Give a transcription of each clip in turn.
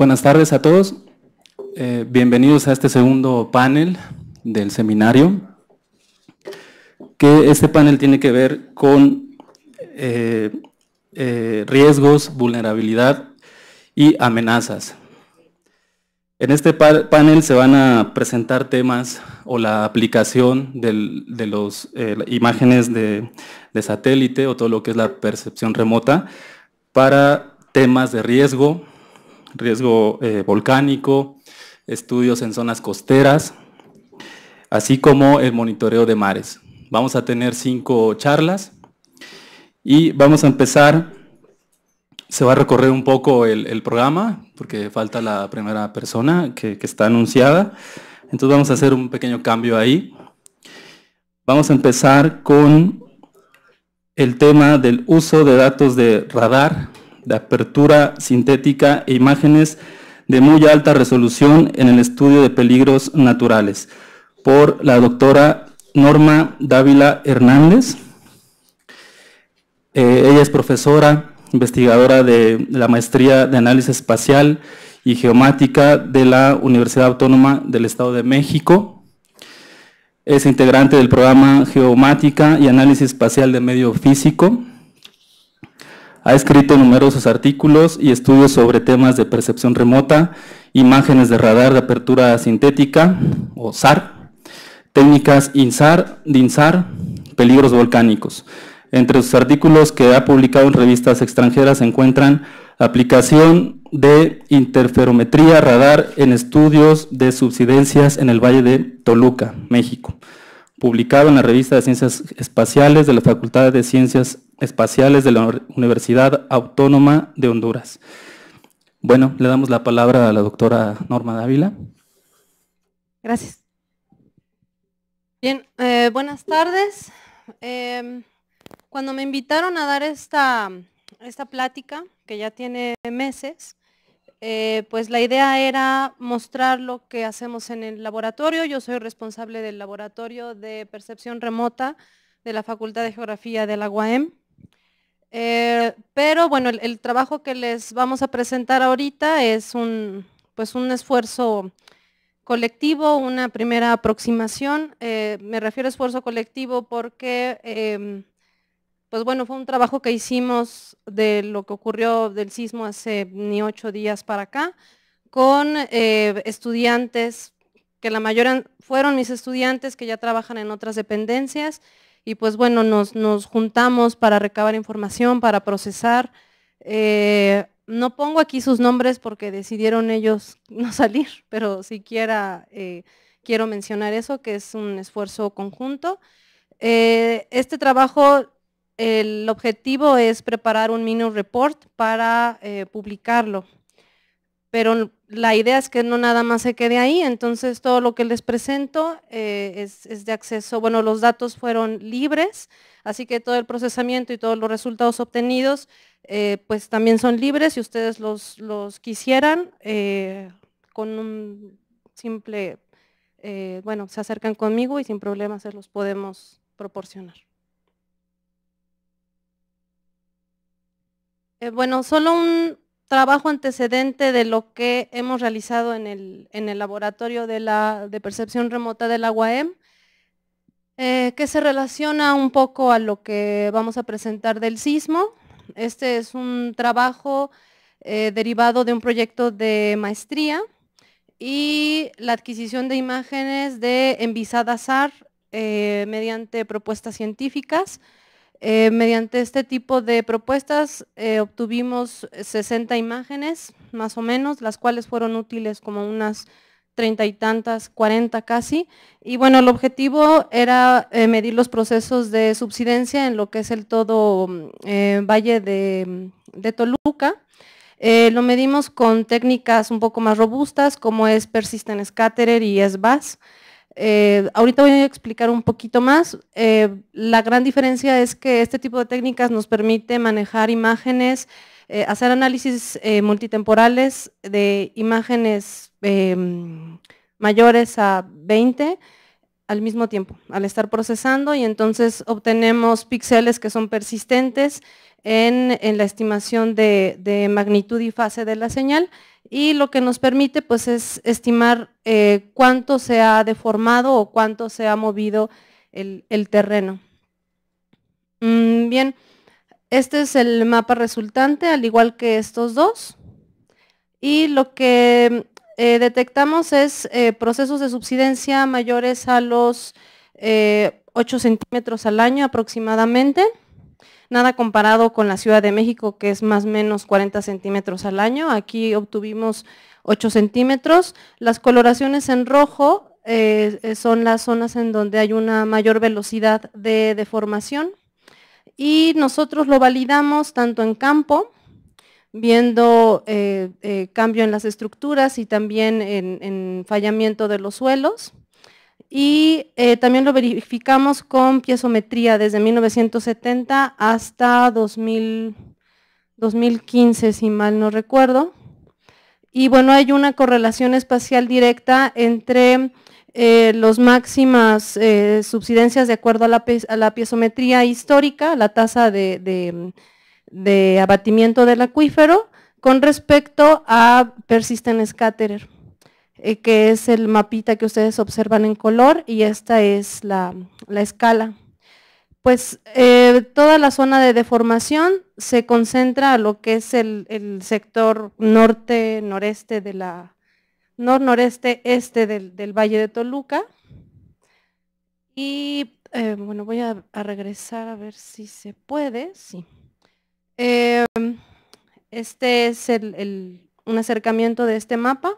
Buenas tardes a todos. Eh, bienvenidos a este segundo panel del seminario. Que este panel tiene que ver con eh, eh, riesgos, vulnerabilidad y amenazas. En este panel se van a presentar temas o la aplicación de las imágenes de satélite o todo lo que es la percepción remota para temas de riesgo, riesgo eh, volcánico, estudios en zonas costeras, así como el monitoreo de mares. Vamos a tener cinco charlas y vamos a empezar. Se va a recorrer un poco el, programa, porque falta la primera persona que, que está anunciada. Entonces vamos a hacer un pequeño cambio ahí. Vamos a empezar con el tema del uso de datos de radar de apertura sintética e imágenes de muy alta resolución en el estudio de peligros naturales por la doctora Norma Dávila Hernández. Eh, ella es profesora, investigadora de la maestría de análisis espacial y geomática de la Universidad Autónoma del Estado de México. Es integrante del programa Geomática y Análisis Espacial de Medio Físico ha escrito numerosos artículos y estudios sobre temas de percepción remota, imágenes de radar de apertura sintética o SAR, técnicas INSAR, DINSAR, peligros volcánicos. Entre sus artículos que ha publicado en revistas extranjeras se encuentran aplicación de interferometría radar en estudios de subsidencias en el Valle de Toluca, México publicado en la revista de Ciencias Espaciales de la Facultad de Ciencias Espaciales de la Universidad Autónoma de Honduras. Bueno, le damos la palabra a la doctora Norma Dávila. Gracias. Bien, eh, buenas tardes. Em, cuando me invitaron a dar esta, esta plática, que ya tiene meses, eh, pues la idea era mostrar lo que hacemos en el laboratorio. Yo soy responsable del laboratorio de percepción remota de la Facultad de Geografía de la UAM. Eh, pero bueno, el, trabajo que les vamos a presentar ahorita es un, pues un esfuerzo colectivo, una primera aproximación. Eh, me refiero a esfuerzo colectivo porque em, pues bueno, fue un trabajo que hicimos de lo que ocurrió del sismo hace ni ocho días para acá, con eh, estudiantes, que la mayoría fueron mis estudiantes que ya trabajan en otras dependencias, y pues bueno, nos, juntamos para recabar información, para procesar. Eh, no pongo aquí sus nombres porque decidieron ellos no salir, pero siquiera eh, quiero mencionar eso, que es un esfuerzo conjunto. este trabajo el objetivo es preparar un mini report para eh, publicarlo. Pero la idea es que no nada más se quede ahí, entonces todo lo que les presento eh, es, de acceso, bueno, los datos fueron libres, así que todo el procesamiento y todos los resultados obtenidos eh, pues también son libres si ustedes los, quisieran con un simple, bueno, se acercan conmigo y sin problemas se los podemos proporcionar. Eh, bueno, solo un trabajo antecedente de lo que hemos realizado en el, laboratorio de, percepción remota del la eh, que se relaciona un poco a lo que vamos a presentar del sismo. Este es un trabajo eh, derivado de un proyecto de maestría y la adquisición de imágenes de Envisada SAR eh, mediante propuestas científicas. Eh, mediante este tipo de propuestas eh, obtuvimos 60 imágenes, más o menos, las cuales fueron útiles como unas treinta y tantas, 40 casi. Y bueno, el objetivo era eh, medir los procesos de subsidencia en lo que es el todo mm, valle de, mm, de Toluca. lo medimos con técnicas un poco más robustas como es Persistent Scatterer y SBAS. Eh, ahorita voy a explicar un poquito más. Eh, la gran diferencia es que este tipo de técnicas nos permite manejar imágenes, eh, hacer análisis multitemporales de imágenes em, mayores a 20 al mismo tiempo, al estar procesando y entonces obtenemos píxeles que son persistentes en, la estimación de, magnitud y fase de la señal y lo que nos permite pues, es estimar eh, cuánto se ha deformado o cuánto se ha movido el, terreno. Mm, bien, este es el mapa resultante, al igual que estos dos. Y lo que eh, detectamos es eh, procesos de subsidencia mayores a los 8 centímetros al año aproximadamente nada comparado con la Ciudad de México, que es más o menos 40 centímetros al año. Aquí obtuvimos 8 centímetros. Las coloraciones en rojo eh, son las zonas en donde hay una mayor velocidad de deformación. Y nosotros lo validamos tanto en campo, viendo eh, eh, cambio en las estructuras y también en fallamiento de los suelos y eh, también lo verificamos con piezometría desde 1970 hasta 2015, si mal no recuerdo. Y bueno, hay una correlación espacial directa entre eh, las máximas eh, subsidencias de acuerdo a la, piezometría histórica, la tasa de, abatimiento del acuífero, con respecto a Persistent Scatterer. Eh, que es el mapita que ustedes observan en color y esta es la, escala. Pues eh, toda la zona de deformación se concentra a lo que es el, sector norte, noreste de la, nor-noreste, este del, Valle de Toluca. Y eh, bueno, voy a, regresar a ver si se puede, sí. este es un acercamiento de este mapa.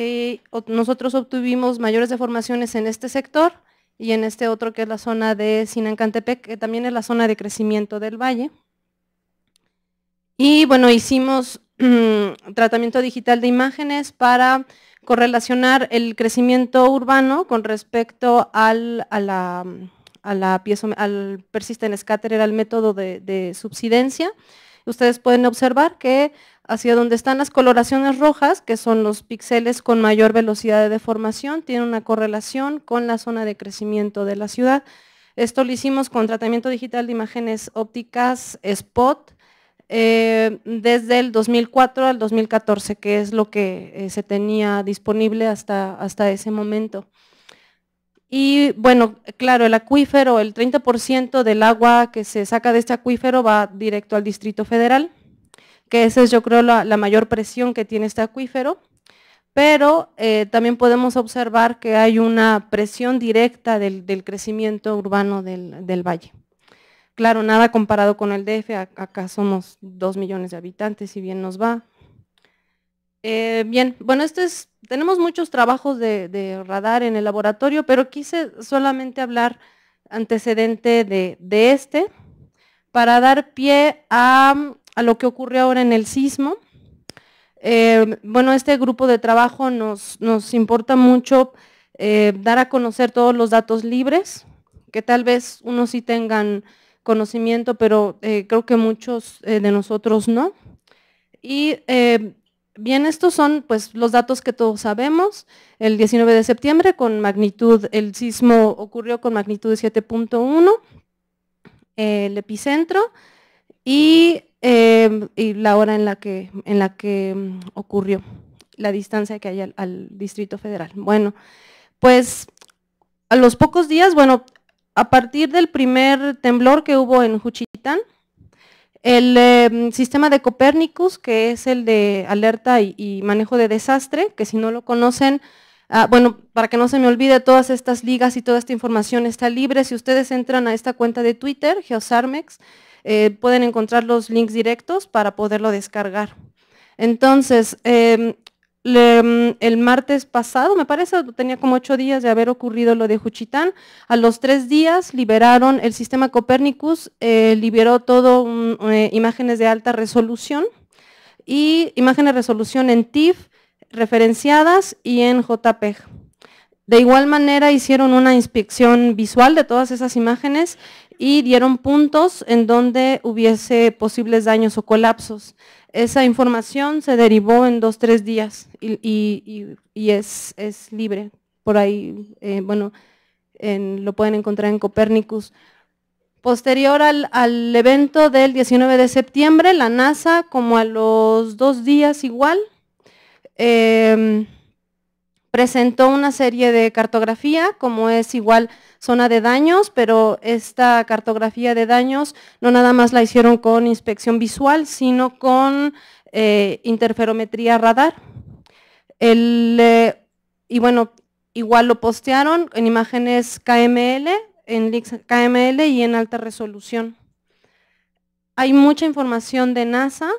Eh, nosotros obtuvimos mayores deformaciones en este sector y en este otro que es la zona de Sinancantepec, que también es la zona de crecimiento del valle. Y bueno, hicimos mm, tratamiento digital de imágenes para correlacionar el crecimiento urbano con respecto al, a la, a al era método de subsidencia. Ustedes pueden observar que hacia donde están las coloraciones rojas, que son los píxeles con mayor velocidad de deformación, tiene una correlación con la zona de crecimiento de la ciudad. Esto lo hicimos con tratamiento digital de imágenes ópticas SPOT eh, desde el 2004 al 2014, que es lo que eh, se tenía disponible hasta, hasta ese momento. Y bueno, claro, el acuífero, el 30% del agua que se saca de este acuífero va directo al Distrito Federal que esa es yo creo la, mayor presión que tiene este acuífero, pero eh, también podemos observar que hay una presión directa del, crecimiento urbano del, valle. Claro, nada comparado con el DF, acá somos dos millones de habitantes, si bien nos va. Eh, bien, bueno, este es, tenemos muchos trabajos de, radar en el laboratorio, pero quise solamente hablar antecedente de este, para dar pie a a lo que ocurrió ahora en el sismo. Eh, bueno, este grupo de trabajo nos, importa mucho eh, dar a conocer todos los datos libres, que tal vez unos sí tengan conocimiento, pero eh, creo que muchos de nosotros no. Y bien, estos son pues, los datos que todos sabemos. El 19 de septiembre con magnitud, el sismo ocurrió con magnitud de 7.1, el epicentro, y Em, y la hora en la que, en la que mm, ocurrió, la distancia que hay al, Distrito Federal. Bueno, pues a los pocos días, bueno, a partir del primer temblor que hubo en Juchitán, el em, sistema de Copérnicus, que es el de alerta y, manejo de desastre, que si no lo conocen, ah, bueno, para que no se me olvide, todas estas ligas y toda esta información está libre. Si ustedes entran a esta cuenta de Twitter, Geosarmex, eh, pueden encontrar los links directos para poderlo descargar. Entonces, em, em, el martes pasado, me parece, tenía como ocho días de haber ocurrido lo de Juchitán, a los tres días liberaron el sistema Copernicus, eh, liberó todo mm, eh, imágenes de alta resolución y imágenes de resolución en TIFF referenciadas y en JPEG. De igual manera hicieron una inspección visual de todas esas imágenes y dieron puntos en donde hubiese posibles daños o colapsos. Esa información se derivó en dos, tres días y, es, es, libre. Por ahí, eh, bueno, lo pueden encontrar en Copérnicus. Posterior al, al evento del 19 de septiembre, la NASA, como a los dos días igual, em, presentó una serie de cartografía, como es igual zona de daños, pero esta cartografía de daños no nada más la hicieron con inspección visual, sino con eh, interferometría radar. Eh, y bueno, igual lo postearon en imágenes KML, en KML y en alta resolución. Hay mucha información de NASA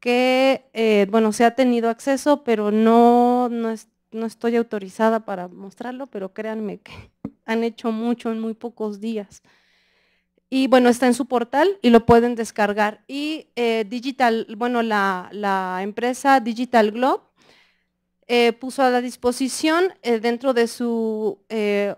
que, eh, bueno, se ha tenido acceso, pero no, no, es, no estoy autorizada para mostrarlo, pero créanme que han hecho mucho en muy pocos días. Y bueno, está en su portal y lo pueden descargar. Y eh, Digital, bueno, la, empresa Digital Globe eh, puso a la disposición, eh, dentro de su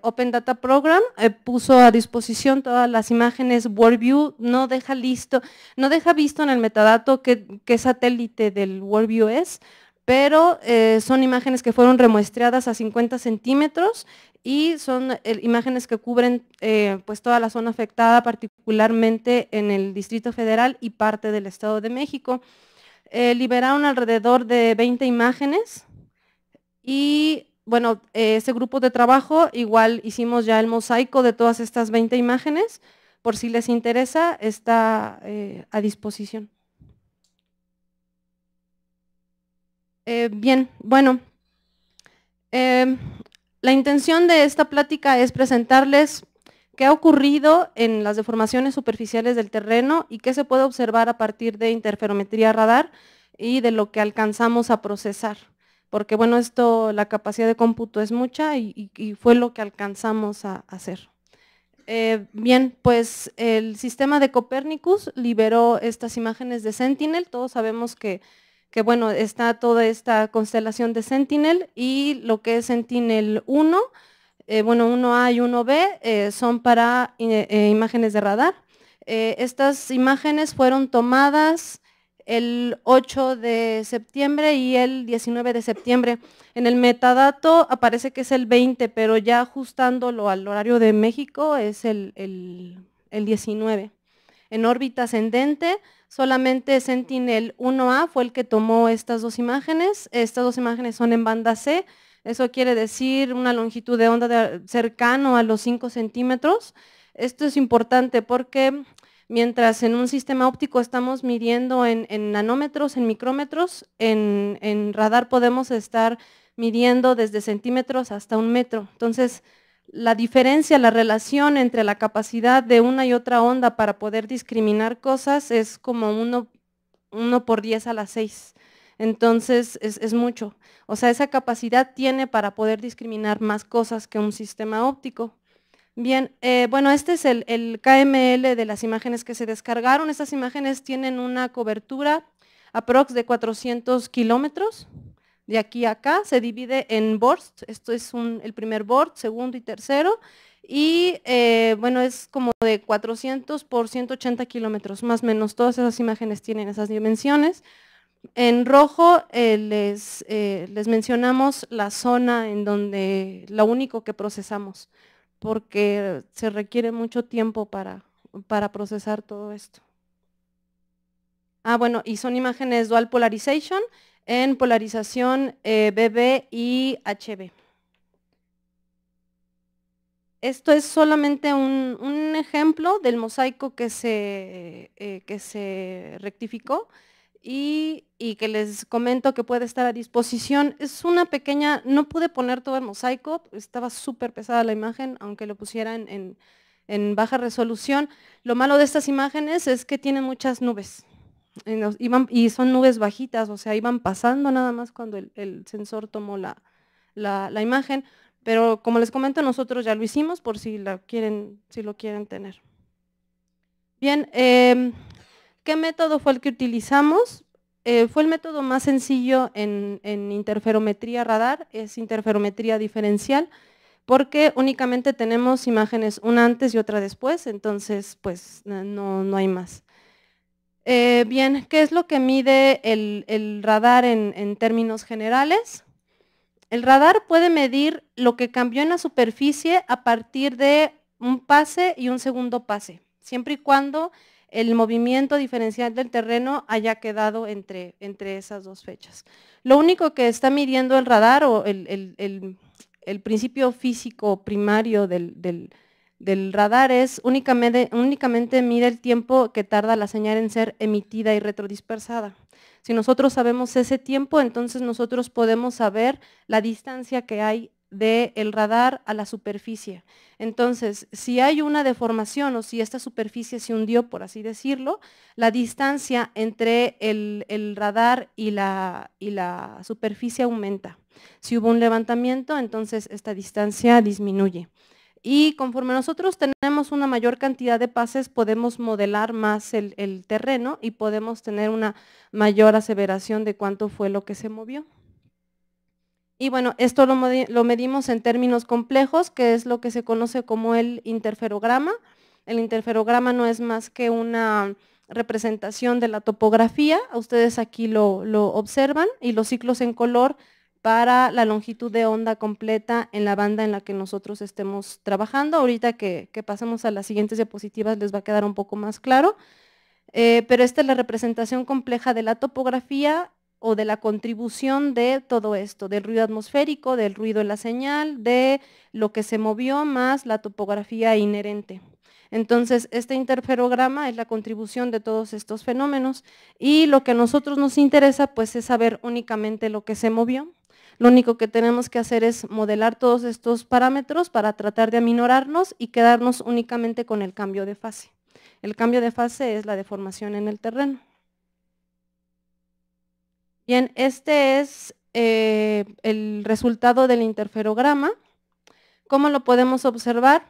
Open Data Program, puso a disposición todas las imágenes WorldView, no deja listo, no deja visto en el metadato qué satélite del WorldView es, pero eh, son imágenes que fueron remuestreadas a 50 centímetros y son eh, imágenes que cubren eh, pues toda la zona afectada, particularmente en el Distrito Federal y parte del Estado de México. liberaron alrededor de 20 imágenes y bueno, ese grupo de trabajo igual hicimos ya el mosaico de todas estas 20 imágenes, por si les interesa, está a disposición. Eh, bien, bueno, em, la intención de esta plática es presentarles qué ha ocurrido en las deformaciones superficiales del terreno y qué se puede observar a partir de interferometría radar y de lo que alcanzamos a procesar. Porque bueno, esto, la capacidad de cómputo es mucha y, fue lo que alcanzamos a, hacer. Eh, bien, pues el sistema de Copérnicus liberó estas imágenes de Sentinel. Todos sabemos que que bueno, está toda esta constelación de Sentinel y lo que es Sentinel 1, eh, bueno, 1A y 1B eh, son para eh, imágenes de radar. estas imágenes fueron tomadas el 8 de septiembre y el 19 de septiembre. En el metadato aparece que es el 20, pero ya ajustándolo al horario de México es el, el 19. En órbita ascendente Solamente Sentinel 1A fue el que tomó estas dos imágenes. Estas dos imágenes son en banda C. Eso quiere decir una longitud de onda cercana cercano a los 5 centímetros. Esto es importante porque mientras en un sistema óptico estamos midiendo en, nanómetros, en micrómetros, en, en radar podemos estar midiendo desde centímetros hasta un metro. Entonces, la diferencia, la relación entre la capacidad de una y otra onda para poder discriminar cosas es como 1 por 10 a la 6. Entonces es, mucho. O sea, esa capacidad tiene para poder discriminar más cosas que un sistema óptico. Bien, eh, bueno, este es el, el KML de las imágenes que se descargaron. Estas imágenes tienen una cobertura aprox de 400 kilómetros de aquí a acá, se divide en boards, esto es el primer board, segundo y tercero, y eh, bueno, es como de 400 por 180 kilómetros, más o menos, todas esas imágenes tienen esas dimensiones. En rojo eh, eh, les, mencionamos la zona en donde lo único que procesamos, porque se requiere mucho tiempo para procesar todo esto. Ah, bueno, y son imágenes dual polarization, en polarización BB eh, y HB. Esto es solamente un, ejemplo del mosaico que se, eh, que se rectificó y, que les comento que puede estar a disposición. Es una pequeña, no pude poner todo el mosaico, estaba súper pesada la imagen, aunque lo pusiera en, en baja resolución. Lo malo de estas imágenes es que tienen muchas nubes y son nubes bajitas, o sea, iban pasando nada más cuando el, sensor tomó la, imagen. Pero como les comento, nosotros ya lo hicimos por si, la quieren, si lo quieren tener. Bien, em, ¿qué método fue el que utilizamos? Eh, fue el método más sencillo en, interferometría radar, es interferometría diferencial porque únicamente tenemos imágenes una antes y otra después, entonces pues no hay más. Eh, bien, ¿qué es lo que mide el, radar en, términos generales? El radar puede medir lo que cambió en la superficie a partir de un pase y un segundo pase, siempre y cuando el movimiento diferencial del terreno haya quedado entre, entre esas dos fechas. Lo único que está midiendo el radar o el, principio físico primario del, del del radar es únicamente, mide el tiempo que tarda la señal en ser emitida y retrodispersada. Si nosotros sabemos ese tiempo, entonces nosotros podemos saber la distancia que hay del radar a la superficie. Entonces, si hay una deformación o si esta superficie se hundió, por así decirlo, la distancia entre el, radar y la superficie aumenta. Si hubo un levantamiento, entonces esta distancia disminuye y conforme nosotros tenemos una mayor cantidad de pases, podemos modelar más el, terreno y podemos tener una mayor aseveración de cuánto fue lo que se movió. Y bueno, esto lo, medimos en términos complejos, que es lo que se conoce como el interferograma. El interferograma no es más que una representación de la topografía, ustedes aquí lo observan, y los ciclos en color para la longitud de onda completa en la banda en la que nosotros estemos trabajando. Ahorita que, pasamos pasemos a las siguientes diapositivas les va a quedar un poco más claro, eh, pero esta es la representación compleja de la topografía o de la contribución de todo esto, del ruido atmosférico, del ruido de la señal, de lo que se movió más la topografía inherente. Entonces, este interferograma es la contribución de todos estos fenómenos y lo que a nosotros nos interesa pues es saber únicamente lo que se movió lo único que tenemos que hacer es modelar todos estos parámetros para tratar de aminorarnos y quedarnos únicamente con el cambio de fase. El cambio de fase es la deformación en el terreno. Bien, este es eh, el resultado del interferograma. ¿Cómo lo podemos observar?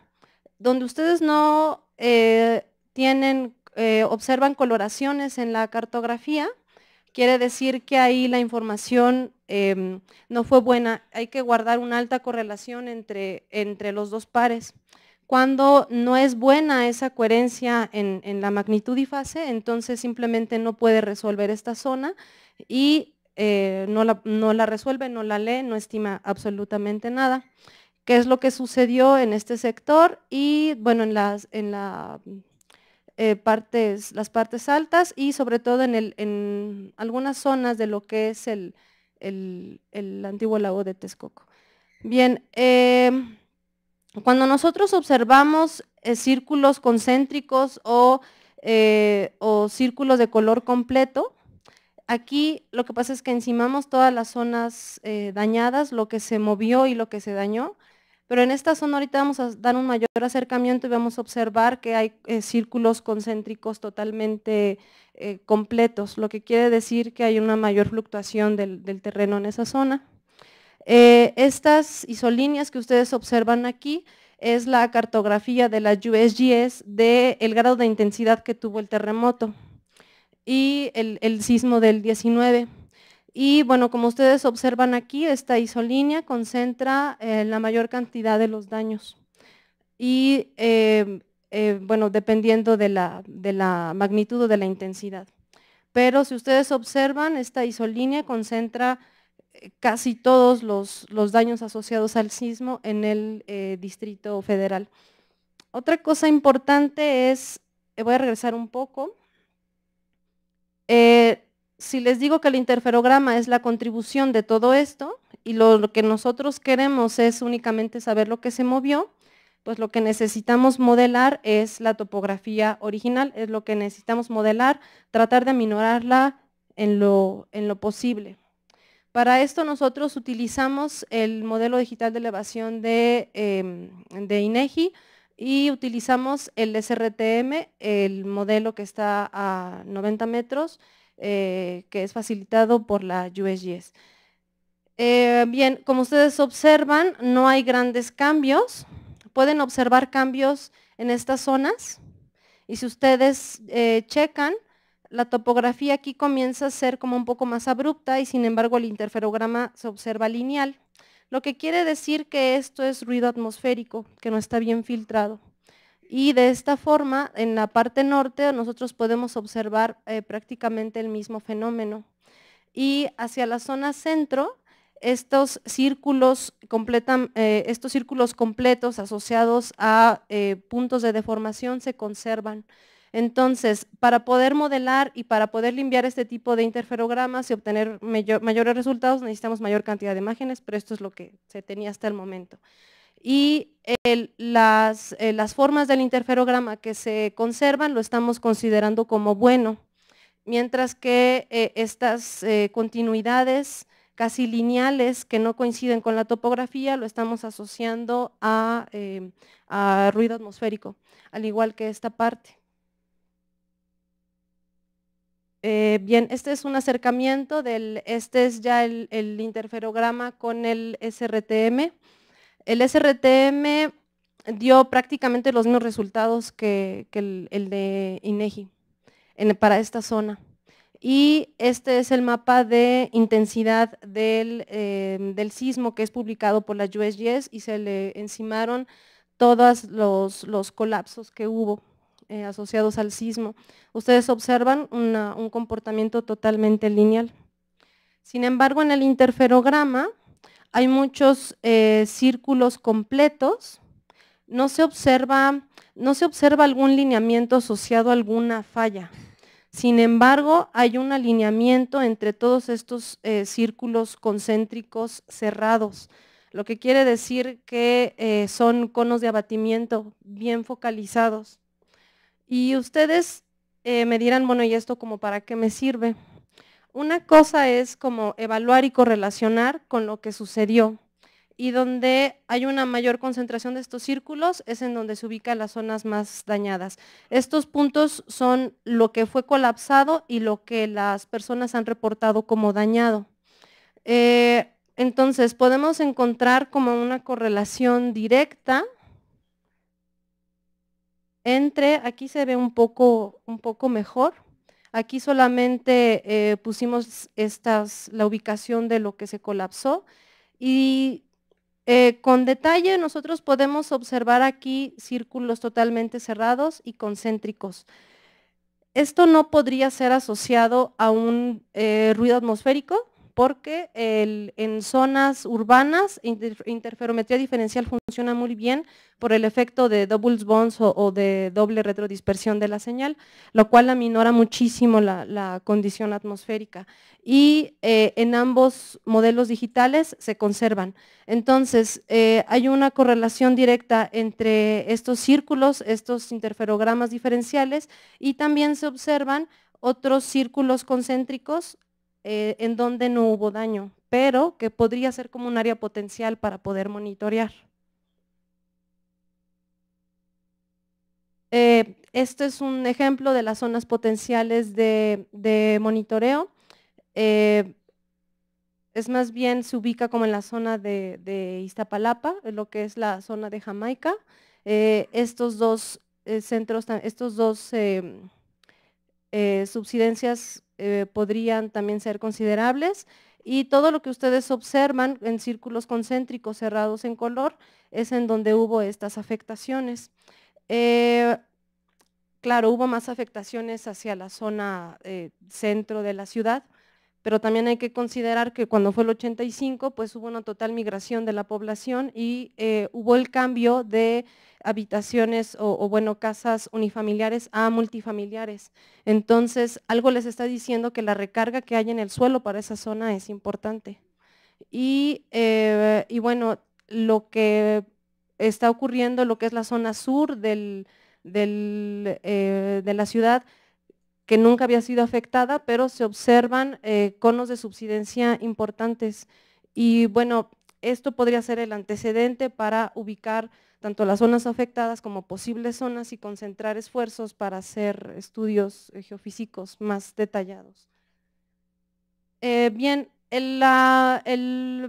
Donde ustedes no eh, tienen, eh, observan coloraciones en la cartografía, Quiere decir que ahí la información em, no fue buena. Hay que guardar una alta correlación entre, entre los dos pares. Cuando no es buena esa coherencia en, la magnitud y fase, entonces simplemente no puede resolver esta zona y eh, no, la, no la resuelve, no la lee, no estima absolutamente nada qué es lo que sucedió en este sector y bueno, en, las, en la eh, las partes altas y sobre todo en, en algunas zonas de lo que es el, el, antiguo lago de Texcoco. Bien, eh, cuando nosotros observamos eh, círculos concéntricos o círculos de color completo, aquí lo que pasa es que encimamos todas las zonas dañadas, lo que se movió y lo que se dañó, pero en esta zona ahorita vamos a dar un mayor acercamiento y vamos a observar que hay eh, círculos concéntricos totalmente eh, completos, lo que quiere decir que hay una mayor fluctuación del, terreno en esa zona. Eh, estas isolíneas que ustedes observan aquí es la cartografía de la USGS del el grado de intensidad que tuvo el terremoto y el sismo del 19. Y bueno, como ustedes observan aquí, esta isolínea concentra eh, la mayor cantidad de los daños. Y em, eh, bueno, dependiendo de la, magnitud o de la intensidad. Pero si ustedes observan, esta isolínea concentra eh, casi todos los, daños asociados al sismo en el Distrito Federal. Otra cosa importante es, voy a regresar un poco, si les digo que el interferograma es la contribución de todo esto y lo, que nosotros queremos es únicamente saber lo que se movió, pues lo que necesitamos modelar es la topografía original, es lo que necesitamos modelar, tratar de aminorarla en lo, en lo posible. Para esto nosotros utilizamos el modelo digital de elevación de, em, de INEGI e y utilizamos el SRTM, el modelo que está a 90 metros, eh, que es facilitado por la USGS. Eh, bien, como ustedes observan, no hay grandes cambios. Pueden observar cambios en estas zonas. Y si ustedes eh, checan, la topografía aquí comienza a ser como un poco más abrupta y sin embargo el interferograma se observa lineal, lo que quiere decir que esto es ruido atmosférico, que no está bien filtrado. Y de esta forma, en la parte norte nosotros podemos observar eh, prácticamente el mismo fenómeno. Y hacia la zona centro, estos círculos, eh, estos círculos completos asociados a eh, puntos de deformación se conservan. Entonces, para poder modelar y para poder limpiar este tipo de interferogramas y obtener mayores resultados, necesitamos mayor cantidad de imágenes, pero esto es lo que se tenía hasta el momento y eh, las, formas del interferograma que se conservan lo estamos considerando como bueno, mientras que eh, estas eh, continuidades casi lineales que no coinciden con la topografía lo estamos asociando a, ruido atmosférico, al igual que esta parte. bien, este es un acercamiento, del, este es ya el interferograma con el SRTM. El SRTM dio prácticamente los mismos resultados que, el, de INEGI e para esta zona. Y este es el mapa de intensidad del, eh, sismo que es publicado por la USGS y se le encimaron todos los, colapsos que hubo eh, asociados al sismo. Ustedes observan un comportamiento totalmente lineal. Sin embargo, en el interferograma, hay muchos eh, círculos completos, no se, observa, no se observa algún lineamiento asociado a alguna falla. Sin embargo, hay un alineamiento entre todos estos eh, círculos concéntricos cerrados, lo que quiere decir que eh, son conos de abatimiento bien focalizados. Y ustedes me dirán, bueno, ¿y esto como para qué me sirve? Una cosa es como evaluar y correlacionar con lo que sucedió y donde hay una mayor concentración de estos círculos es en donde se ubican las zonas más dañadas. Estos puntos son lo que fue colapsado y lo que las personas han reportado como dañado. Eh, entonces, podemos encontrar como una correlación directa entre, aquí se ve un poco, un poco mejor, Aquí solamente eh, pusimos la ubicación de lo que se colapsó y eh, con detalle nosotros podemos observar aquí círculos totalmente cerrados y concéntricos. Esto no podría ser asociado a un eh, ruido atmosférico, porque en zonas urbanas interferometría diferencial funciona muy bien por el efecto de doubles bonds o, de doble retrodispersión de la señal, lo cual aminora muchísimo la, condición atmosférica. Y eh, en ambos modelos digitales se conservan. Entonces, eh, hay una correlación directa entre estos círculos, estos interferogramas diferenciales, y también se observan otros círculos concéntricos eh, en donde no hubo daño, pero que podría ser como un área potencial para poder monitorear. este es un ejemplo de las zonas potenciales de, monitoreo. Eh, es más bien se ubica como en la zona de, Iztapalapa, lo que es la zona de Jamaica. estos dos centros, estos dos em, eh, subsidencias eh, podrían también ser considerables y todo lo que ustedes observan en círculos concéntricos cerrados en color es en donde hubo estas afectaciones. Eh, claro, hubo más afectaciones hacia la zona centro de la ciudad, pero también hay que considerar que cuando fue el 85, pues hubo una total migración de la población y eh, hubo el cambio de habitaciones o, bueno, casas unifamiliares a multifamiliares. Entonces, algo les está diciendo que la recarga que hay en el suelo para esa zona es importante. Y, eh, bueno, lo que está ocurriendo, lo que es la zona sur eh, de la ciudad, que nunca había sido afectada, pero se observan eh, conos de subsidencia importantes. Y bueno, esto podría ser el antecedente para ubicar tanto las zonas afectadas como posibles zonas y concentrar esfuerzos para hacer estudios eh, geofísicos más detallados. Eh, bien, el,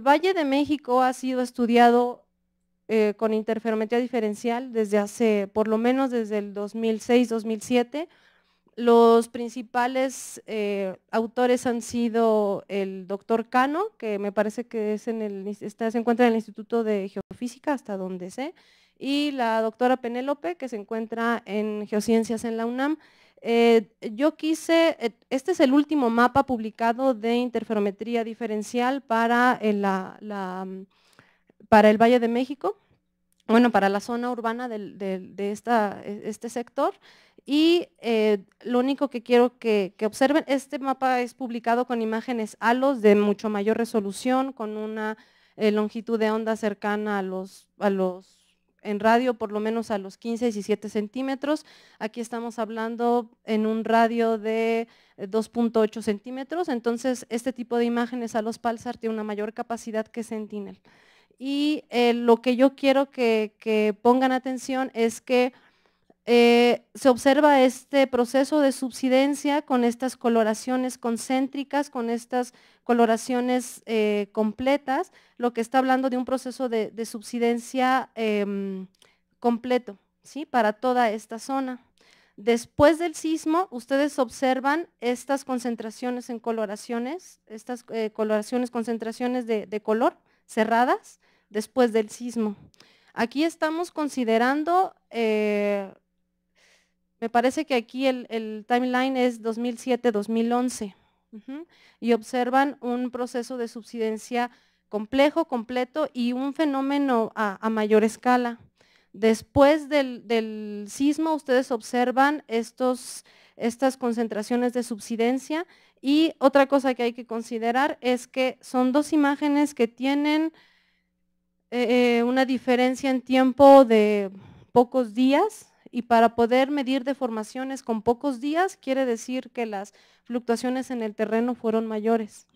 Valle de México ha sido estudiado con interferometría diferencial desde hace, por lo menos desde el 2006-2007, los principales eh, autores han sido el doctor Cano, que me parece que es en el, se encuentra en el Instituto de Geofísica, hasta donde sé, y la doctora Penélope, que se encuentra en Geociencias en la UNAM. Eh, yo quise, eh, este es el último mapa publicado de interferometría diferencial para mm, para el Valle de México bueno, para la zona urbana de, e, este sector. Y eh, lo único que quiero que, observen, este mapa es publicado con imágenes ALOS de mucho mayor resolución, con una eh, longitud de onda cercana a los, en radio por lo menos a los 15, y 17 centímetros. Aquí estamos hablando en un radio de 2.8 eh, centímetros, entonces este tipo de imágenes a los Palsar tiene una mayor capacidad que Sentinel. Y eh, lo que yo quiero que, pongan atención es que eh, se observa este proceso de subsidencia con estas coloraciones concéntricas, con estas coloraciones eh, completas, lo que está hablando de un proceso de, subsidencia em, completo, ¿sí? Para toda esta zona. Después del sismo, ustedes observan estas concentraciones en coloraciones, estas coloraciones, concentraciones de color cerradas, después del sismo. Aquí estamos considerando, eh, me parece que aquí el, timeline es 2007-2011, y observan un proceso de subsidencia complejo, completo y un fenómeno a, mayor escala. Después del, sismo ustedes observan estos, estas concentraciones de subsidencia y otra cosa que hay que considerar es que son dos imágenes que tienen eh, una diferencia en tiempo de pocos días y para poder medir deformaciones con pocos días quiere decir que las fluctuaciones en el terreno fueron mayores.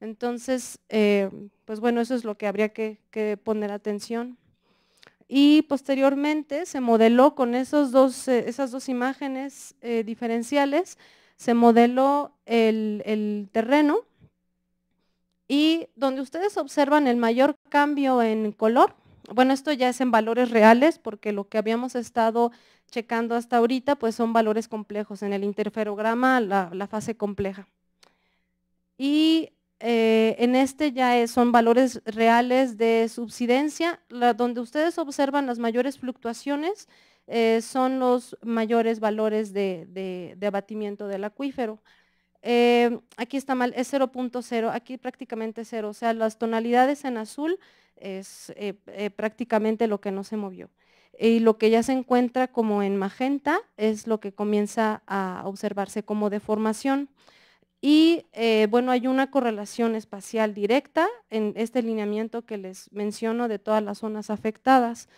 Entonces, eh, pues bueno, eso es lo que habría que, poner atención. Y posteriormente se modeló con esos dos, eh, esas dos imágenes diferenciales, se modeló el terreno y donde ustedes observan el mayor cambio en color, bueno, esto ya es en valores reales porque lo que habíamos estado checando hasta ahorita pues son valores complejos, en el interferograma la, fase compleja. Y eh, en este ya son valores reales de subsidencia, donde ustedes observan las mayores fluctuaciones eh, son los mayores valores de abatimiento del acuífero. Eh, aquí está mal, es 0.0, aquí prácticamente 0, o sea, las tonalidades en azul es eh, eh, prácticamente lo que no se movió. Y lo que ya se encuentra como en magenta es lo que comienza a observarse como deformación. Y bueno, hay una correlación espacial directa en este lineamiento que les menciono de todas las zonas afectadas.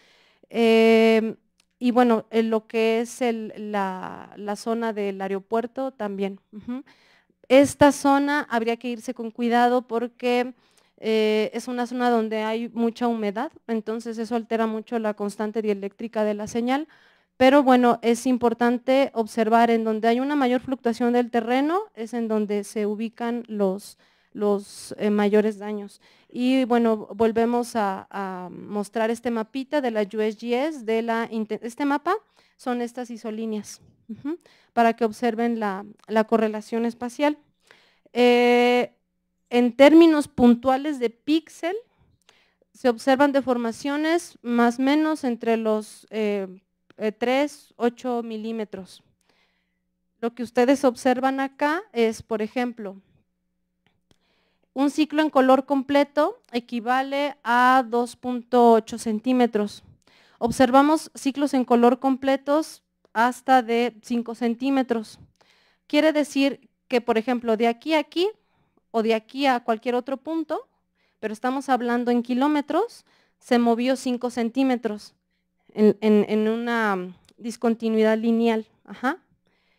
Em, y bueno, en lo que es la, zona del aeropuerto también. Esta zona habría que irse con cuidado porque eh, es una zona donde hay mucha humedad, entonces eso altera mucho la constante dieléctrica de la señal, pero bueno, es importante observar en donde hay una mayor fluctuación del terreno, es en donde se ubican los, eh, mayores daños. Y bueno, volvemos a, mostrar este mapita de la USGS, de la, este mapa son estas isolíneas para que observen la, correlación espacial. Eh, en términos puntuales de píxel, se observan deformaciones más o menos entre los 3, eh, 8 eh, milímetros. Lo que ustedes observan acá es, por ejemplo, un ciclo en color completo equivale a 2.8 centímetros. Observamos ciclos en color completos hasta de 5 centímetros. Quiere decir que, por ejemplo, de aquí a aquí o de aquí a cualquier otro punto, pero estamos hablando en kilómetros, se movió 5 centímetros en, una discontinuidad lineal.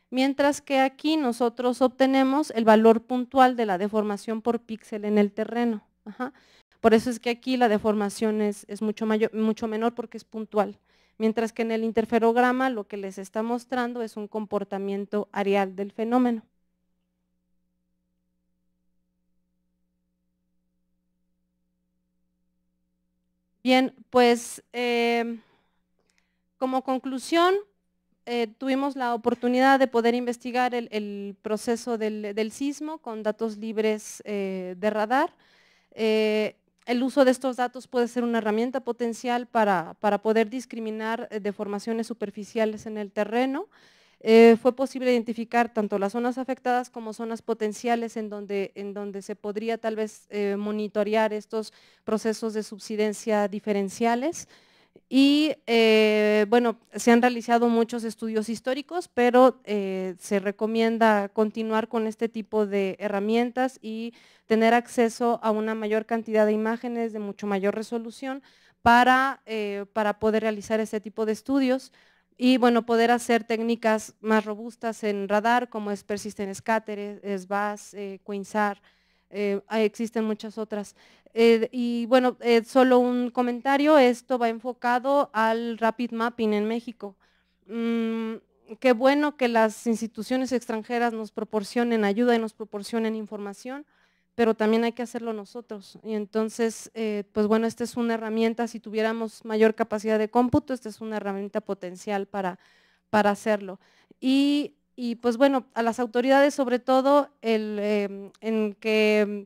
Mientras que aquí nosotros obtenemos el valor puntual de la deformación por píxel en el terreno. Por eso es que aquí la deformación es, es mucho, mayor, mucho menor porque es puntual mientras que en el interferograma lo que les está mostrando es un comportamiento areal del fenómeno. Bien, pues em, como conclusión, eh, tuvimos la oportunidad de poder investigar el, proceso del, sismo con datos libres eh, de radar. Eh, el uso de estos datos puede ser una herramienta potencial para, poder discriminar eh, deformaciones superficiales en el terreno. Eh, fue posible identificar tanto las zonas afectadas como zonas potenciales en donde, en donde se podría tal vez eh, monitorear estos procesos de subsidencia diferenciales. Y eh, bueno, se han realizado muchos estudios históricos, pero eh, se recomienda continuar con este tipo de herramientas y tener acceso a una mayor cantidad de imágenes de mucho mayor resolución para, eh, poder realizar este tipo de estudios y bueno, poder hacer técnicas más robustas en radar como es Persistent Scatter, SBAS, Quinsar, eh, existen muchas otras. Eh, y bueno, eh, solo un comentario, esto va enfocado al rapid mapping en México. Mm, qué bueno que las instituciones extranjeras nos proporcionen ayuda y nos proporcionen información, pero también hay que hacerlo nosotros. Y entonces, pues bueno, esta es una herramienta, si tuviéramos mayor capacidad de cómputo, esta es una herramienta potencial para, para hacerlo. Y y pues bueno, a las autoridades sobre todo em, en que em,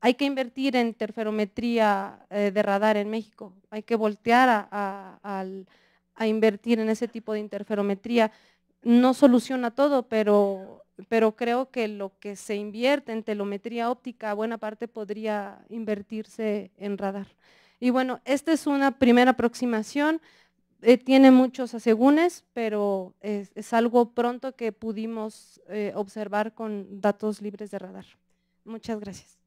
hay que invertir en interferometría eh, de radar en México, hay que voltear a, invertir en ese tipo de interferometría. No soluciona todo, pero, pero creo que lo que se invierte en telometría óptica, buena parte podría invertirse en radar. Y bueno, esta es una primera aproximación. Eh, tiene muchos asegúnes, pero es, algo pronto que pudimos eh, observar con datos libres de radar. Muchas gracias.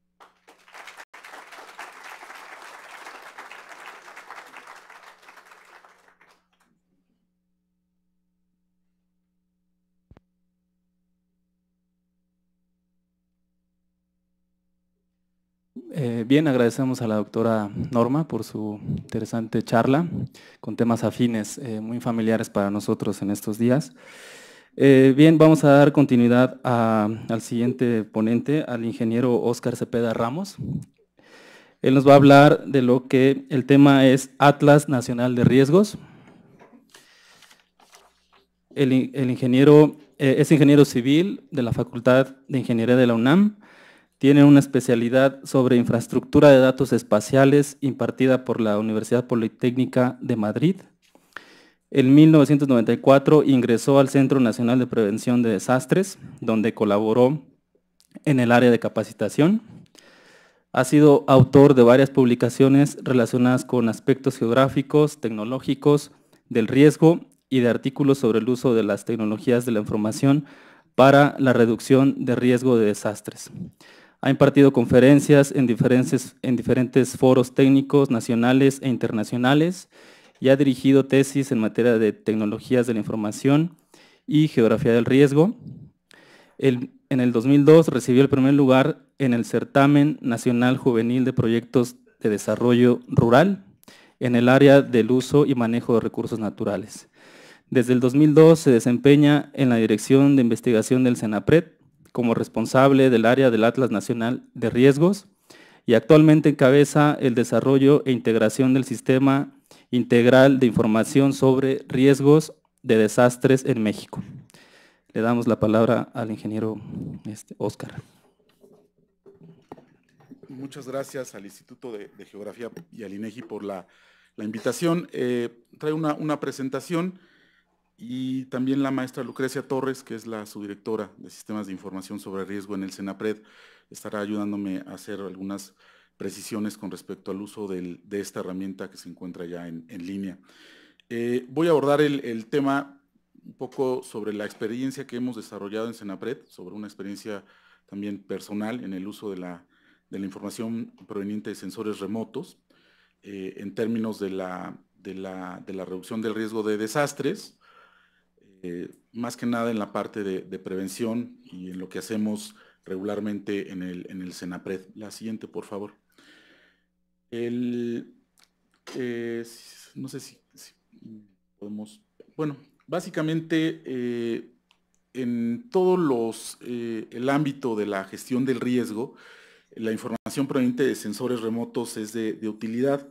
bien, agradecemos a la doctora Norma por su interesante charla con temas afines eh, muy familiares para nosotros en estos días. Eh, bien, vamos a dar continuidad al siguiente ponente, al ingeniero Óscar Cepeda Ramos. Él nos va a hablar de lo que el tema es Atlas Nacional de Riesgos. El, ingeniero eh, es ingeniero civil de la Facultad de Ingeniería de la UNAM tiene una especialidad sobre infraestructura de datos espaciales impartida por la Universidad Politécnica de Madrid. En 1994 ingresó al Centro Nacional de Prevención de Desastres, donde colaboró en el área de capacitación. Ha sido autor de varias publicaciones relacionadas con aspectos geográficos, tecnológicos, del riesgo y de artículos sobre el uso de las tecnologías de la información para la reducción de riesgo de desastres. Ha impartido conferencias en diferentes, foros técnicos nacionales e internacionales y ha dirigido tesis en materia de tecnologías de la información y geografía del riesgo. en el 2002 recibió el primer lugar en el Certamen Nacional Juvenil de Proyectos de Desarrollo Rural en el área del uso y manejo de recursos naturales. Desde el 2002 se desempeña en la Dirección de Investigación del CENAPRED como responsable del área del Atlas Nacional de Riesgos y actualmente encabeza el desarrollo e integración del sistema integral de información sobre riesgos de desastres en México. Le damos la palabra al ingeniero este, Oscar. Muchas gracias al Instituto de, Geografía y al INEGI por la, invitación. Eh, trae una presentación y también la maestra Lucrecia Torres, que es la subdirectora de Sistemas de Información sobre Riesgo en el Senapred estará ayudándome a hacer algunas precisiones con respecto al uso de esta herramienta que se encuentra ya en, línea. Eh, voy a abordar el, tema un poco sobre la experiencia que hemos desarrollado en CENAPRED, sobre una experiencia también personal en el uso de la, información proveniente de sensores remotos, eh, en términos de la reducción del riesgo de desastres, eh, más que nada en la parte de, prevención y en lo que hacemos regularmente en el, en CENAPRED. La siguiente, por favor. Eh, no sé si, podemos... Bueno, básicamente eh, en todo los, el ámbito de la gestión del riesgo, la información proveniente de sensores remotos es de utilidad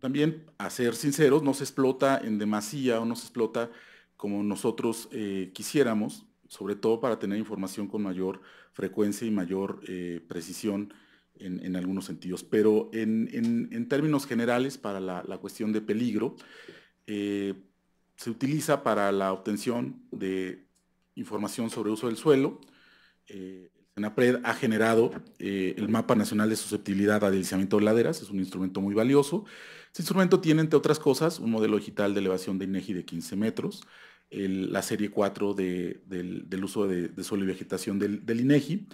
también, a ser sinceros, no se explota en demasía o no se explota como nosotros eh, quisiéramos, sobre todo para tener información con mayor frecuencia y mayor eh, precisión en, algunos sentidos. Pero en, términos generales, para la, cuestión de peligro, eh, se utiliza para la obtención de información sobre uso del suelo, Napred ha generado eh, el Mapa Nacional de Susceptibilidad a Deslizamiento de Laderas, es un instrumento muy valioso. Este instrumento tiene, entre otras cosas, un modelo digital de elevación de INEGI de 15 metros, la serie 4 del, uso de, suelo y vegetación del, INEGI.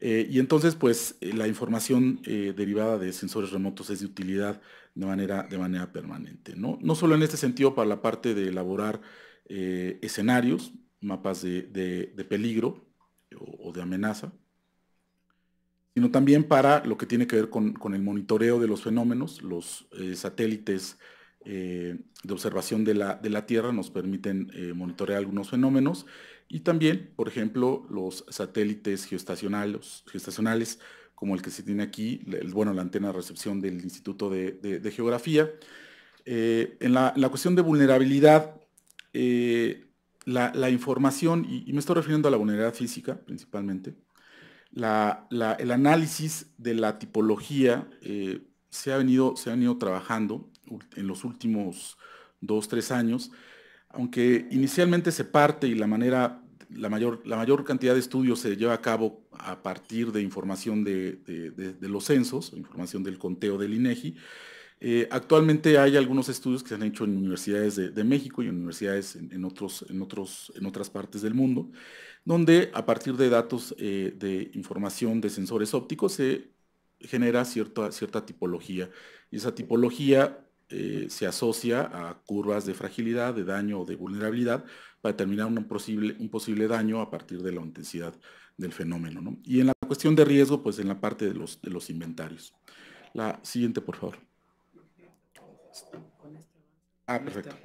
Eh, y entonces, pues, eh, la información derivada de sensores remotos es de utilidad de manera, permanente. ¿no? solo en este sentido para la parte de elaborar escenarios, mapas de peligro o, de amenaza, sino también para lo que tiene que ver con, el monitoreo de los fenómenos. Los eh, satélites eh, de observación de la, Tierra nos permiten eh, monitorear algunos fenómenos y también, por ejemplo, los satélites geoestacionales, geoestacionales como el que se tiene aquí, bueno, la antena de recepción del Instituto de, Geografía. en la, cuestión de vulnerabilidad, la, información, y, me estoy refiriendo a la vulnerabilidad física principalmente, el análisis de la tipología eh, se, ha venido, se trabajando en los últimos dos, tres años, aunque inicialmente se parte y la manera, la mayor, la mayor cantidad de estudios se lleva a cabo a partir de información de, de los censos, información del conteo del INEGI, eh, actualmente hay algunos estudios que se han hecho en universidades de, México y en universidades en, otros, en, otras partes del mundo, donde a partir de datos eh, de información de sensores ópticos se genera cierta, cierta tipología. Y esa tipología eh, se asocia a curvas de fragilidad, de daño o de vulnerabilidad para determinar un posible, daño a partir de la intensidad del fenómeno. Y en la cuestión de riesgo, pues en la parte de los inventarios. La siguiente, por favor. Ah, este perfecto.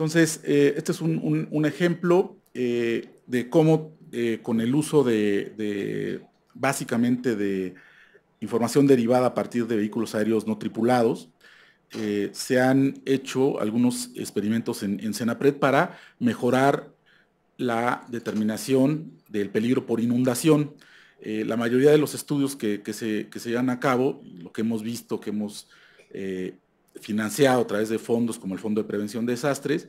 Entonces, eh, este es un, ejemplo eh, de cómo eh, con el uso de, básicamente de información derivada a partir de vehículos aéreos no tripulados, se han hecho algunos experimentos en, en Senapred para mejorar la determinación del peligro por inundación. la mayoría de los estudios se, que se llevan a cabo, lo que hemos visto, que hemos eh, financiado a través de fondos como el Fondo de Prevención de Desastres,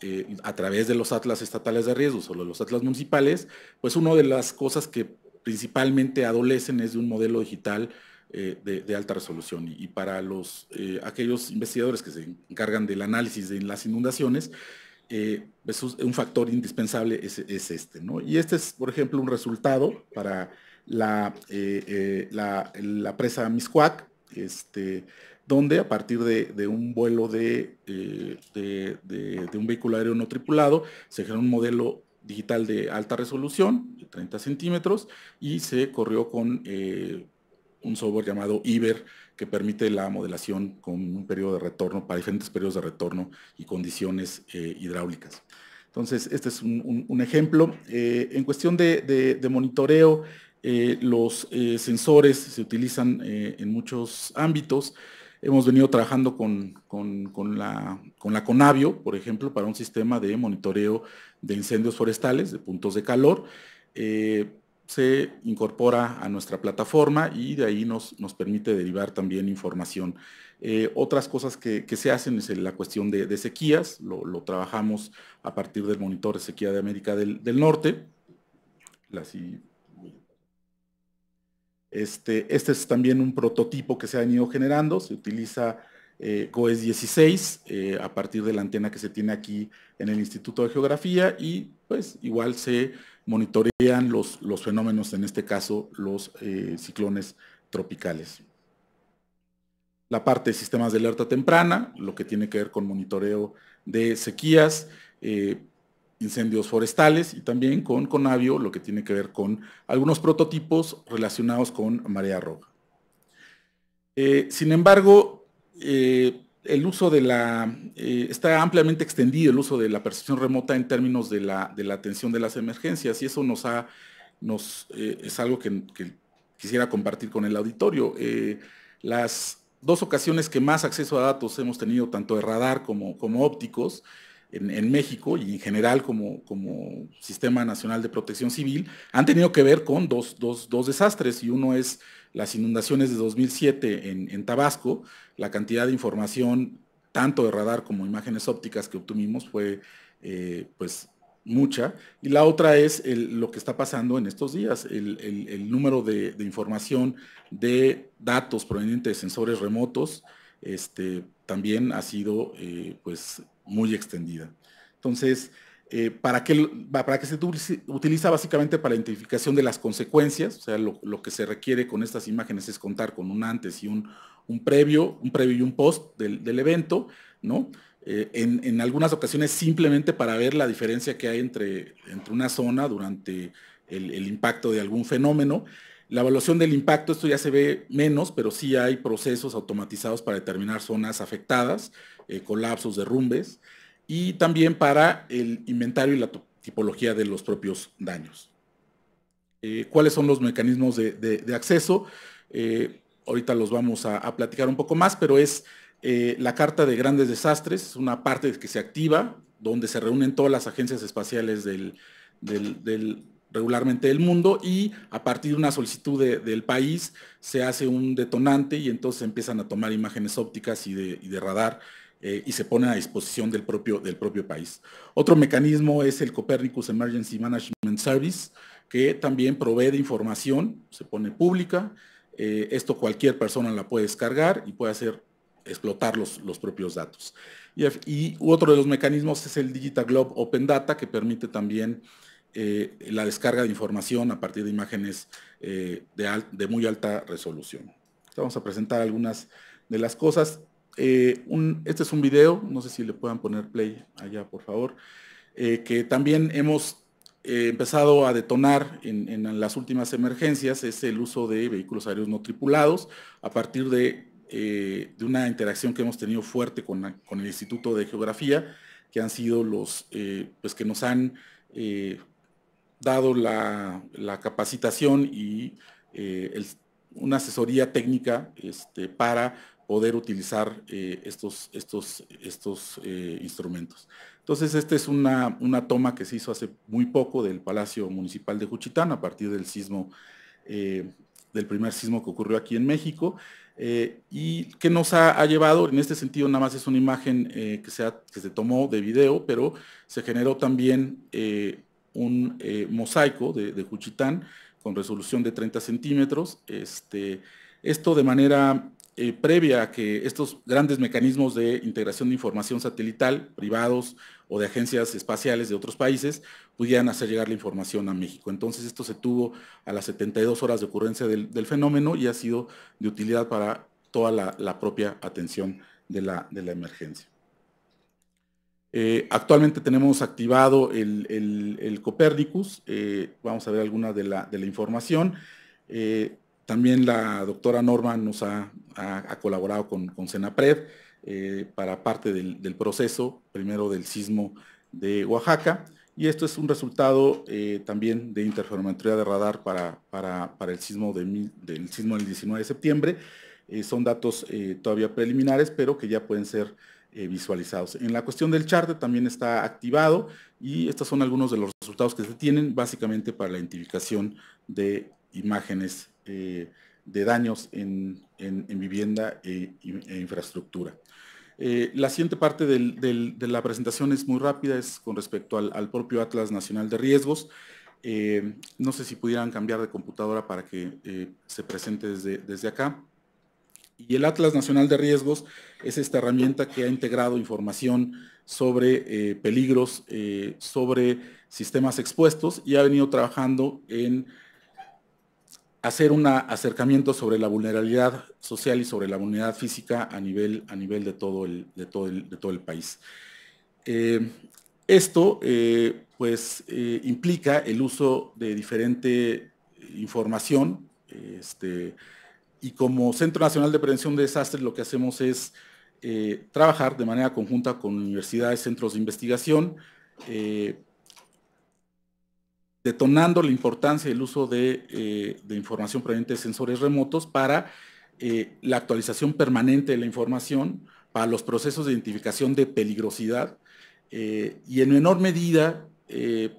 eh, a través de los atlas estatales de riesgos o los atlas municipales, pues una de las cosas que principalmente adolecen es de un modelo digital eh, de, alta resolución. Y, para los, aquellos investigadores que se encargan del análisis de las inundaciones, un factor indispensable es, este. ¿no? Y este es, por ejemplo, un resultado para la, presa Miscuac, este, donde a partir de, un vuelo de, eh, un vehículo aéreo no tripulado se generó un modelo digital de alta resolución, de 30 centímetros, y se corrió con eh, un software llamado Iber que permite la modelación con un periodo de retorno, para diferentes periodos de retorno y condiciones eh, hidráulicas. Entonces, este es un, ejemplo. en cuestión de, monitoreo, los sensores se utilizan en muchos ámbitos. Hemos venido trabajando con, la, con Conavio, por ejemplo, para un sistema de monitoreo de incendios forestales, de puntos de calor. Eh, se incorpora a nuestra plataforma y de ahí nos, nos permite derivar también información. Eh, otras cosas que, se hacen es la cuestión de, sequías, lo, trabajamos a partir del monitor de sequía de América del, Norte. La, este, este, es también un prototipo que se ha ido generando, se utiliza eh, 16 eh, a partir de la antena que se tiene aquí en el Instituto de Geografía y pues igual se monitorean los, fenómenos, en este caso los eh, ciclones tropicales. La parte de sistemas de alerta temprana, lo que tiene que ver con monitoreo de sequías, eh, incendios forestales y también con Conavio, lo que tiene que ver con algunos prototipos relacionados con marea roja. Eh, sin embargo, eh, el uso de la, eh, está ampliamente extendido el uso de la percepción remota en términos de la, de la atención de las emergencias y eso nos ha, nos, es algo que, quisiera compartir con el auditorio. las dos ocasiones que más acceso a datos hemos tenido, tanto de radar como, como ópticos, en, México y en general como, como Sistema Nacional de Protección Civil han tenido que ver con dos, desastres y uno es las inundaciones de 2007 en, Tabasco, la cantidad de información tanto de radar como imágenes ópticas que obtuvimos fue eh, pues mucha y la otra es lo que está pasando en estos días, el, número de, información de datos provenientes de sensores remotos este, también ha sido eh, pues muy extendida. Entonces, eh, ¿para, qué, ¿para se utiliza? Básicamente para la identificación de las consecuencias, o sea, lo, que se requiere con estas imágenes es contar con un antes y un, previo, un previo y un post del, evento, ¿no? Eh, en, algunas ocasiones simplemente para ver la diferencia que hay entre, entre una zona durante el, el impacto de algún fenómeno la evaluación del impacto, esto ya se ve menos, pero sí hay procesos automatizados para determinar zonas afectadas, eh, colapsos, derrumbes, y también para el inventario y la tipología de los propios daños. Eh, ¿Cuáles son los mecanismos de, acceso? Eh, ahorita los vamos a, platicar un poco más, pero es la Carta de Grandes Desastres, una parte que se activa, donde se reúnen todas las agencias espaciales del regularmente del mundo y a partir de una solicitud del país se hace un detonante y entonces empiezan a tomar imágenes ópticas y de, radar eh, y se ponen a disposición del propio, del propio país. Otro mecanismo es el Copernicus Emergency Management Service, que también provee de información, se pone pública, eh, esto cualquier persona la puede descargar y puede hacer explotar los, propios datos. y, otro de los mecanismos es el Digital Globe Open Data, que permite también eh, la descarga de información a partir de imágenes eh, de, muy alta resolución. Vamos a presentar algunas de las cosas. Eh, este es un video, no sé si le puedan poner play allá, por favor, que también hemos empezado a detonar en, las últimas emergencias, es el uso de vehículos aéreos no tripulados a partir de, una interacción que hemos tenido fuerte con, el Instituto de Geografía, que han sido los, pues que nos han dado la, capacitación y eh, una asesoría técnica este, para poder utilizar eh, estos, estos, estos eh, instrumentos. Entonces, esta es una, toma que se hizo hace muy poco del Palacio Municipal de Juchitán a partir del sismo, del primer sismo que ocurrió aquí en México. y que nos ha, llevado, en este sentido nada más es una imagen que que, se tomó de video, pero se generó también un eh, mosaico de, de, Juchitán con resolución de 30 centímetros. Este, esto de manera eh, previa a que estos grandes mecanismos de integración de información satelital, privados o de agencias espaciales de otros países, pudieran hacer llegar la información a México. Entonces esto se tuvo a las 72 horas de ocurrencia del, fenómeno y ha sido de utilidad para toda la, propia atención de la emergencia. Eh, actualmente tenemos activado el, el, eh, vamos a ver alguna de la, información. Eh, también la doctora Norma nos ha, colaborado con, CENAPRED para parte del, proceso, primero del sismo de Oaxaca, y esto es un resultado también de interferometría de radar para, el sismo del sismo del 19 de septiembre. son datos todavía preliminares, pero que ya pueden ser eh, visualizados. En la cuestión del chart también está activado y estos son algunos de los resultados que se tienen básicamente para la identificación de imágenes eh, de daños en, vivienda e, e infraestructura. Eh, la siguiente parte de la presentación es muy rápida, es con respecto al, propio Atlas Nacional de Riesgos. no sé si pudieran cambiar de computadora para que se presente desde, desde acá. Y el Atlas Nacional de Riesgos es esta herramienta que ha integrado información sobre eh, peligros, eh, sobre sistemas expuestos y ha venido trabajando en hacer un acercamiento sobre la vulnerabilidad social y sobre la vulnerabilidad física a nivel, a nivel de, todo el, todo de todo el país. Eh, esto pues, implica el uso de diferente información este, y como Centro Nacional de Prevención de Desastres lo que hacemos es eh, trabajar de manera conjunta con universidades, centros de investigación, eh, detonando la importancia del uso eh, de, información proveniente de sensores remotos para la actualización permanente de la información, para los procesos de identificación de peligrosidad y en menor medida,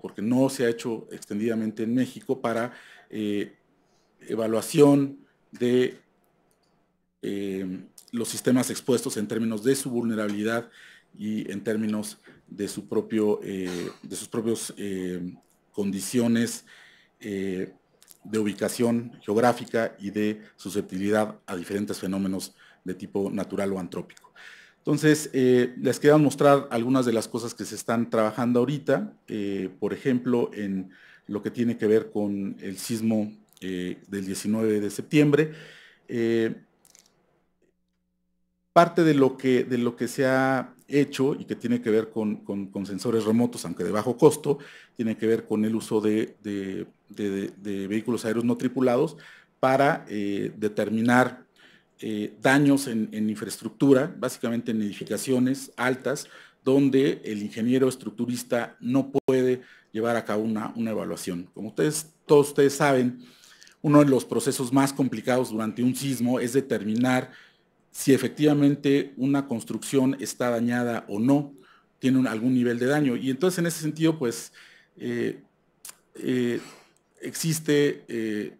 porque no se ha hecho extendidamente en México, para evaluación, de eh, los sistemas expuestos en términos de su vulnerabilidad y en términos de, su propio, eh, de sus propias eh, condiciones de ubicación geográfica y de susceptibilidad a diferentes fenómenos de tipo natural o antrópico. Entonces, les quería mostrar algunas de las cosas que se están trabajando ahorita, por ejemplo, en lo que tiene que ver con el sismo eh, del 19 de septiembre. Eh, parte de lo, que, de lo que se ha hecho y que tiene que ver con, sensores remotos, aunque de bajo costo, tiene que ver con el uso de, vehículos aéreos no tripulados para eh, determinar daños en, infraestructura, básicamente en edificaciones altas, donde el ingeniero estructurista no puede llevar a cabo una, una evaluación. Como ustedes, todos ustedes saben, uno de los procesos más complicados durante un sismo es determinar si efectivamente una construcción está dañada o no, tiene algún nivel de daño. Y entonces en ese sentido, pues, eh, eh existe, eh,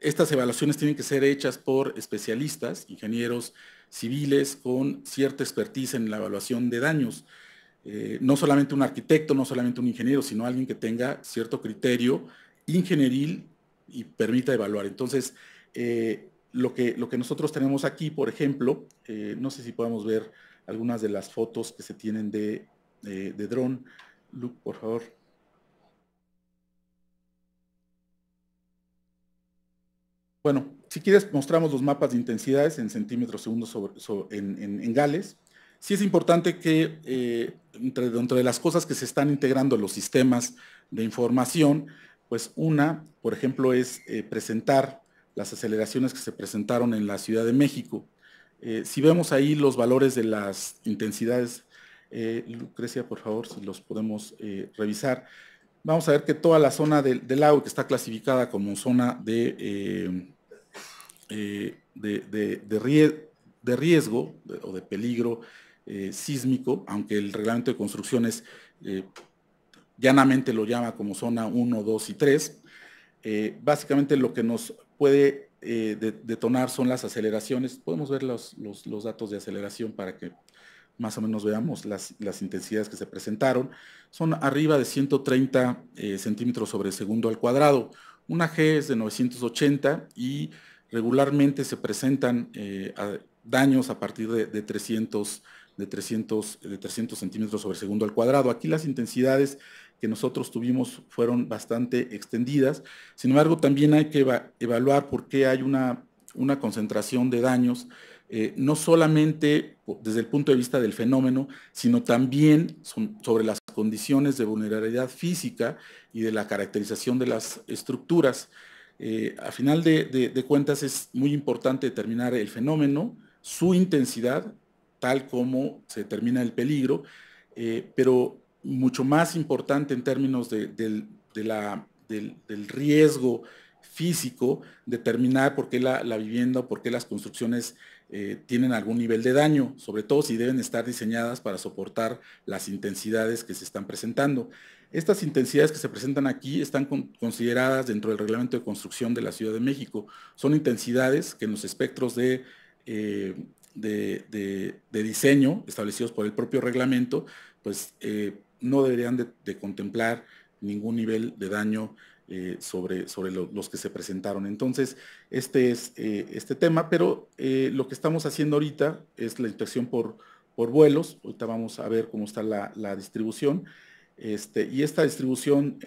estas evaluaciones tienen que ser hechas por especialistas, ingenieros civiles con cierta expertise en la evaluación de daños. Eh, no solamente un arquitecto, no solamente un ingeniero, sino alguien que tenga cierto criterio ingenieril y permita evaluar. Entonces, eh, lo, que, lo que nosotros tenemos aquí, por ejemplo, eh, no sé si podemos ver algunas de las fotos que se tienen de, dron. Luke, por favor. Bueno, si quieres mostramos los mapas de intensidades en centímetros segundos en, Gales. Sí es importante que eh, entre, dentro las cosas que se están integrando los sistemas de información, pues una, por ejemplo, es eh, presentar las aceleraciones que se presentaron en la Ciudad de México. Eh, si vemos ahí los valores de las intensidades, eh, Lucrecia, por favor, si los podemos revisar, vamos a ver que toda la zona del, lago que está clasificada como zona de, riesgo, o de peligro sísmico, aunque el reglamento de construcciones eh, llanamente lo llama como zona 1, 2 y 3. Eh, básicamente lo que nos puede eh, detonar son las aceleraciones. Podemos ver los, datos de aceleración para que más o menos veamos las, intensidades que se presentaron. Son arriba de 130 eh, centímetros sobre segundo al cuadrado. Una G es de 980 y regularmente se presentan daños a partir de, de 300 centímetros de 300, de 300 centímetros sobre segundo al cuadrado. Aquí las intensidades que nosotros tuvimos fueron bastante extendidas. Sin embargo, también hay que evaluar por qué hay una, una concentración de daños, eh, no solamente desde el punto de vista del fenómeno, sino también sobre las condiciones de vulnerabilidad física y de la caracterización de las estructuras. Eh, a final de cuentas es muy importante determinar el fenómeno, su intensidad cómo como se determina el peligro, eh, pero mucho más importante en términos de, del, riesgo físico, determinar por qué la, vivienda o por qué las construcciones eh, tienen algún nivel de daño, sobre todo si deben estar diseñadas para soportar las intensidades que se están presentando. Estas intensidades que se presentan aquí están consideradas dentro del reglamento de construcción de la Ciudad de México. Son intensidades que en los espectros de eh, de, diseño establecidos por el propio reglamento, pues eh, no deberían de, contemplar ningún nivel de daño eh, sobre, sobre los que se presentaron. Entonces, este es eh, este tema, pero lo que estamos haciendo ahorita es la inspección por, por vuelos. Ahorita vamos a ver cómo está la, distribución. Este, y esta distribución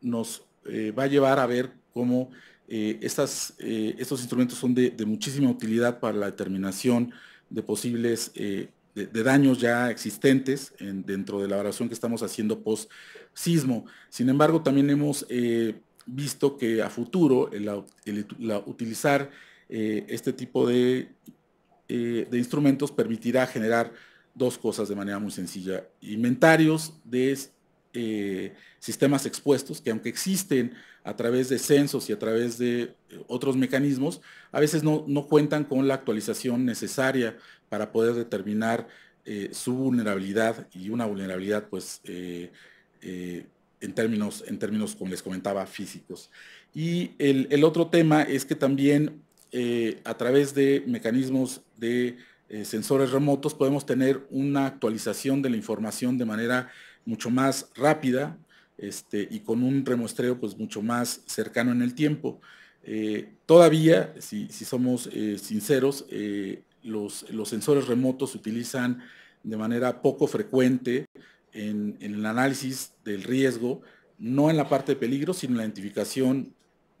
nos va a llevar a ver cómo eh, eh, estos instrumentos son de, muchísima utilidad para la determinación de posibles eh, de, daños ya existentes dentro de la evaluación que estamos haciendo post sismo. Sin embargo, también hemos visto que a futuro utilizar este tipo de, instrumentos permitirá generar dos cosas de manera muy sencilla. Inventarios de sistemas expuestos que aunque existen a través de censos y a través de eh, otros mecanismos, a veces no, cuentan con la actualización necesaria para poder determinar eh, su vulnerabilidad y una vulnerabilidad, pues, eh, en, términos, en términos, como les comentaba, físicos. Y el, el otro tema es que también a través de mecanismos de sensores remotos podemos tener una actualización de la información de manera mucho más rápida, este, y con un remuestreo pues mucho más cercano en el tiempo. Eh, todavía, si, somos eh, sinceros, eh, los, sensores remotos se utilizan de manera poco frecuente en, el análisis del riesgo, no en la parte de peligro, sino en la identificación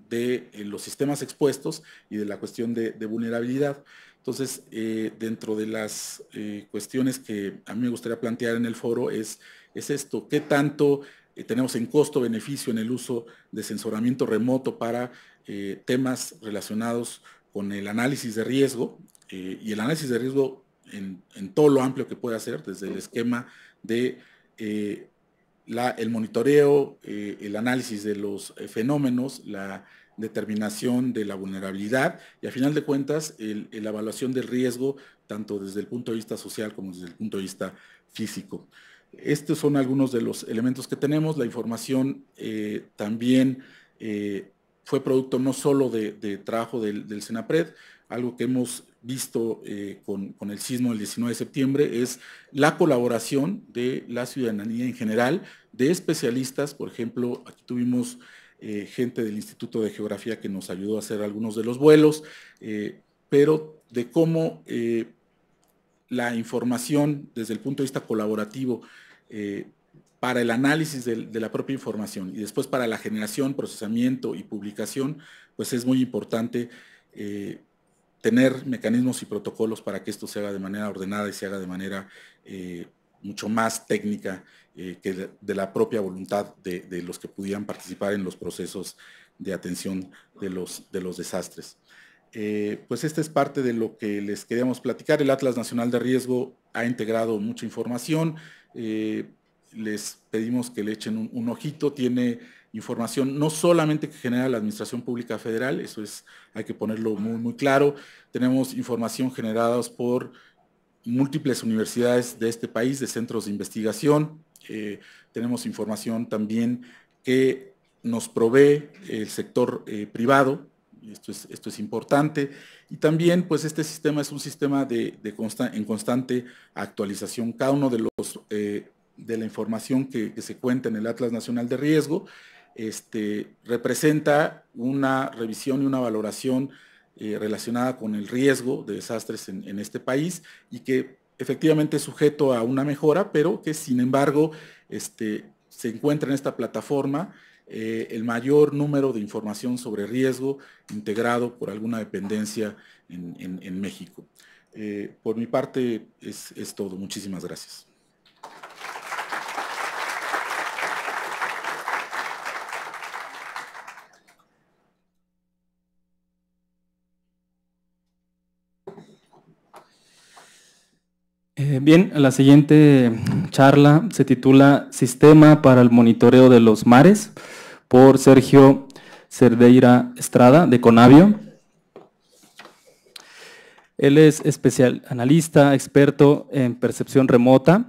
de los sistemas expuestos y de la cuestión de, vulnerabilidad. Entonces, dentro de las cuestiones que a mí me gustaría plantear en el foro es, es esto, ¿qué tanto eh, tenemos en costo-beneficio en el uso de sensoramiento remoto para eh, temas relacionados con el análisis de riesgo eh, y el análisis de riesgo en, todo lo amplio que puede hacer, desde el esquema de el monitoreo, el análisis de los fenómenos, la determinación de la vulnerabilidad y a final de cuentas la evaluación del riesgo tanto desde el punto de vista social como desde el punto de vista físico. Estos son algunos de los elementos que tenemos. La información eh, también eh, fue producto no solo de, trabajo del, del, SENAPRED, algo que hemos visto eh, con, con, el sismo del 19 de septiembre es la colaboración de la ciudadanía en general, de especialistas, por ejemplo, aquí tuvimos gente del Instituto de Geografía que nos ayudó a hacer algunos de los vuelos, pero de cómo la información desde el punto de vista colaborativo eh, para el análisis de, la propia información y después para la generación, procesamiento y publicación, pues es muy importante eh, tener mecanismos y protocolos para que esto se haga de manera ordenada y se haga de manera eh, mucho más técnica que de, la propia voluntad de, los que pudieran participar en los procesos de atención de los, desastres. pues esta es parte de lo que les queríamos platicar. El Atlas Nacional de Riesgo ha integrado mucha información. Eh, les pedimos que le echen un, ojito, tiene información no solamente que genera la Administración Pública Federal, eso es, hay que ponerlo muy, muy claro, tenemos información generada por múltiples universidades de este país, de centros de investigación, eh, tenemos información también que nos provee el sector eh, privado, esto es, importante. Y también, pues este sistema es un sistema en constante actualización. Cada uno de los eh, de la información que, se cuenta en el Atlas Nacional de Riesgo este, representa una revisión y una valoración eh, relacionada con el riesgo de desastres en, este país y que efectivamente es sujeto a una mejora, pero que sin embargo este, se encuentra en esta plataforma eh, el mayor número de información sobre riesgo integrado por alguna dependencia en, México. Eh, por mi parte es todo. Muchísimas gracias. Eh, bien, la siguiente charla se titula Sistema para el monitoreo de los mares por Sergio Cerdeira Estrada de Conavio. Él es especial analista, experto en percepción remota,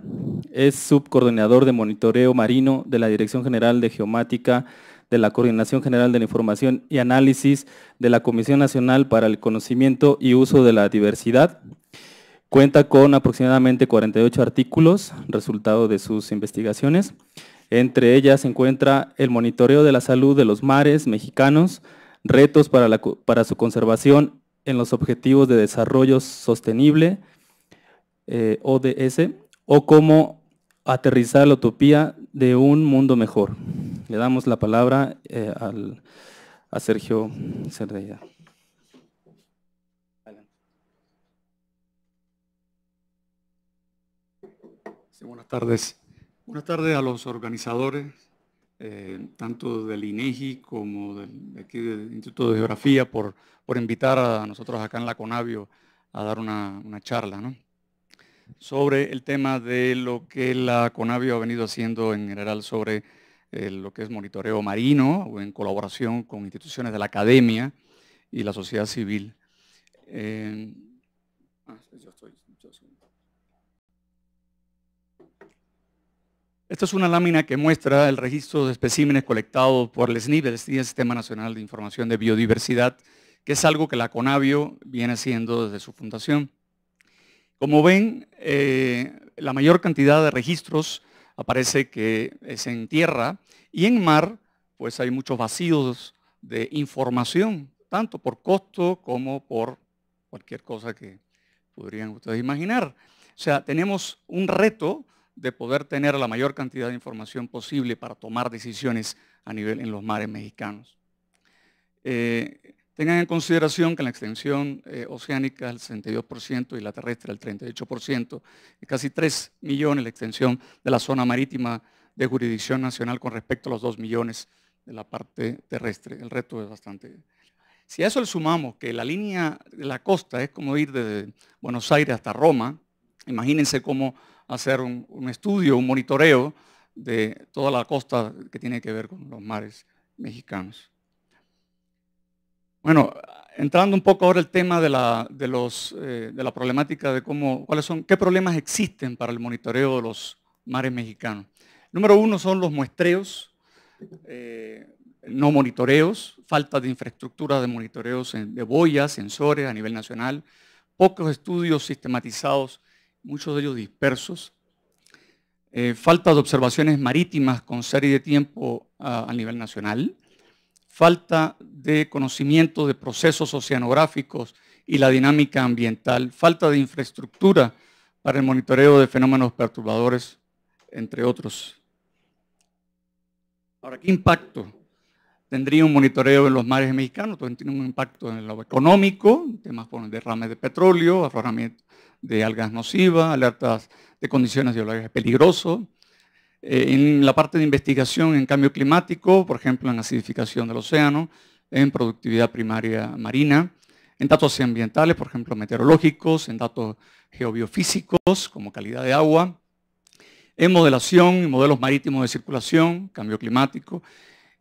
es subcoordinador de monitoreo marino de la Dirección General de Geomática de la Coordinación General de la Información y Análisis de la Comisión Nacional para el Conocimiento y Uso de la Diversidad. Cuenta con aproximadamente 48 artículos, resultado de sus investigaciones. Entre ellas se encuentra el monitoreo de la salud de los mares mexicanos, retos para, su conservación en los Objetivos de Desarrollo Sostenible, eh, ODS, o cómo aterrizar la utopía de un mundo mejor. Le damos la palabra eh, a Sergio Cerdeira. buenas tardes. Buenas tardes a los organizadores, eh, tanto del INEGI e como del, Instituto de Geografía, por, por invitar a nosotros acá en la Conavio a dar una, charla sobre el tema de lo que la Conavio ha venido haciendo en general sobre eh, lo que es monitoreo marino o en colaboración con instituciones de la academia y la sociedad civil. Eh, Esta es una lámina que muestra el registro de especímenes colectados por el SNIB, el Sistema Nacional de Información de Biodiversidad, que es algo que la CONABIO viene haciendo desde su fundación. Como ven, eh, la mayor cantidad de registros aparece que es en tierra y en mar, pues hay muchos vacíos de información, tanto por costo como por cualquier cosa que podrían ustedes imaginar. O sea, tenemos un reto de poder tener la mayor cantidad de información posible para tomar decisiones a nivel en los mares mexicanos. Eh, tengan en consideración que la extensión eh, oceánica el 62% y la terrestre el 38%, y casi 3 millones la extensión de la zona marítima de jurisdicción nacional con respecto a los 2 millones de la parte terrestre. El reto es bastante... Si a eso le sumamos que la línea de la costa es como ir de Buenos Aires hasta Roma, imagínense cómo hacer un, estudio, un monitoreo de toda la costa que tiene que ver con los mares mexicanos. Bueno, entrando un poco ahora el tema de la, eh, problemática de cómo, cuáles son, qué problemas existen para el monitoreo de los mares mexicanos. Número uno son los muestreos, eh, no monitoreos, falta de infraestructura de monitoreos de boyas, sensores a nivel nacional, pocos estudios sistematizados muchos de ellos dispersos. Eh, falta de observaciones marítimas con serie de tiempo ah, a, nivel nacional. Falta de conocimiento de procesos oceanográficos y la dinámica ambiental. Falta de infraestructura para el monitoreo de fenómenos perturbadores, entre otros. Ahora, ¿qué impacto tendría un monitoreo en los mares mexicanos? Pues, tiene un impacto en el lado económico, temas como derrame de petróleo, afloramiento, de algas nocivas, alertas de condiciones de peligrosas. Eh, en la parte de investigación en cambio climático, por ejemplo, en acidificación del océano, en productividad primaria marina, en datos ambientales, por ejemplo, meteorológicos, en datos geobiofísicos, como calidad de agua, en modelación y modelos marítimos de circulación, cambio climático,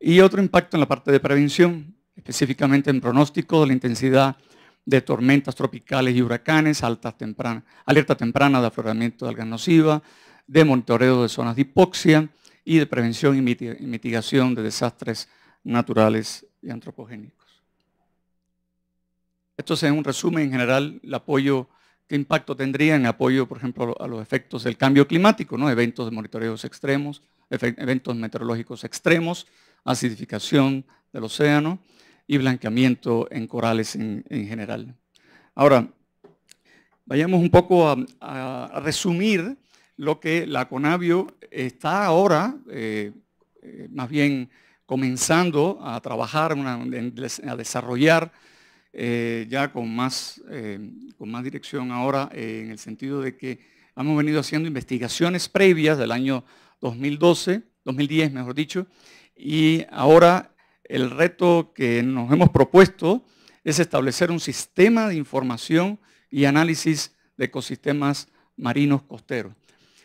y otro impacto en la parte de prevención, específicamente en pronóstico de la intensidad de tormentas tropicales y huracanes, alerta temprana de afloramiento de algas nocivas, de monitoreo de zonas de hipoxia y de prevención y mitigación de desastres naturales y antropogénicos. Esto es un resumen en general el apoyo, qué impacto tendría en apoyo, por ejemplo, a los efectos del cambio climático, ¿no? eventos de monitoreos extremos, eventos meteorológicos extremos, acidificación del océano, y blanqueamiento en corales en, general. Ahora, vayamos un poco a, resumir lo que la Conavio está ahora, eh, eh, más bien comenzando a trabajar, a desarrollar eh, ya con más, con más dirección ahora, en el sentido de que hemos venido haciendo investigaciones previas del año 2012, 2010 mejor dicho, y ahora el reto que nos hemos propuesto es establecer un sistema de información y análisis de ecosistemas marinos costeros,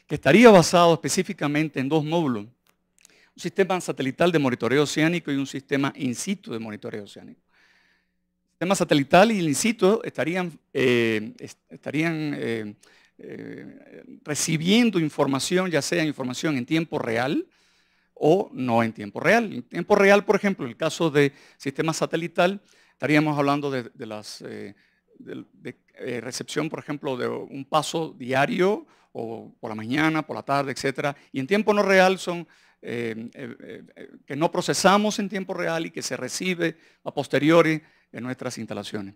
que estaría basado específicamente en dos módulos, un sistema satelital de monitoreo oceánico y un sistema in situ de monitoreo oceánico. El sistema satelital y el in situ estarían, eh, estarían eh, eh, recibiendo información, ya sea información en tiempo real, o no en tiempo real. En tiempo real, por ejemplo, en el caso de sistema satelital, estaríamos hablando de, de las... Eh, de, eh, recepción, por ejemplo, de un paso diario o por la mañana, por la tarde, etcétera, y en tiempo no real son eh, que no procesamos en tiempo real y que se recibe a posteriori en nuestras instalaciones.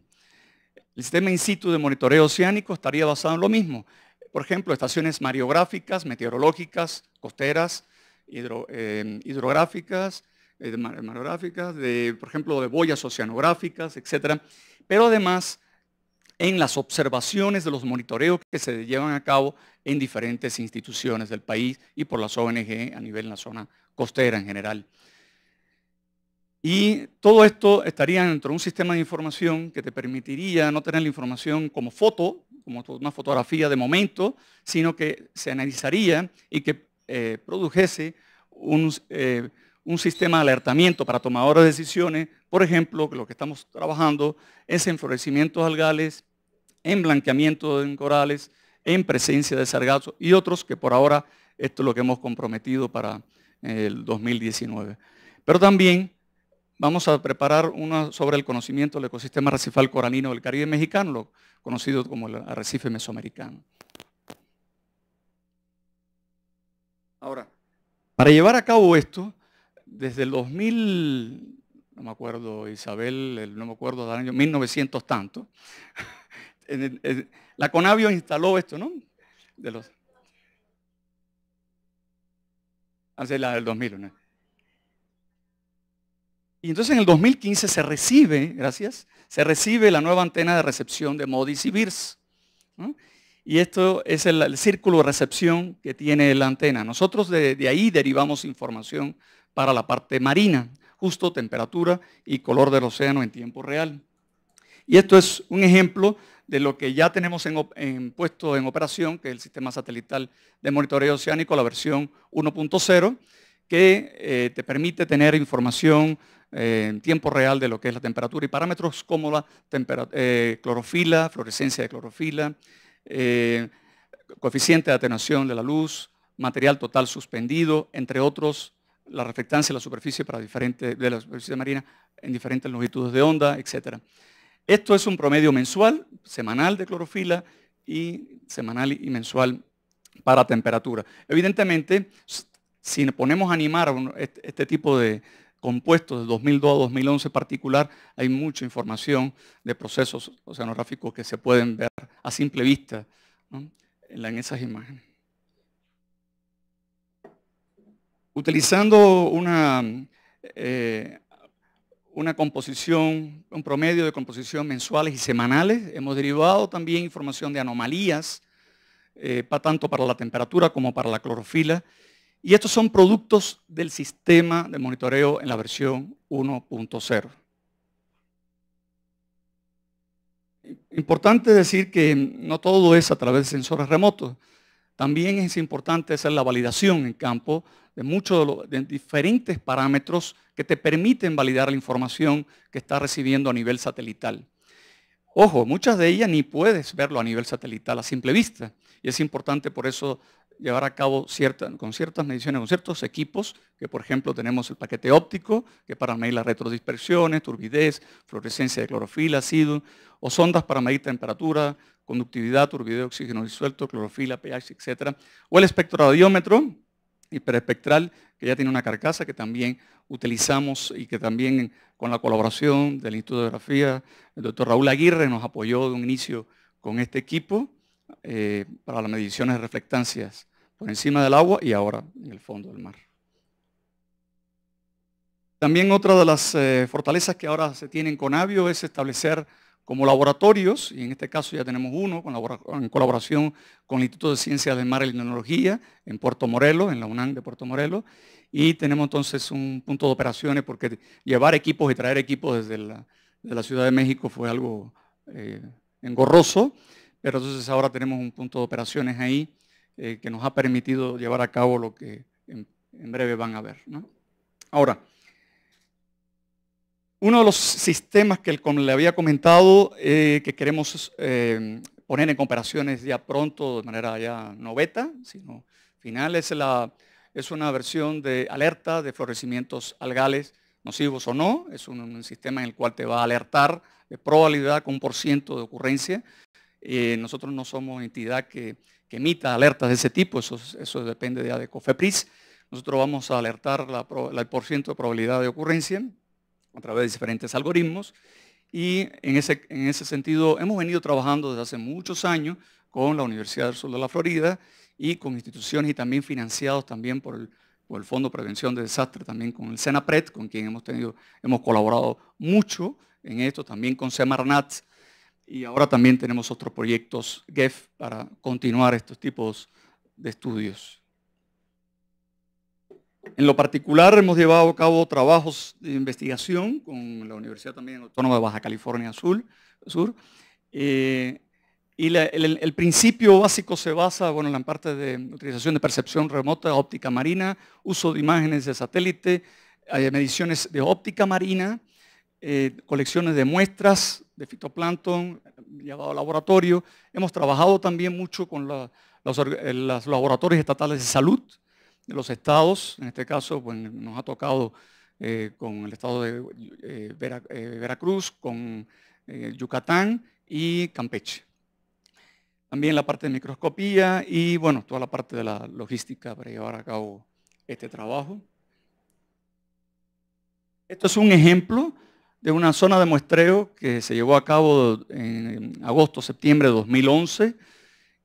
El sistema in situ de monitoreo oceánico estaría basado en lo mismo. Por ejemplo, estaciones mariográficas, meteorológicas, costeras, Em, hidrográficas, eh, marográficas, de, por ejemplo, de boyas oceanográficas, etc. Pero además en las observaciones de los monitoreos que se llevan a cabo en diferentes instituciones del país y por las ONG a nivel en la zona costera en general. Y todo esto estaría dentro de un sistema de información que te permitiría no tener la información como foto, como una fotografía de momento, sino que se analizaría y que eh, produjese eh, un, sistema de alertamiento para tomadores de decisiones. Por ejemplo, lo que estamos trabajando es en florecimientos algales, en blanqueamiento de corales, en presencia de sargazo y otros que por ahora esto es lo que hemos comprometido para eh, el 2019. Pero también vamos a preparar una sobre el conocimiento del ecosistema recifal coralino del Caribe mexicano, conocido como el arrecife mesoamericano. Ahora, para llevar a cabo esto, desde el 2000, no me acuerdo Isabel, no me acuerdo del año 1900 tanto, la Conavio instaló esto, ¿no? De los, hace ah, la del 2000, ¿no? Y entonces en el 2015 se recibe, gracias, se recibe la nueva antena de recepción de Modis y BIRS. Y esto es el, círculo de recepción que tiene la antena. Nosotros de, ahí derivamos información para la parte marina, justo temperatura y color del océano en tiempo real. Y esto es un ejemplo de lo que ya tenemos puesto en operación, que es el sistema satelital de monitoreo oceánico, la versión 1.0, que eh, te permite tener información eh, en tiempo real de lo que es la temperatura y parámetros como la eh, clorofila, fluorescencia de clorofila, eh, coeficiente de atenuación de la luz, material total suspendido, entre otros, la reflectancia de la superficie, para diferentes de la superficie marina en diferentes longitudes de onda, etc. Esto es un promedio mensual, semanal de clorofila y semanal y mensual para temperatura. Evidentemente, si ponemos a animar este, este tipo de, compuestos de 2002 a 2011 particular, hay mucha información de procesos oceanográficos que se pueden ver a simple vista en esas imágenes. Utilizando una, eh, una composición, un promedio de composición mensuales y semanales, hemos derivado también información de anomalías, eh, tanto para la temperatura como para la clorofila, y estos son productos del sistema de monitoreo en la versión 1.0. Importante decir que no todo es a través de sensores remotos. También es importante hacer la validación en campo de muchos de, diferentes parámetros que te permiten validar la información que estás recibiendo a nivel satelital. Ojo, muchas de ellas ni puedes verlo a nivel satelital a simple vista. Y es importante por eso llevar a cabo con ciertas mediciones, con ciertos equipos, que por ejemplo tenemos el paquete óptico, que para medir las retrodispersiones, turbidez, fluorescencia de clorofila, ácido, o sondas para medir temperatura, conductividad, turbidez, oxígeno disuelto, clorofila, pH, etc. O el espectro radiómetro hiperespectral, que ya tiene una carcasa que también utilizamos y que también con la colaboración del Instituto de Geografía, el doctor Raúl Aguirre nos apoyó de un inicio con este equipo eh, para las mediciones de reflectancias por encima del agua y ahora en el fondo del mar. También otra de las eh, fortalezas que ahora se tienen con Avio es establecer como laboratorios, y en este caso ya tenemos uno en colaboración con el Instituto de Ciencias del Mar y tecnología en Puerto Morelos, en la UNAM de Puerto Morelos, y tenemos entonces un punto de operaciones porque llevar equipos y traer equipos desde la, Ciudad de México fue algo eh, engorroso, pero entonces ahora tenemos un punto de operaciones ahí eh, que nos ha permitido llevar a cabo lo que en, breve van a ver. Ahora, uno de los sistemas que le había comentado eh, que queremos eh, poner en comparaciones ya pronto, de manera ya no beta, sino final, es, la, es una versión de alerta de florecimientos algales nocivos o no. Es un, sistema en el cual te va a alertar de probabilidad con un por ciento de ocurrencia. nosotros no somos entidad que que emita alertas de ese tipo, eso, eso depende de ADECOFEPRIS, Nosotros vamos a alertar la, el porcentaje de probabilidad de ocurrencia a través de diferentes algoritmos y en ese, en ese sentido hemos venido trabajando desde hace muchos años con la Universidad del Sur de la Florida y con instituciones y también financiados también por el, Fondo de Prevención de Desastres, también con el SENAPRED, con quien hemos, tenido, hemos colaborado mucho en esto, también con SEMARNAT, y ahora también tenemos otros proyectos GEF para continuar estos tipos de estudios. En lo particular hemos llevado a cabo trabajos de investigación con la Universidad también Autónoma de Baja California Sur. Eh, y el, principio básico se basa bueno, en la parte de utilización de percepción remota, óptica marina, uso de imágenes de satélite, eh, mediciones de óptica marina, eh, colecciones de muestras de fitoplancton llevado laboratorio. Hemos trabajado también mucho con eh, los, laboratorios estatales de salud de los estados. En este caso, pues, nos ha tocado eh, con el estado de eh, Veracruz, con Yucatán y Campeche. También la parte de microscopía y, bueno, toda la parte de la logística para llevar a cabo este trabajo. Esto es un ejemplo de una zona de muestreo que se llevó a cabo en agosto, septiembre de 2011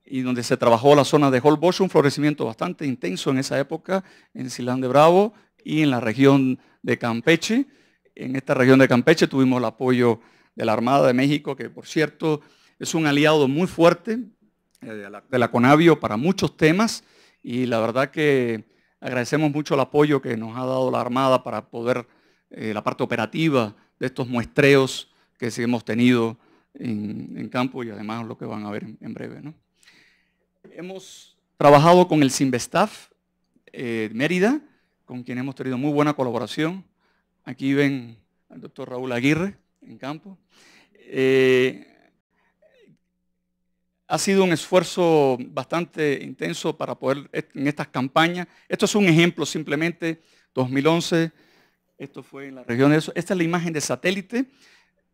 y donde se trabajó la zona de Holbox, un florecimiento bastante intenso en esa época en Silán de Bravo y en la región de Campeche. En esta región de Campeche tuvimos el apoyo de la Armada de México, que por cierto es un aliado muy fuerte eh, de la, Conavio para muchos temas y la verdad que agradecemos mucho el apoyo que nos ha dado la Armada para poder, eh, la parte operativa, de estos muestreos que sí hemos tenido en, campo y además lo que van a ver en, breve. Hemos trabajado con el Sinvestaf eh, Mérida, con quien hemos tenido muy buena colaboración. Aquí ven al doctor Raúl Aguirre en campo. Eh, ha sido un esfuerzo bastante intenso para poder en estas campañas. Esto es un ejemplo simplemente, 2011, esto fue en la región de eso. Esta es la imagen de satélite.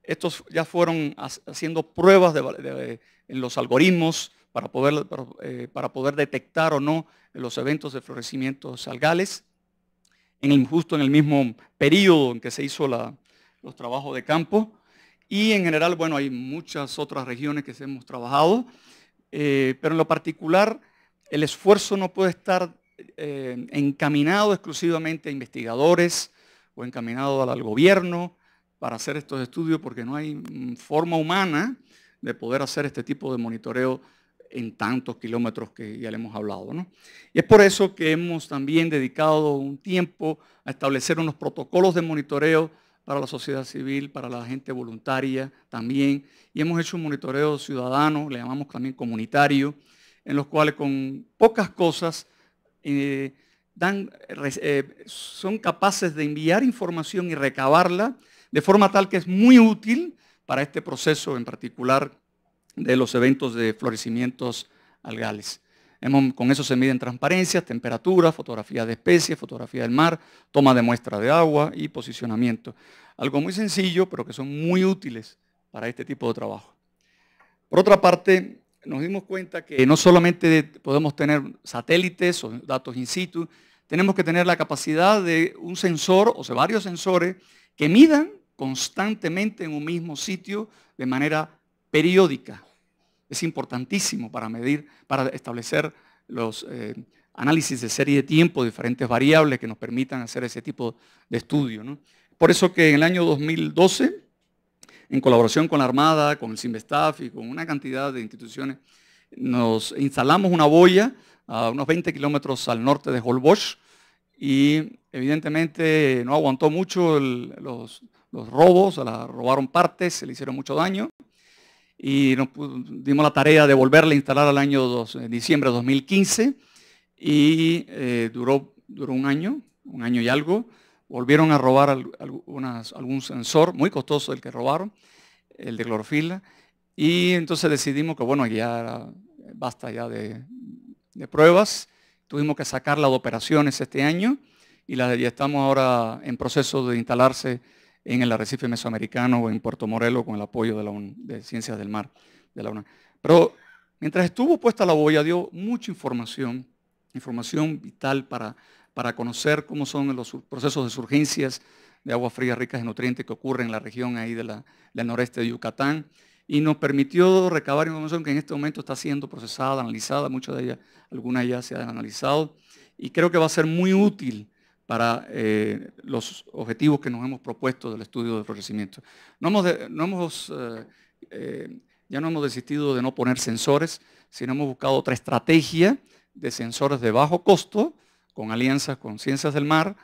Estos ya fueron haciendo pruebas en los algoritmos para poder, eh, para, poder, detectar o no los eventos de florecimiento salgales. En justo en el mismo periodo en que se hizo los trabajos de campo. Y en general, bueno, hay muchas otras regiones que hemos trabajado, eh, pero en lo particular, el esfuerzo no puede estar eh, encaminado exclusivamente a investigadores, o encaminado al gobierno para hacer estos estudios porque no hay mm, forma humana de poder hacer este tipo de monitoreo en tantos kilómetros que ya le hemos hablado. Y es por eso que hemos también dedicado un tiempo a establecer unos protocolos de monitoreo para la sociedad civil, para la gente voluntaria también, y hemos hecho un monitoreo ciudadano, le llamamos también comunitario, en los cuales con pocas cosas eh, eh, son capaces de enviar información y recabarla de forma tal que es muy útil para este proceso en particular de los eventos de florecimientos algales. Con eso se miden transparencias, temperatura, fotografía de especies, fotografía del mar, toma de muestra de agua y posicionamiento. Algo muy sencillo, pero que son muy útiles para este tipo de trabajo. Por otra parte, nos dimos cuenta que no solamente podemos tener satélites o datos in situ, tenemos que tener la capacidad de un sensor, o sea, varios sensores, que midan constantemente en un mismo sitio de manera periódica. Es importantísimo para medir, para establecer los eh, análisis de serie de tiempo, diferentes variables que nos permitan hacer ese tipo de estudio. Por eso que en el año 2012 en colaboración con la Armada, con el CIMBESTAF y con una cantidad de instituciones, nos instalamos una boya a unos 20 kilómetros al norte de Holbosch y evidentemente no aguantó mucho los, robos, la robaron partes, se le hicieron mucho daño y nos dimos la tarea de volverla a instalar al año de eh, diciembre de 2015 y eh, duró un año, un año y algo volvieron a robar algún sensor muy costoso el que robaron, el de clorofila, y entonces decidimos que bueno, ya basta ya de, pruebas, tuvimos que sacarla de operaciones este año y la, ya estamos ahora en proceso de instalarse en el arrecife mesoamericano o en Puerto Morelo, con el apoyo de la de Ciencias del Mar de la UNAM. Pero mientras estuvo puesta la boya dio mucha información, información vital para para conocer cómo son los procesos de surgencias de aguas frías ricas en nutrientes que ocurren en la región ahí de la, del noreste de Yucatán. Y nos permitió recabar información que en este momento está siendo procesada, analizada, muchas de ellas, algunas ya se han analizado. Y creo que va a ser muy útil para eh, los objetivos que nos hemos propuesto del estudio de florecimiento. No eh, eh, ya no hemos desistido de no poner sensores, sino hemos buscado otra estrategia de sensores de bajo costo con alianzas con Ciencias del Mar.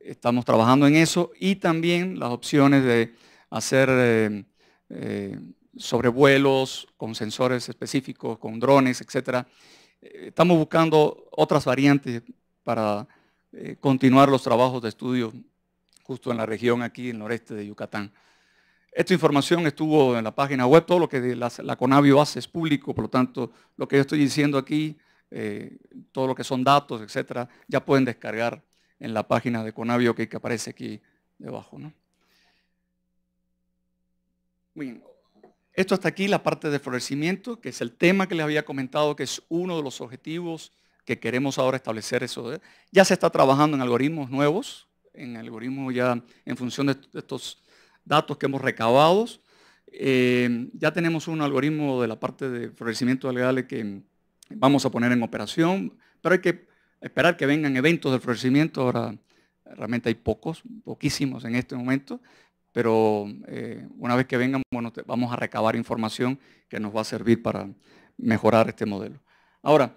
Estamos trabajando en eso y también las opciones de hacer eh, eh, sobrevuelos con sensores específicos, con drones, etc. Eh, estamos buscando otras variantes para continuar los trabajos de estudio justo en la región aquí, en el noreste de Yucatán. Esta información estuvo en la página web, todo lo que la, la, Conavio hace es público, por lo tanto, lo que yo estoy diciendo aquí eh, todo lo que son datos, etcétera, ya pueden descargar en la página de Conavio que aparece aquí debajo. ¿no? bien. Esto hasta aquí, la parte de florecimiento, que es el tema que les había comentado, que es uno de los objetivos que queremos ahora establecer. eso. Ya se está trabajando en algoritmos nuevos, en algoritmos ya en función de estos datos que hemos recabado. Eh, ya tenemos un algoritmo de la parte de florecimiento legales que vamos a poner en operación, pero hay que esperar que vengan eventos de florecimiento. Ahora realmente hay pocos, poquísimos en este momento, pero eh, una vez que vengan, vamos a recabar información que nos va a servir para mejorar este modelo. Ahora,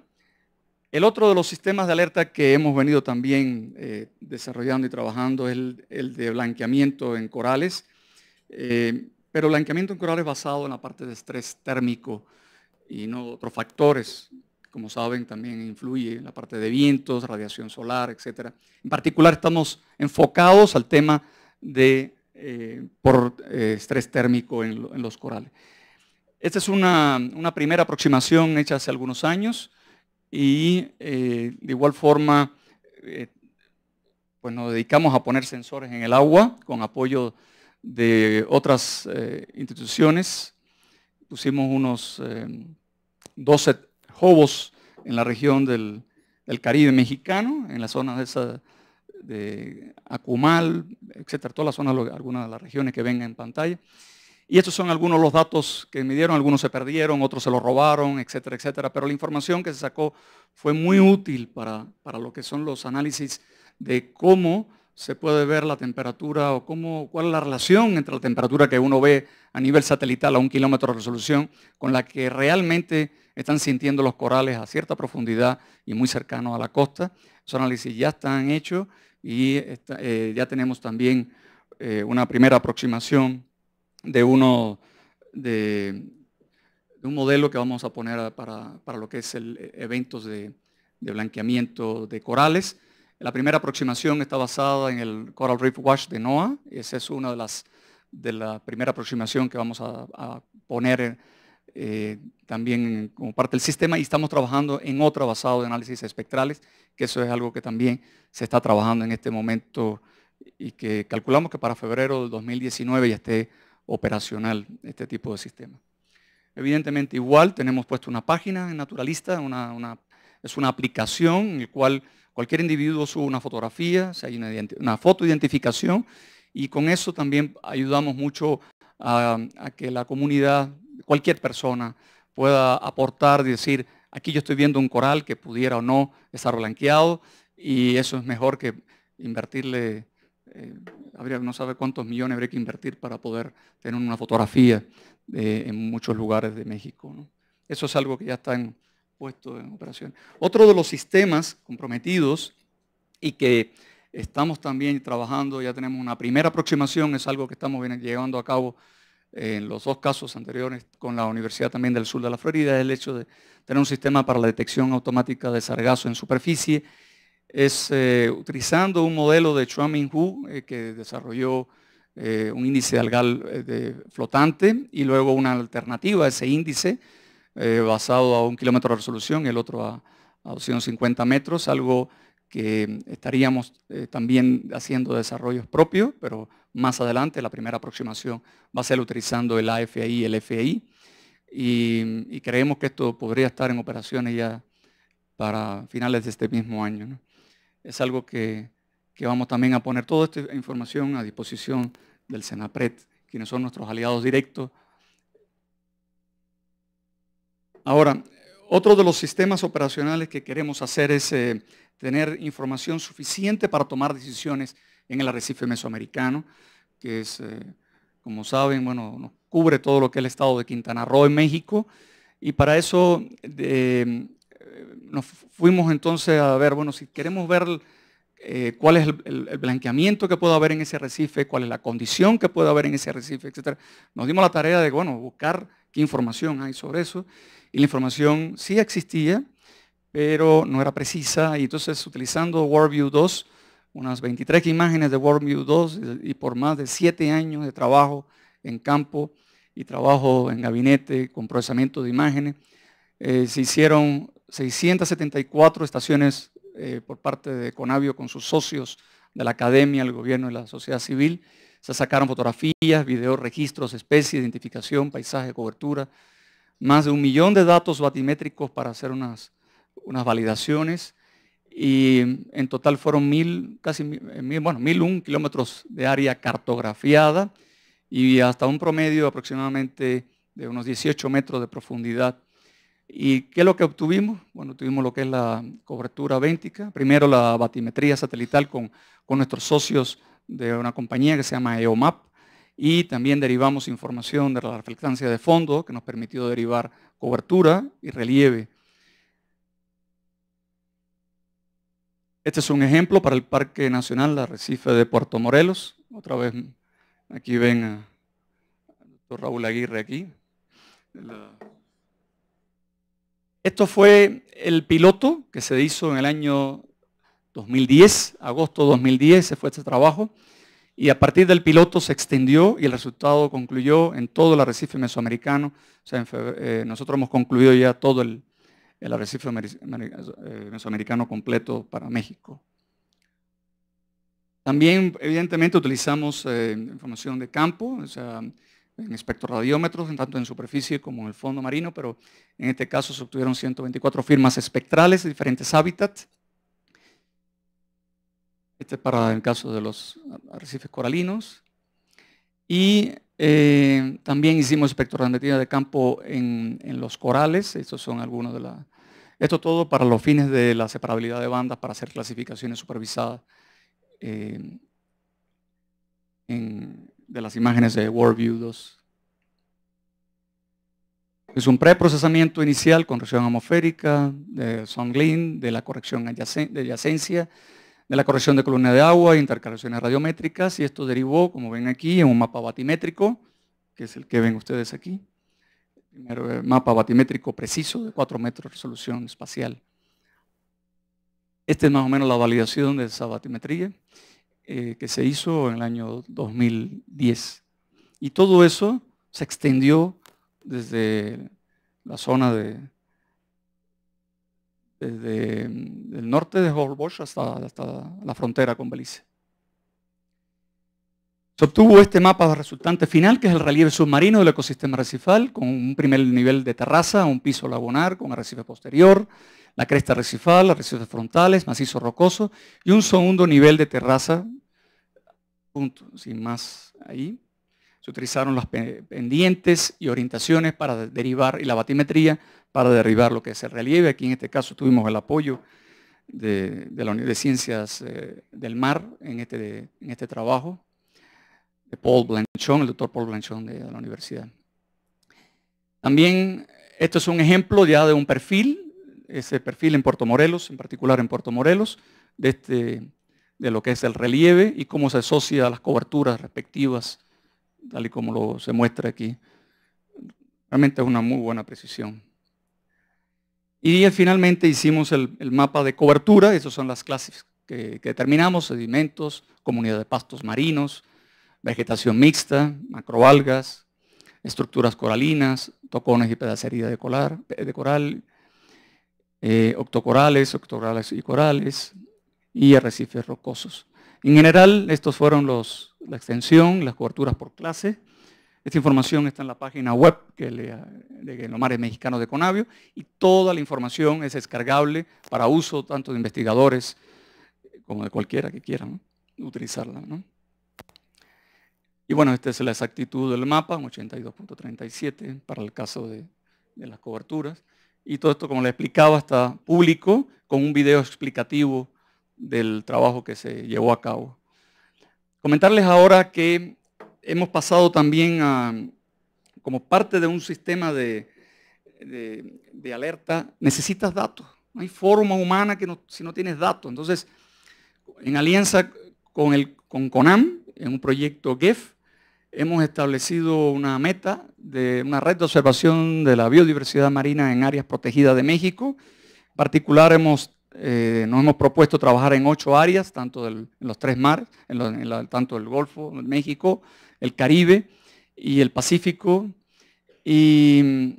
el otro de los sistemas de alerta que hemos venido también eh, desarrollando y trabajando es el, de blanqueamiento en corales, eh, pero blanqueamiento en corales basado en la parte de estrés térmico y no otros factores. Como saben, también influye la parte de vientos, radiación solar, etc. En particular, estamos enfocados al tema de eh, por eh, estrés térmico en, los corales. Esta es una, primera aproximación hecha hace algunos años y eh, de igual forma pues nos dedicamos a poner sensores en el agua con apoyo de otras instituciones pusimos unos 12 hobos en la región del, Caribe mexicano, en la zona de, Acumal, etcétera, todas las zonas, algunas de las regiones que ven en pantalla. Y estos son algunos de los datos que me dieron, algunos se perdieron, otros se los robaron, etcétera, etcétera. Pero la información que se sacó fue muy útil para, para lo que son los análisis de cómo se puede ver la temperatura o cuál es la relación entre la temperatura que uno ve a nivel satelital a un kilómetro de resolución con la que realmente están sintiendo los corales a cierta profundidad y muy cercano a la costa. Esos análisis ya están hechos y eh, ya tenemos también eh, una primera aproximación de uno un modelo que vamos a poner para, lo que es el eh, eventos de blanqueamiento de corales la primera aproximación está basada en el Coral Reef Watch de NOAA. Esa es una de las de la primera aproximación que vamos a, poner eh, también como parte del sistema y estamos trabajando en otra basado de análisis espectrales, que eso es algo que también se está trabajando en este momento y que calculamos que para febrero del 2019 ya esté operacional este tipo de sistema. Evidentemente igual tenemos puesto una página en Naturalista, es una aplicación en la cual Cualquier individuo sube una fotografía, si hay una, foto identificación y con eso también ayudamos mucho a, que la comunidad, cualquier persona, pueda aportar y decir, aquí yo estoy viendo un coral que pudiera o no estar blanqueado, y eso es mejor que invertirle, eh, no sabe cuántos millones habría que invertir para poder tener una fotografía eh, en muchos lugares de México. Eso es algo que ya está en, puesto en operación. Otro de los sistemas comprometidos y que estamos también trabajando, ya tenemos una primera aproximación, es algo que estamos llevando a cabo eh, en los dos casos anteriores con la Universidad también del Sur de la Florida, es el hecho de tener un sistema para la detección automática de sargazo en superficie. Es eh, utilizando un modelo de Chuan Hu eh, que desarrolló un índice algal flotante y luego una alternativa a ese índice eh, basado a un kilómetro de resolución, el otro a, 250 metros, algo que estaríamos eh, también haciendo desarrollos propios, pero más adelante la primera aproximación va a ser utilizando el AFI y el FI, y, creemos que esto podría estar en operaciones ya para finales de este mismo año. Es algo que, vamos también a poner toda esta información a disposición del Senapret, quienes son nuestros aliados directos Ahora, otro de los sistemas operacionales que queremos hacer es eh, tener información suficiente para tomar decisiones en el arrecife mesoamericano, que es, eh, como saben, bueno, cubre todo lo que es el estado de Quintana Roo en México. Y para eso eh, nos fuimos entonces a ver, bueno, si queremos ver cuál es el, el, blanqueamiento que puede haber en ese arrecife, cuál es la condición que puede haber en ese arrecife, etc. Nos dimos la tarea de, bueno, buscar qué información hay sobre eso y la información sí existía, pero no era precisa. Y entonces utilizando WorldView 2, unas 23 imágenes de WorldView 2 y por más de 7 años de trabajo en campo y trabajo en gabinete con procesamiento de imágenes, eh, se hicieron 674 estaciones eh, por parte de Conavio con sus socios de la academia, el gobierno y la sociedad civil. Se sacaron fotografías, videos, registros, especies, identificación, paisaje, cobertura, más de un millón de datos batimétricos para hacer unas, validaciones y en total fueron mil, casi eh, mil, bueno, mil un kilómetros de área cartografiada y hasta un promedio aproximadamente de unos 18 metros de profundidad. ¿Y qué es lo que obtuvimos? Bueno, obtuvimos lo que es la cobertura béntica, primero la batimetría satelital con, con nuestros socios de una compañía que se llama EOMAP, y también derivamos información de la reflectancia de fondo que nos permitió derivar cobertura y relieve. Este es un ejemplo para el Parque Nacional La Arrecife de Puerto Morelos. Otra vez aquí ven a, Raúl Aguirre aquí. Esto fue el piloto que se hizo en el año 2010, agosto 2010, se fue este trabajo. Y a partir del piloto se extendió y el resultado concluyó en todo el arrecife mesoamericano. O sea, eh, nosotros hemos concluido ya todo el, arrecife eh, mesoamericano completo para México. También, evidentemente, utilizamos eh, información de campo, o sea, en espectroradiómetros, tanto en superficie como en el fondo marino, pero en este caso se obtuvieron 124 firmas espectrales de diferentes hábitats. Este es para el caso de los arrecifes coralinos. Y eh, también hicimos espectrometría de campo en, los corales. Estos son algunos de la, Esto todo para los fines de la separabilidad de bandas, para hacer clasificaciones supervisadas eh, de las imágenes de WorldView 2. Es un preprocesamiento inicial con reacción atmosférica, de Songlin, de la corrección de adyacencia, de la corrección de columna de agua, intercalaciones radiométricas, y esto derivó, como ven aquí, en un mapa batimétrico, que es el que ven ustedes aquí. El primer mapa batimétrico preciso de 4 metros de resolución espacial. Esta es más o menos la validación de esa batimetría eh, que se hizo en el año 2010. Y todo eso se extendió desde la zona de desde mm, el norte de Holbox hasta, hasta la frontera con Belice. Se obtuvo este mapa resultante final, que es el relieve submarino del ecosistema recifal, con un primer nivel de terraza, un piso lagunar con arrecife posterior, la cresta recifal, arrecifes frontales, macizo rocoso y un segundo nivel de terraza, punto, sin más ahí. Se utilizaron las pendientes y orientaciones para derivar y la batimetría para derribar lo que es el relieve. Aquí en este caso tuvimos el apoyo de, la Unidad de Ciencias eh, del Mar en este, en este trabajo, de Paul Blanchon, el doctor Paul Blanchon de, la universidad. También esto es un ejemplo ya de un perfil, ese perfil en Puerto Morelos, en particular en Puerto Morelos, de, este, de lo que es el relieve y cómo se asocia a las coberturas respectivas, tal y como lo se muestra aquí. Realmente es una muy buena precisión. Y finalmente hicimos el, mapa de cobertura, esas son las clases que, determinamos, sedimentos, comunidad de pastos marinos, vegetación mixta, macroalgas, estructuras coralinas, tocones y pedacería de, coral, eh, octocorales, octocorales y corales, y arrecifes rocosos. En general, estos fueron los, la extensión, las coberturas por clase, esta información está en la página web de los mares mexicanos de Conavio y toda la información es descargable para uso tanto de investigadores eh, como de cualquiera que quiera utilizarla. Y bueno, esta es la exactitud del mapa, 82.37 para el caso de, las coberturas. Y todo esto, como les explicaba, está público con un video explicativo del trabajo que se llevó a cabo. Comentarles ahora que hemos pasado también a, como parte de un sistema de, alerta, necesitas datos. No hay forma humana que si no tienes datos. Entonces, en alianza con, el, con CONAM, en un proyecto GEF, hemos establecido una meta de una red de observación de la biodiversidad marina en áreas protegidas de México. En particular, hemos, eh, nos hemos propuesto trabajar en ocho áreas, tanto en los tres mares, en en tanto el Golfo, México, el Caribe y el Pacífico, y mm,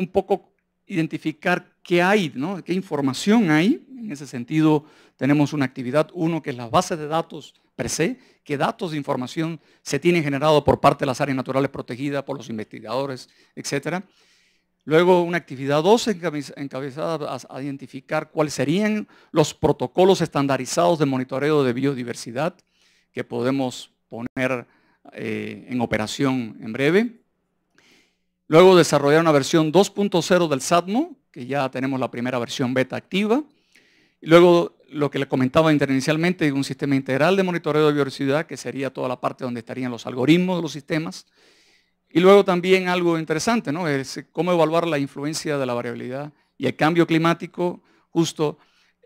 un poco identificar qué hay, qué información hay. En ese sentido, tenemos una actividad, uno que es las bases de datos per se, qué datos de información se tienen generado por parte de las áreas naturales protegidas, por los investigadores, etc. Luego, una actividad dos encabezada a identificar cuáles serían los protocolos estandarizados de monitoreo de biodiversidad que podemos poner eh, en operación en breve. Luego desarrollar una versión 2.0 del SATMO, que ya tenemos la primera versión beta activa. luego lo que le comentaba inicialmente, un sistema integral de monitoreo de biodiversidad, que sería toda la parte donde estarían los algoritmos de los sistemas. Y luego también algo interesante, ¿no? Es cómo evaluar la influencia de la variabilidad y el cambio climático justo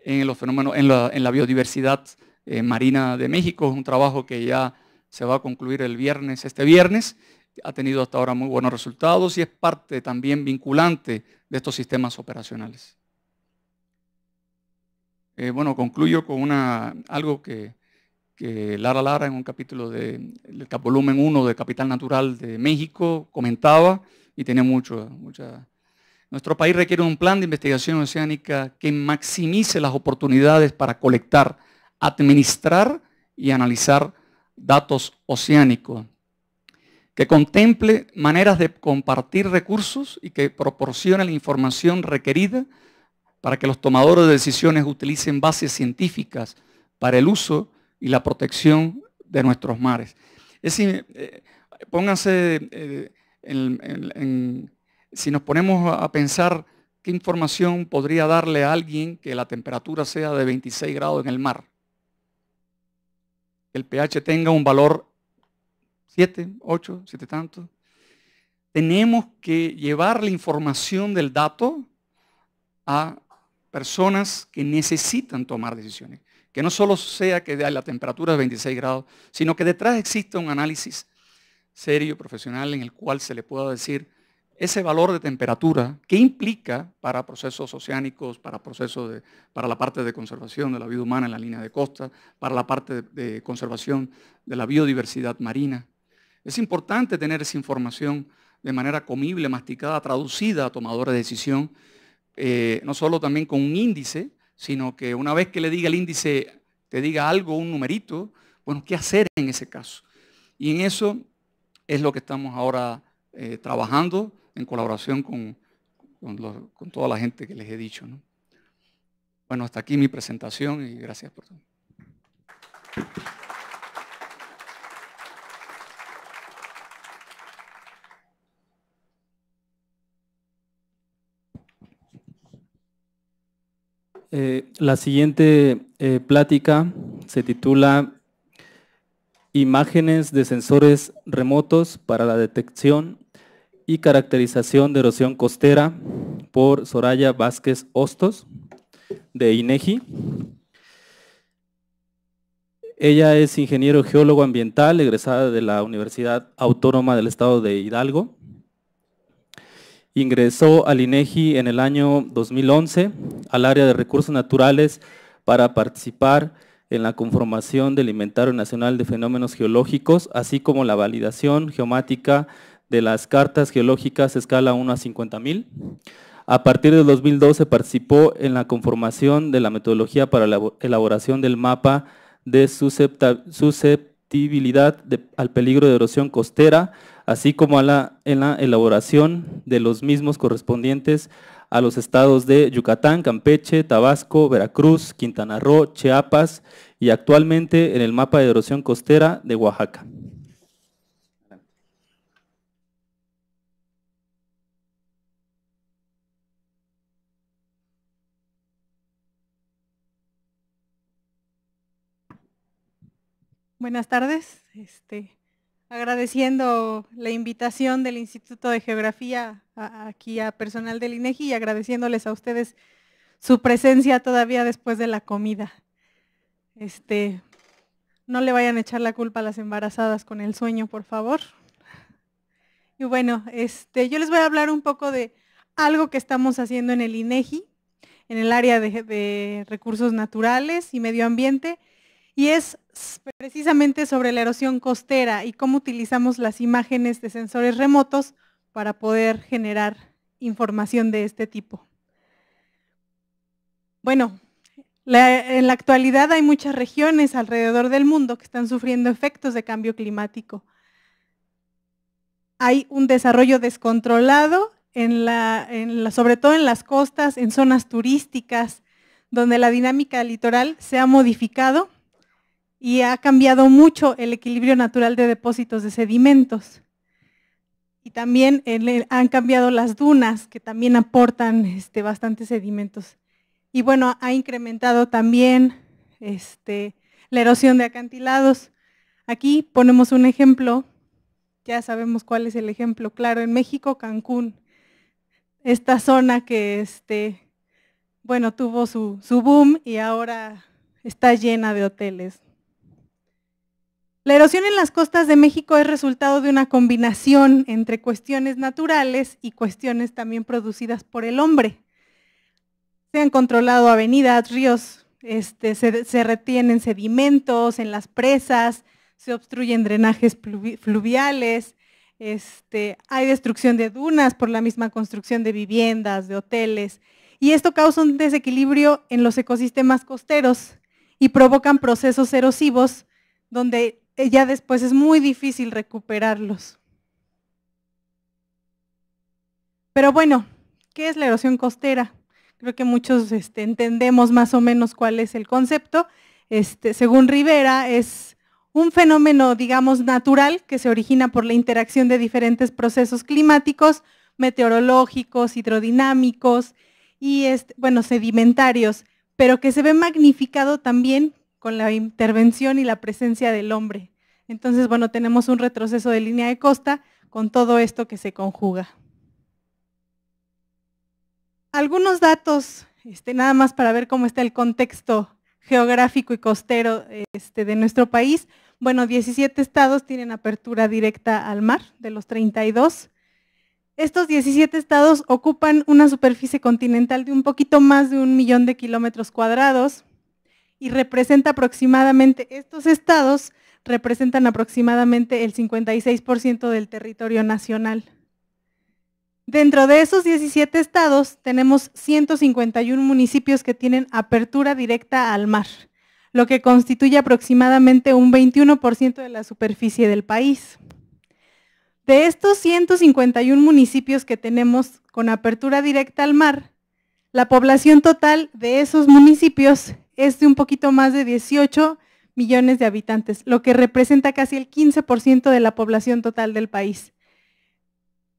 en los fenómenos, en la, biodiversidad eh, marina de México. Es un trabajo que ya se va a concluir el viernes, este viernes. Ha tenido hasta ahora muy buenos resultados y es parte también vinculante de estos sistemas operacionales. Eh, bueno, concluyo con una, algo que, Lara Lara en un capítulo del de, volumen 1 de Capital Natural de México comentaba y tenía mucho, mucha... Nuestro país requiere un plan de investigación oceánica que maximice las oportunidades para colectar, administrar y analizar datos oceánicos, que contemple maneras de compartir recursos y que proporcione la información requerida para que los tomadores de decisiones utilicen bases científicas para el uso y la protección de nuestros mares. Es decir, eh, pónganse eh, si nos ponemos a pensar qué información podría darle a alguien que la temperatura sea de 26 grados en el mar el pH tenga un valor 7, 8, 7 tantos, Tenemos que llevar la información del dato a personas que necesitan tomar decisiones. Que no solo sea que la temperatura de 26 grados, sino que detrás exista un análisis serio, profesional, en el cual se le pueda decir, ese valor de temperatura, ¿qué implica para procesos oceánicos, para, procesos para la parte de conservación de la vida humana en la línea de costa, para la parte de, conservación de la biodiversidad marina? Es importante tener esa información de manera comible, masticada, traducida a tomadores de decisión, eh, no solo también con un índice, sino que una vez que le diga el índice, te diga algo, un numerito, bueno, ¿qué hacer en ese caso? Y en eso es lo que estamos ahora eh, trabajando, en colaboración con, toda la gente que les he dicho. Bueno, hasta aquí mi presentación y gracias por todo. Eh, la siguiente eh, plática se titula Imágenes de sensores remotos para la detección y caracterización de erosión costera por Soraya Vázquez Hostos de INEGI. E Ella es ingeniero geólogo ambiental, egresada de la Universidad Autónoma del Estado de Hidalgo. Ingresó al INEGI e en el año 2011 al área de recursos naturales para participar en la conformación del Inventario Nacional de Fenómenos Geológicos, así como la validación geomática de las cartas geológicas escala 1 a mil. A partir de 2012 participó en la conformación de la metodología para la elaboración del mapa de susceptibilidad al peligro de erosión costera, así como a en la elaboración de los mismos correspondientes a los estados de Yucatán, Campeche, Tabasco, Veracruz, Quintana Roo, Chiapas y actualmente en el mapa de erosión costera de Oaxaca. Buenas tardes. Este, agradeciendo la invitación del Instituto de Geografía aquí a personal del INEGI e y agradeciéndoles a ustedes su presencia todavía después de la comida. Este, no le vayan a echar la culpa a las embarazadas con el sueño, por favor. Y bueno, este, yo les voy a hablar un poco de algo que estamos haciendo en el INEGI, e en el área de recursos naturales y medio ambiente y es precisamente sobre la erosión costera y cómo utilizamos las imágenes de sensores remotos para poder generar información de este tipo. Bueno, en la actualidad hay muchas regiones alrededor del mundo que están sufriendo efectos de cambio climático. Hay un desarrollo descontrolado, en la, sobre todo en las costas, en zonas turísticas, donde la dinámica litoral se ha modificado y ha cambiado mucho el equilibrio natural de depósitos de sedimentos. Y también han cambiado las dunas, que también aportan este, bastantes sedimentos. Y bueno, ha incrementado también este, la erosión de acantilados. Aquí ponemos un ejemplo, ya sabemos cuál es el ejemplo, claro, en México, Cancún, esta zona que este, bueno, tuvo su boom y ahora está llena de hoteles. La erosión en las costas de México es resultado de una combinación entre cuestiones naturales y cuestiones también producidas por el hombre. Se han controlado avenidas, ríos, este, se, retienen sedimentos en las presas, se obstruyen drenajes fluviales, este, hay destrucción de dunas por la misma construcción de viviendas, de hoteles, y esto causa un desequilibrio en los ecosistemas costeros y provocan procesos erosivos donde eh, ya después es muy difícil recuperarlos. Pero bueno, ¿qué es la erosión costera? Creo que muchos este, entendemos más o menos cuál es el concepto. Este, según Rivera, es un fenómeno, digamos, natural que se origina por la interacción de diferentes procesos climáticos, meteorológicos, hidrodinámicos y, este, bueno, sedimentarios, pero que se ve magnificado también con la intervención y la presencia del hombre. Entonces, bueno, tenemos un retroceso de línea de costa con todo esto que se conjuga. Algunos datos, este, nada más para ver cómo está el contexto geográfico y costero este, de nuestro país. Bueno, 17 estados tienen apertura directa al mar, de los 32. Estos 17 estados ocupan una superficie continental de un poquito más de un millón de kilómetros cuadrados, y representa aproximadamente, estos estados representan aproximadamente el 56% del territorio nacional. Dentro de esos 17 estados tenemos 151 municipios que tienen apertura directa al mar, lo que constituye aproximadamente un 21% de la superficie del país. De estos 151 municipios que tenemos con apertura directa al mar, la población total de esos municipios es de un poquito más de 18 millones de habitantes, lo que representa casi el 15% de la población total del país.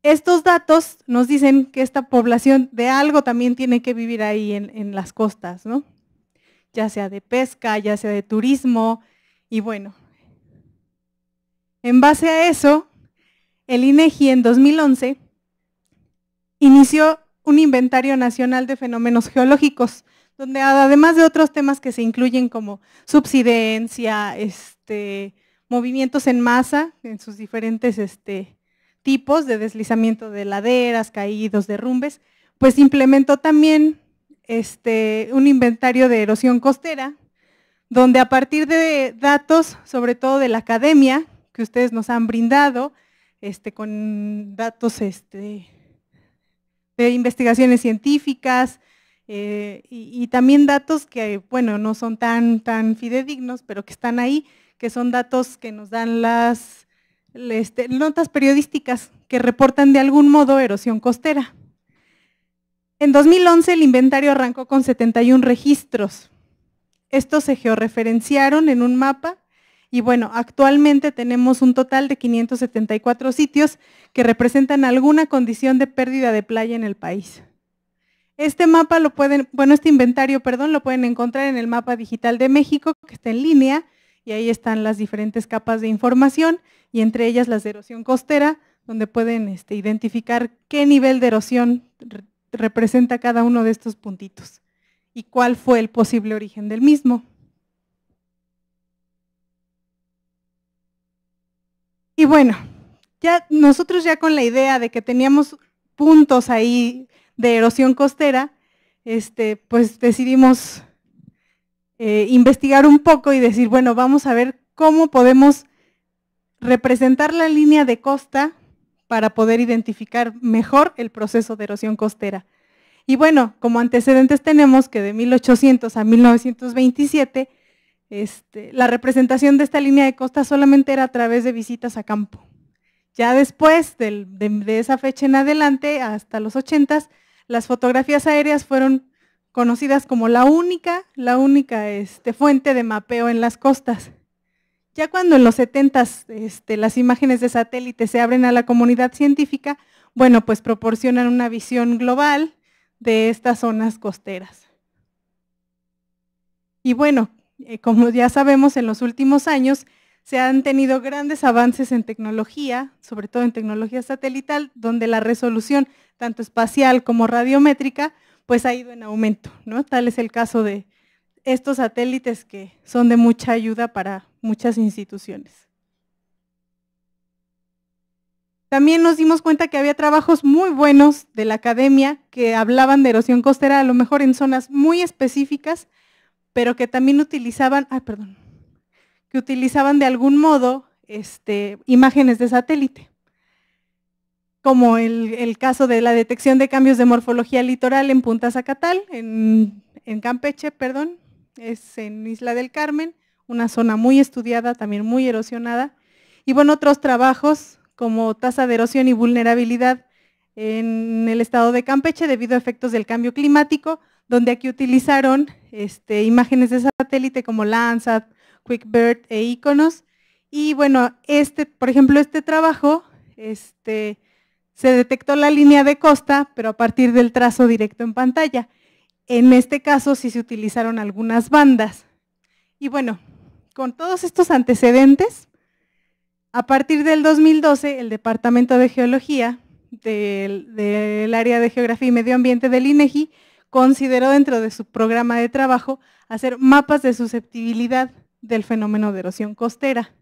Estos datos nos dicen que esta población de algo también tiene que vivir ahí en, las costas, ya sea de pesca, ya sea de turismo, y bueno. En base a eso, el INEGI en 2011 inició un inventario nacional de fenómenos geológicos, donde además de otros temas que se incluyen como subsidencia, este, movimientos en masa en sus diferentes este, tipos de deslizamiento de laderas, caídos, derrumbes, pues implementó también este, un inventario de erosión costera, donde a partir de datos, sobre todo de la academia, que ustedes nos han brindado, este, con datos este, de investigaciones científicas, eh, y, también datos que, bueno, no son tan, tan fidedignos, pero que están ahí, que son datos que nos dan las este, notas periodísticas que reportan de algún modo erosión costera. En 2011 el inventario arrancó con 71 registros. Estos se georreferenciaron en un mapa y bueno, actualmente tenemos un total de 574 sitios que representan alguna condición de pérdida de playa en el país. Este mapa lo pueden, bueno, este inventario, perdón, lo pueden encontrar en el mapa digital de México, que está en línea, y ahí están las diferentes capas de información, y entre ellas las de erosión costera, donde pueden este, identificar qué nivel de erosión representa cada uno de estos puntitos y cuál fue el posible origen del mismo. Y bueno, ya nosotros ya con la idea de que teníamos puntos ahí de erosión costera, este, pues decidimos eh, investigar un poco y decir, bueno, vamos a ver cómo podemos representar la línea de costa para poder identificar mejor el proceso de erosión costera. Y bueno, como antecedentes tenemos que de 1800 a 1927, este, la representación de esta línea de costa solamente era a través de visitas a campo. Ya después de, esa fecha en adelante, hasta los 80s, las fotografías aéreas fueron conocidas como la única, la única este, fuente de mapeo en las costas. Ya cuando en los 70 este, las imágenes de satélite se abren a la comunidad científica, bueno, pues proporcionan una visión global de estas zonas costeras. Y bueno, eh, como ya sabemos, en los últimos años se han tenido grandes avances en tecnología, sobre todo en tecnología satelital, donde la resolución tanto espacial como radiométrica, pues ha ido en aumento. ¿no? Tal es el caso de estos satélites que son de mucha ayuda para muchas instituciones. También nos dimos cuenta que había trabajos muy buenos de la academia que hablaban de erosión costera, a lo mejor en zonas muy específicas, pero que también utilizaban, ay, perdón, que utilizaban de algún modo este, imágenes de satélite como el, caso de la detección de cambios de morfología litoral en Punta Zacatal, en, Campeche, perdón, es en Isla del Carmen, una zona muy estudiada, también muy erosionada. Y bueno, otros trabajos como tasa de erosión y vulnerabilidad en el estado de Campeche debido a efectos del cambio climático, donde aquí utilizaron este, imágenes de satélite como Landsat, QuickBird e Iconos. Y bueno, este, por ejemplo, este trabajo este, se detectó la línea de costa, pero a partir del trazo directo en pantalla. En este caso sí se utilizaron algunas bandas. Y bueno, con todos estos antecedentes, a partir del 2012, el Departamento de Geología del, Área de Geografía y Medio Ambiente del INEGI e consideró dentro de su programa de trabajo hacer mapas de susceptibilidad del fenómeno de erosión costera.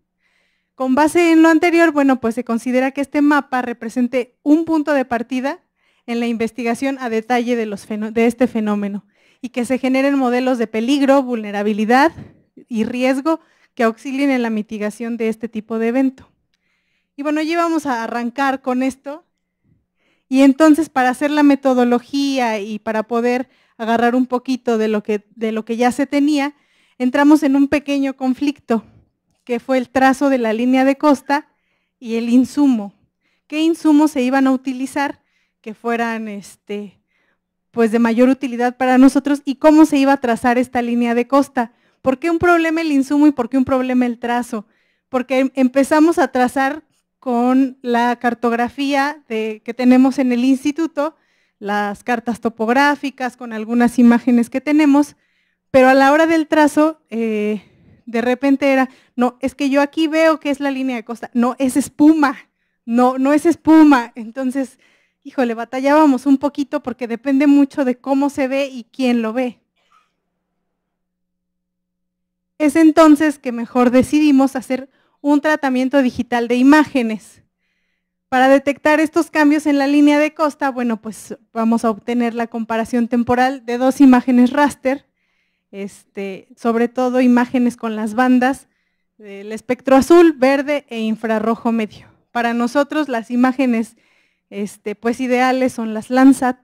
Con base en lo anterior, bueno, pues se considera que este mapa represente un punto de partida en la investigación a detalle de, este fenómeno y que se generen modelos de peligro, vulnerabilidad y riesgo que auxilien en la mitigación de este tipo de evento. Y bueno, ya vamos a arrancar con esto. Y entonces para hacer la metodología y para poder agarrar un poquito de lo que, de lo que ya se tenía, entramos en un pequeño conflicto que fue el trazo de la línea de costa y el insumo. ¿Qué insumos se iban a utilizar que fueran este, pues de mayor utilidad para nosotros y cómo se iba a trazar esta línea de costa? ¿Por qué un problema el insumo y por qué un problema el trazo? Porque em, empezamos a trazar con la cartografía de, que tenemos en el instituto, las cartas topográficas, con algunas imágenes que tenemos, pero a la hora del trazo eh, de repente era, no, es que yo aquí veo que es la línea de costa, no, es espuma, no, no es espuma. Entonces, híjole, batallábamos un poquito porque depende mucho de cómo se ve y quién lo ve. Es entonces que mejor decidimos hacer un tratamiento digital de imágenes. Para detectar estos cambios en la línea de costa, bueno, pues vamos a obtener la comparación temporal de dos imágenes raster este, sobre todo imágenes con las bandas del espectro azul, verde e infrarrojo medio. Para nosotros las imágenes este, pues ideales son las Landsat.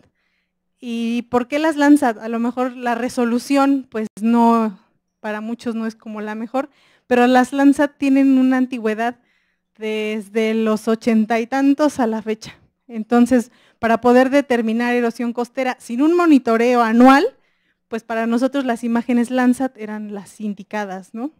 ¿Y por qué las Landsat? A lo mejor la resolución pues no, para muchos no es como la mejor, pero las Landsat tienen una antigüedad desde los ochenta y tantos a la fecha. Entonces, para poder determinar erosión costera sin un monitoreo anual, pues para nosotros las imágenes Landsat eran las indicadas, ¿no?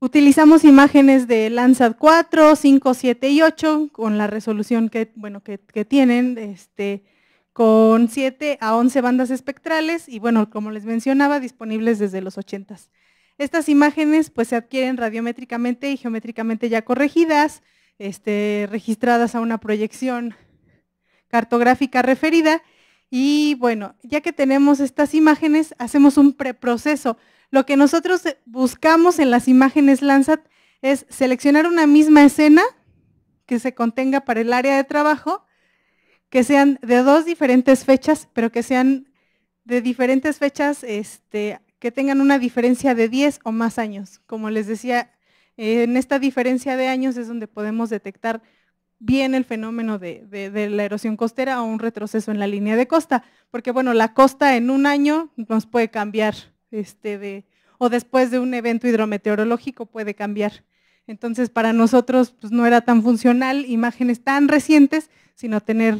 Utilizamos imágenes de Landsat 4, 5, 7 y 8 con la resolución que, bueno, tienen, este, con 7 a 11 bandas espectrales y bueno, como les mencionaba, disponibles desde los 80. s Estas imágenes pues se adquieren radiométricamente y geométricamente ya corregidas, este, registradas a una proyección cartográfica referida y bueno, ya que tenemos estas imágenes, hacemos un preproceso. Lo que nosotros buscamos en las imágenes Landsat es seleccionar una misma escena que se contenga para el área de trabajo, que sean de dos diferentes fechas, pero que sean de diferentes fechas este, que tengan una diferencia de 10 o más años. Como les decía, en esta diferencia de años es donde podemos detectar bien el fenómeno de, la erosión costera o un retroceso en la línea de costa, porque bueno, la costa en un año nos puede cambiar, este, o después de un evento hidrometeorológico puede cambiar. Entonces, para nosotros pues, no era tan funcional imágenes tan recientes, sino tener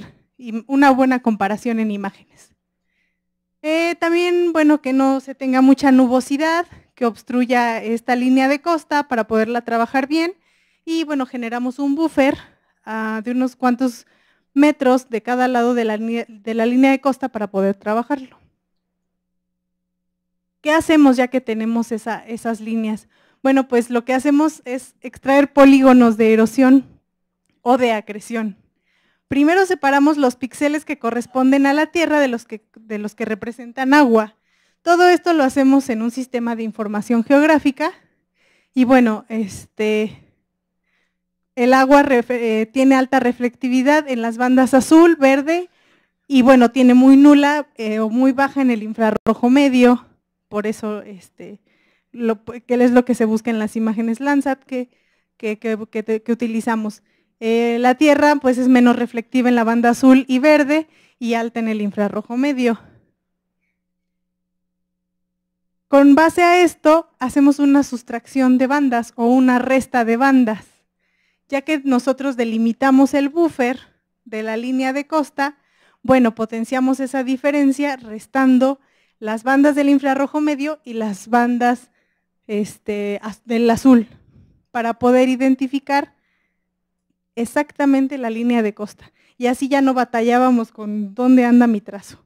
una buena comparación en imágenes. Eh, también, bueno, que no se tenga mucha nubosidad que obstruya esta línea de costa para poderla trabajar bien. Y bueno, generamos un buffer Ah, de unos cuantos metros de cada lado de la, línea de costa para poder trabajarlo. ¿Qué hacemos ya que tenemos esas líneas? Bueno, pues lo que hacemos es extraer polígonos de erosión o de acreción. Primero separamos los píxeles que corresponden a la Tierra de los que, de los que representan agua. Todo esto lo hacemos en un sistema de información geográfica. Y bueno, este, el agua eh, tiene alta reflectividad en las bandas azul, verde y bueno, tiene muy nula eh, o muy baja en el infrarrojo medio. Por eso, este, que es lo que se busca en las imágenes Landsat que, utilizamos. Eh, la Tierra pues es menos reflectiva en la banda azul y verde y alta en el infrarrojo medio. Con base a esto, hacemos una sustracción de bandas o una resta de bandas ya que nosotros delimitamos el buffer de la línea de costa, bueno, potenciamos esa diferencia restando las bandas del infrarrojo medio y las bandas este, del azul para poder identificar exactamente la línea de costa. Y así ya no batallábamos con dónde anda mi trazo.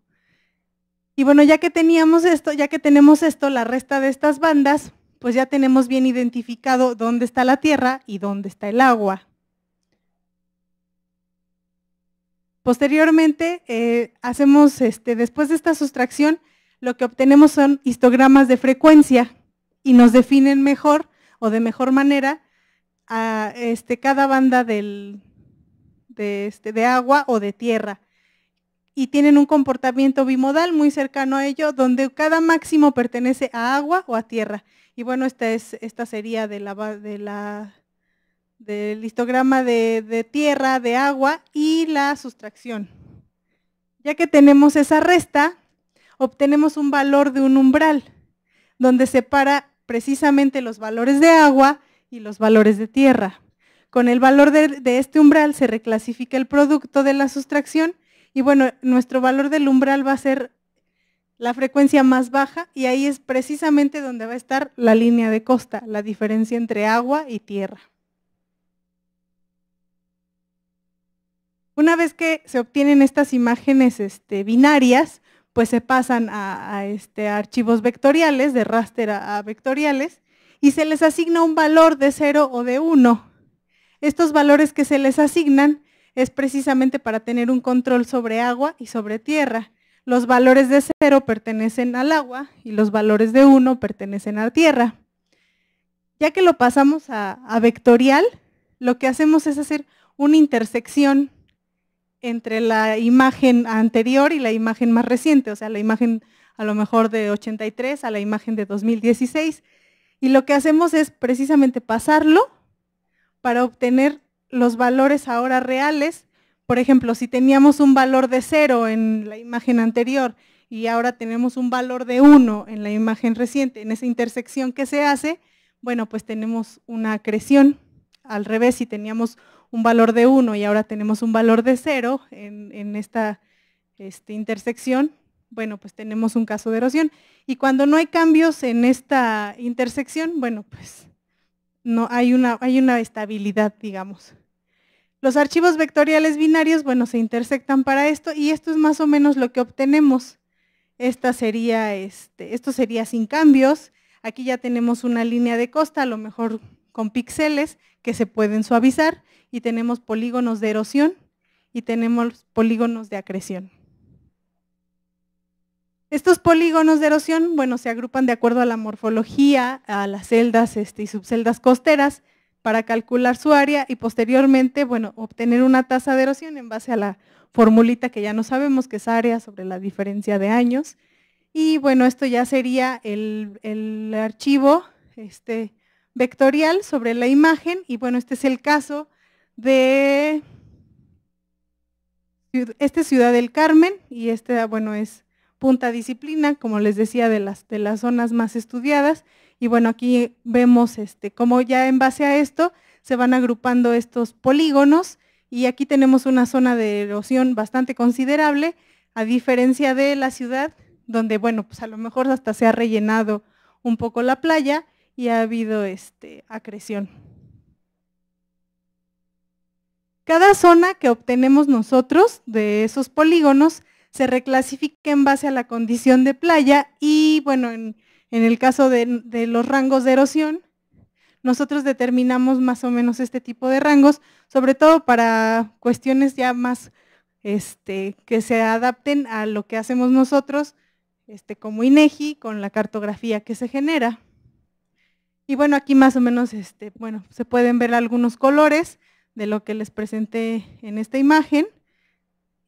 Y bueno, ya que teníamos esto, ya que tenemos esto, la resta de estas bandas, pues ya tenemos bien identificado dónde está la tierra y dónde está el agua. Posteriormente, eh, hacemos, este, después de esta sustracción, lo que obtenemos son histogramas de frecuencia y nos definen mejor o de mejor manera a este, cada banda de, este, de agua o de tierra. Y tienen un comportamiento bimodal muy cercano a ello, donde cada máximo pertenece a agua o a tierra. Y bueno, esta, es, esta sería del histograma de, tierra, de agua y la sustracción. Ya que tenemos esa resta, obtenemos un valor de un umbral, donde separa precisamente los valores de agua y los valores de tierra. Con el valor de, de, este umbral se reclasifica el producto de la sustracción y bueno, nuestro valor del umbral va a ser la frecuencia más baja y ahí es precisamente donde va a estar la línea de costa, la diferencia entre agua y tierra. Una vez que se obtienen estas imágenes este, binarias, pues se pasan a, este, archivos vectoriales, de raster a, a, vectoriales, y se les asigna un valor de 0 o de 1. Estos valores que se les asignan es precisamente para tener un control sobre agua y sobre tierra. Los valores de cero pertenecen al agua y los valores de 1 pertenecen a tierra. Ya que lo pasamos a, a vectorial, lo que hacemos es hacer una intersección entre la imagen anterior y la imagen más reciente, o sea, la imagen a lo mejor de 83 a la imagen de 2016. Y lo que hacemos es precisamente pasarlo para obtener los valores ahora reales por ejemplo, si teníamos un valor de 0 en la imagen anterior y ahora tenemos un valor de 1 en la imagen reciente, en esa intersección que se hace, bueno, pues tenemos una acreción. Al revés, si teníamos un valor de 1 y ahora tenemos un valor de 0 en, esta este, intersección, bueno, pues tenemos un caso de erosión. Y cuando no hay cambios en esta intersección, bueno, pues no hay una estabilidad, digamos. Los archivos vectoriales binarios, bueno, se intersectan para esto y esto es más o menos lo que obtenemos. Esta sería, este, esto sería sin cambios. Aquí ya tenemos una línea de costa, a lo mejor con píxeles que se pueden suavizar y tenemos polígonos de erosión y tenemos polígonos de acreción. Estos polígonos de erosión, bueno, se agrupan de acuerdo a la morfología, a las celdas este, y subceldas costeras para calcular su área y posteriormente, bueno, obtener una tasa de erosión en base a la formulita que ya no sabemos, que es área sobre la diferencia de años. Y bueno, esto ya sería el, archivo este, vectorial sobre la imagen y bueno, este es el caso de este Ciudad del Carmen y este, bueno, es punta disciplina, como les decía, de las, de las zonas más estudiadas. Y bueno, aquí vemos este, cómo ya en base a esto se van agrupando estos polígonos y aquí tenemos una zona de erosión bastante considerable, a diferencia de la ciudad, donde bueno, pues a lo mejor hasta se ha rellenado un poco la playa y ha habido este, acreción. Cada zona que obtenemos nosotros de esos polígonos se reclasifica en base a la condición de playa y bueno, en, en el caso de, los rangos de erosión, nosotros determinamos más o menos este tipo de rangos, sobre todo para cuestiones ya más este, que se adapten a lo que hacemos nosotros este, como INEGI e con la cartografía que se genera. Y bueno, aquí más o menos este, bueno, se pueden ver algunos colores de lo que les presenté en esta imagen.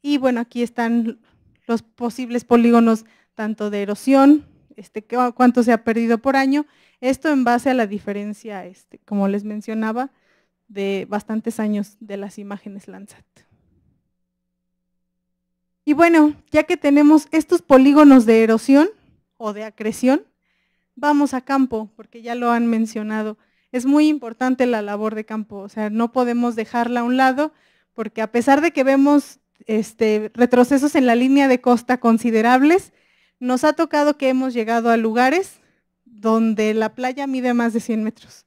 Y bueno, aquí están los posibles polígonos tanto de erosión este, cuánto se ha perdido por año. Esto en base a la diferencia, este, como les mencionaba, de bastantes años de las imágenes Landsat. Y bueno, ya que tenemos estos polígonos de erosión o de acreción, vamos a campo, porque ya lo han mencionado. Es muy importante la labor de campo, o sea, no podemos dejarla a un lado, porque a pesar de que vemos este, retrocesos en la línea de costa considerables, nos ha tocado que hemos llegado a lugares donde la playa mide más de 100 metros.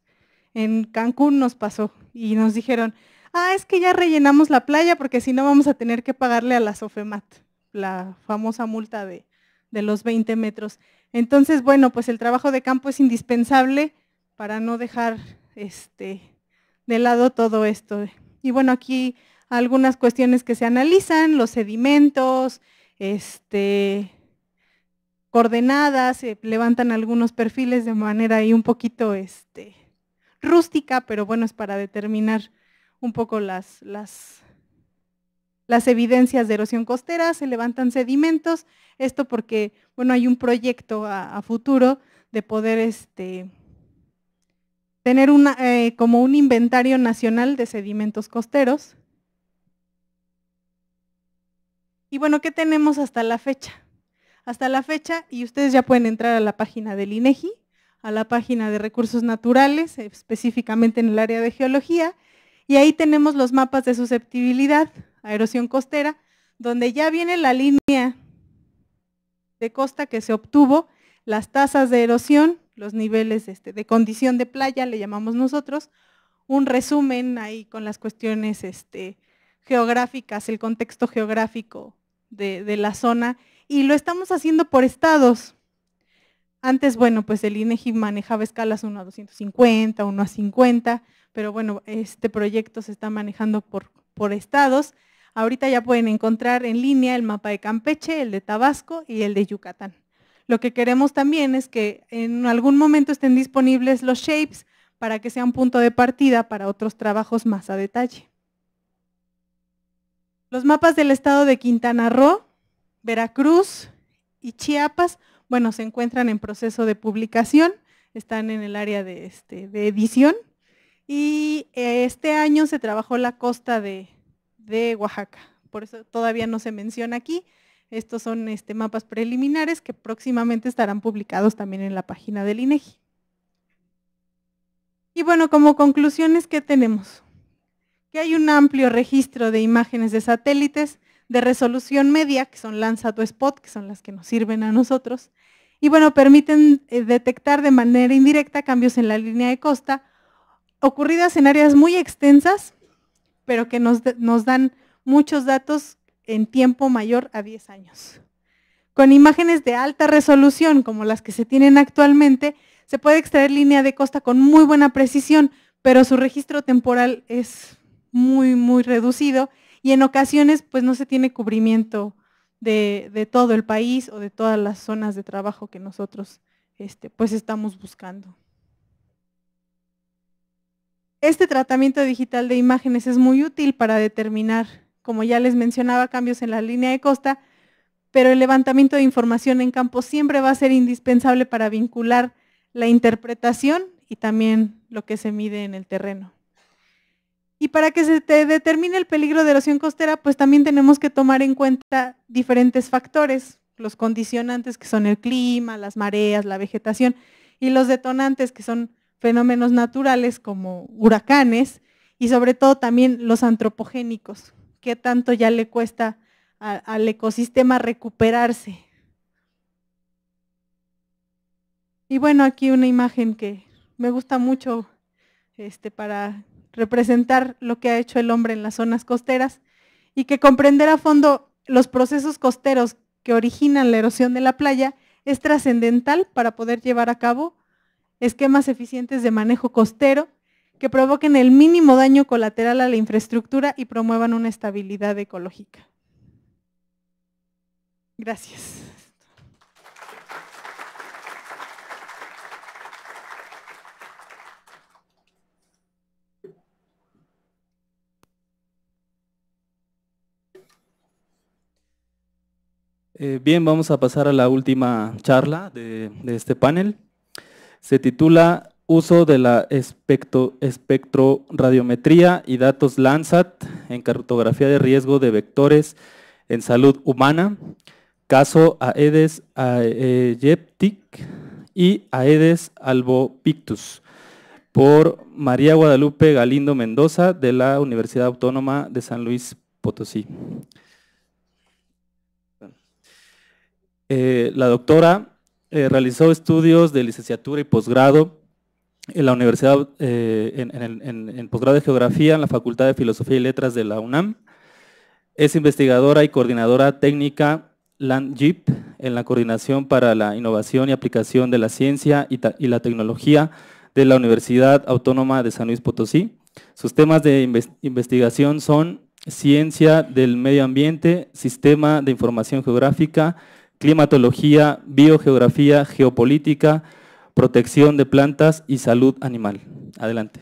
En Cancún nos pasó y nos dijeron, ah, es que ya rellenamos la playa porque si no vamos a tener que pagarle a la Sofemat, la famosa multa de, de los 20 metros. Entonces, bueno, pues el trabajo de campo es indispensable para no dejar este, de lado todo esto. Y bueno, aquí algunas cuestiones que se analizan, los sedimentos, este, coordenadas, se eh, levantan algunos perfiles de manera ahí un poquito este, rústica, pero bueno, es para determinar un poco las, las, las evidencias de erosión costera, se levantan sedimentos, esto porque bueno, hay un proyecto a, futuro de poder este, tener una, eh, como un inventario nacional de sedimentos costeros. Y bueno, ¿qué tenemos hasta la fecha? hasta la fecha y ustedes ya pueden entrar a la página del INEGI, a la página de recursos naturales, específicamente en el área de geología, y ahí tenemos los mapas de susceptibilidad a erosión costera, donde ya viene la línea de costa que se obtuvo, las tasas de erosión, los niveles este, de condición de playa, le llamamos nosotros, un resumen ahí con las cuestiones este, geográficas, el contexto geográfico de la zona y lo estamos haciendo por estados. Antes, bueno, pues el INEGI manejaba escalas 1 a 250, 1 a 50, pero bueno, este proyecto se está manejando por, por estados. Ahorita ya pueden encontrar en línea el mapa de Campeche, el de Tabasco y el de Yucatán. Lo que queremos también es que en algún momento estén disponibles los shapes para que sea un punto de partida para otros trabajos más a detalle. Los mapas del estado de Quintana Roo Veracruz y Chiapas, bueno, se encuentran en proceso de publicación, están en el área de, este, edición. Y eh, este año se trabajó la costa de, Oaxaca, por eso todavía no se menciona aquí. Estos son este, mapas preliminares que próximamente estarán publicados también en la página del INEGI. E y bueno, como conclusiones, ¿qué tenemos? Que hay un amplio registro de imágenes de satélites de resolución media, que son Lanza Spot, que son las que nos sirven a nosotros, y bueno, permiten eh, detectar de manera indirecta cambios en la línea de costa ocurridas en áreas muy extensas, pero que nos, nos dan muchos datos en tiempo mayor a 10 años. Con imágenes de alta resolución, como las que se tienen actualmente, se puede extraer línea de costa con muy buena precisión, pero su registro temporal es muy, muy reducido y en ocasiones pues no se tiene cubrimiento de, todo el país o de todas las zonas de trabajo que nosotros este, pues estamos buscando. Este tratamiento digital de imágenes es muy útil para determinar, como ya les mencionaba, cambios en la línea de costa, pero el levantamiento de información en campo siempre va a ser indispensable para vincular la interpretación y también lo que se mide en el terreno. Y para que se te determine el peligro de erosión costera, pues también tenemos que tomar en cuenta diferentes factores, los condicionantes que son el clima, las mareas, la vegetación, y los detonantes que son fenómenos naturales como huracanes, y sobre todo también los antropogénicos, qué tanto ya le cuesta al ecosistema recuperarse. Y bueno, aquí una imagen que me gusta mucho este, para representar lo que ha hecho el hombre en las zonas costeras y que comprender a fondo los procesos costeros que originan la erosión de la playa es trascendental para poder llevar a cabo esquemas eficientes de manejo costero que provoquen el mínimo daño colateral a la infraestructura y promuevan una estabilidad ecológica. Gracias. Eh, bien, vamos a pasar a la última charla de, este panel. Se titula Uso de la espectro, espectroradiometría y datos Landsat en cartografía de riesgo de vectores en salud humana, caso Aedes aegypti y Aedes albopictus, por María Guadalupe Galindo Mendoza de la Universidad Autónoma de San Luis Potosí. Eh, la doctora eh, realizó estudios de licenciatura y posgrado en la universidad, eh, en, posgrado de geografía en la Facultad de Filosofía y Letras de la UNAM. Es investigadora y coordinadora técnica LANDJIP en la coordinación para la innovación y aplicación de la ciencia y, la tecnología de la Universidad Autónoma de San Luis Potosí. Sus temas de investigación son ciencia del medio ambiente, sistema de información geográfica, climatología, biogeografía, geopolítica, protección de plantas y salud animal. Adelante.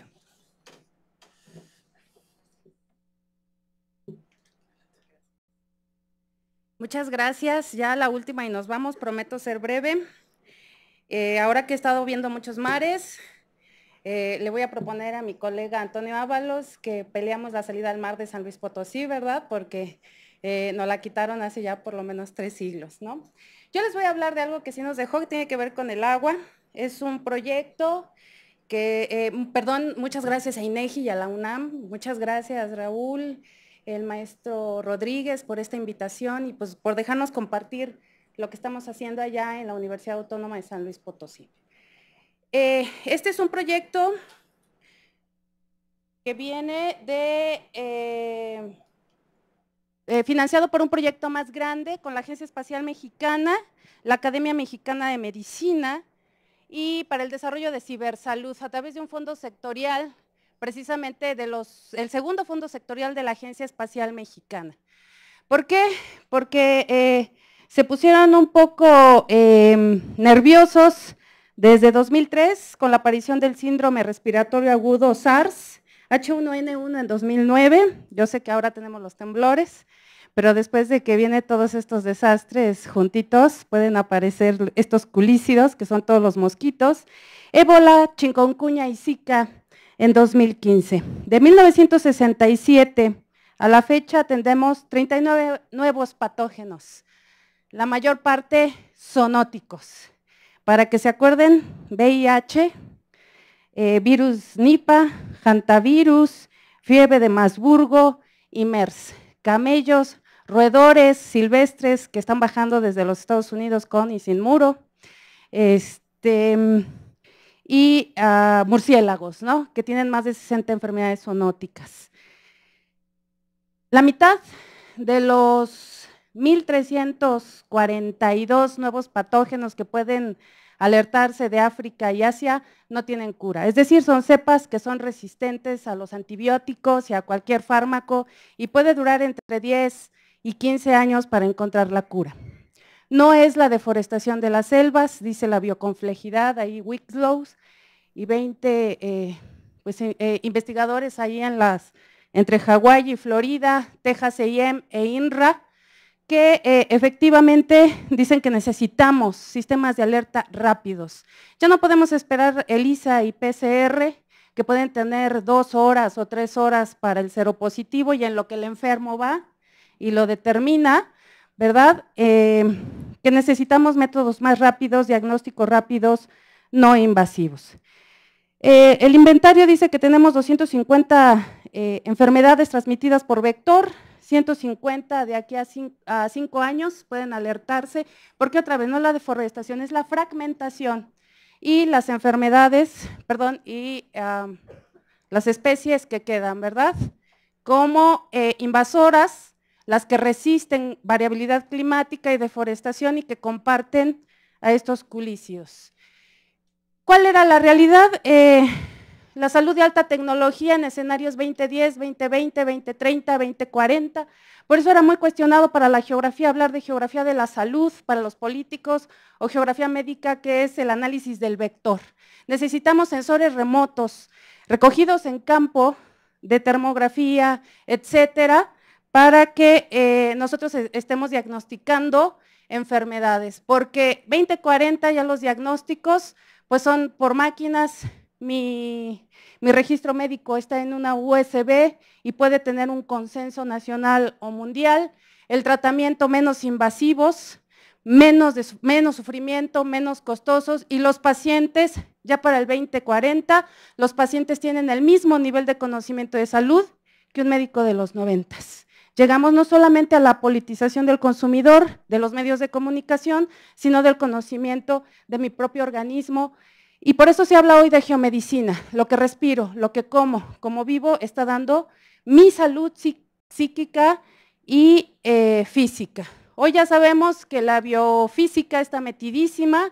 Muchas gracias. Ya la última y nos vamos. Prometo ser breve. Eh, ahora que he estado viendo muchos mares, eh, le voy a proponer a mi colega Antonio Ábalos que peleamos la salida al mar de San Luis Potosí, ¿verdad? Porque eh, nos la quitaron hace ya por lo menos tres siglos, ¿no? Yo les voy a hablar de algo que sí nos dejó, que tiene que ver con el agua. Es un proyecto que, eh, perdón, muchas gracias a INEGI y a la UNAM, muchas gracias Raúl, el maestro Rodríguez por esta invitación y pues por dejarnos compartir lo que estamos haciendo allá en la Universidad Autónoma de San Luis Potosí. Eh, este es un proyecto que viene de eh, financiado por un proyecto más grande con la Agencia Espacial Mexicana, la Academia Mexicana de Medicina y para el desarrollo de cibersalud a través de un fondo sectorial, precisamente de los, el segundo fondo sectorial de la Agencia Espacial Mexicana. ¿Por qué? Porque eh, se pusieron un poco em, nerviosos desde 2003 con la aparición del síndrome respiratorio agudo SARS, H1N1 en 2009, yo sé que ahora tenemos los temblores, pero después de que vienen todos estos desastres juntitos, pueden aparecer estos culícidos, que son todos los mosquitos, ébola, chinconcuña y zika en 2015. De 1967 a la fecha tendremos 39 nuevos patógenos, la mayor parte sonóticos, Para que se acuerden, VIH, eh, virus nipa, hantavirus, fiebre de Masburgo y MERS. Camellos, roedores silvestres que están bajando desde los Estados Unidos con y sin muro. Este, y ah, murciélagos, ¿no? que tienen más de 60 enfermedades zoonóticas. La mitad de los 1.342 nuevos patógenos que pueden alertarse de África y Asia, no tienen cura. Es decir, son cepas que son resistentes a los antibióticos y a cualquier fármaco y puede durar entre 10 y 15 años para encontrar la cura. No es la deforestación de las selvas, dice la bioconflejidad, ahí Wicklow y 20 eh, pues, eh, eh, investigadores ahí en las, entre Hawái y Florida, Texas A&M e INRA, que eh, efectivamente dicen que necesitamos sistemas de alerta rápidos. Ya no podemos esperar ELISA y PCR, que pueden tener dos horas o tres horas para el positivo y en lo que el enfermo va y lo determina, ¿verdad? Eh, que necesitamos métodos más rápidos, diagnósticos rápidos, no invasivos. Eh, el inventario dice que tenemos 250 enfermedades transmitidas por vector, 150 de aquí a cinco años, pueden alertarse, porque otra vez no la deforestación, es la fragmentación y las enfermedades, perdón, y las especies que quedan, ¿verdad? Como eh, invasoras, las que resisten variabilidad climática y deforestación y que comparten a estos culicios. ¿Cuál era la realidad? Eh, la salud de alta tecnología en escenarios 2010, 2020, 2030, 2040. Por eso era muy cuestionado para la geografía hablar de geografía de la salud para los políticos o geografía médica, que es el análisis del vector. Necesitamos sensores remotos, recogidos en campo de termografía, etcétera, para que eh, nosotros estemos diagnosticando enfermedades, porque 2040 ya los diagnósticos pues son por máquinas mi, registro médico está en una USB y puede tener un consenso nacional o mundial, el tratamiento menos invasivos, menos, menos sufrimiento, menos costosos y los pacientes, ya para el 2040, los pacientes tienen el mismo nivel de conocimiento de salud que un médico de los 90s. Llegamos no solamente a la politización del consumidor, de los medios de comunicación, sino del conocimiento de mi propio organismo y por eso se habla hoy de geomedicina. Lo que respiro, lo que como, como vivo, está dando mi salud psíquica y eh, física. Hoy ya sabemos que la biofísica está metidísima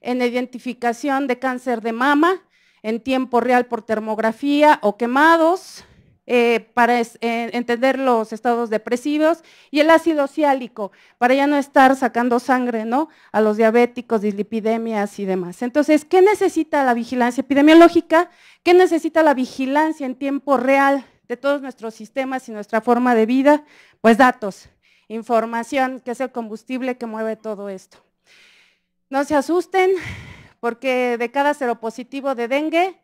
en identificación de cáncer de mama en tiempo real por termografía o quemados, eh, para eh, entender los estados depresivos, y el ácido ciálico, para ya no estar sacando sangre a los diabéticos, dislipidemias y demás. Entonces, ¿qué necesita la vigilancia epidemiológica? ¿Qué necesita la vigilancia en tiempo real de todos nuestros sistemas y nuestra forma de vida? Pues datos, información, que es el combustible que mueve todo esto. No se asusten, porque de cada seropositivo de dengue,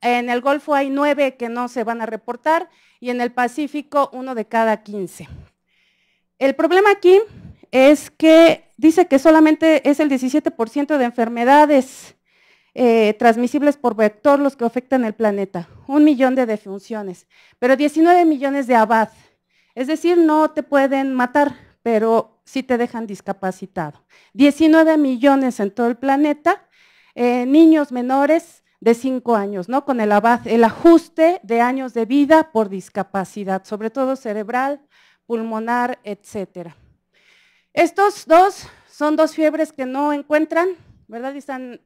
en el Golfo hay nueve que no se van a reportar y en el Pacífico uno de cada 15. El problema aquí es que dice que solamente es el 17% de enfermedades eh, transmisibles por vector los que afectan el planeta, un millón de defunciones, pero 19 millones de abad. Es decir, no te pueden matar, pero sí te dejan discapacitado. 19 millones en todo el planeta, eh, niños menores, de cinco años, ¿no? con el, el ajuste de años de vida por discapacidad, sobre todo cerebral, pulmonar, etcétera. Estos dos son dos fiebres que no encuentran, ¿verdad? Están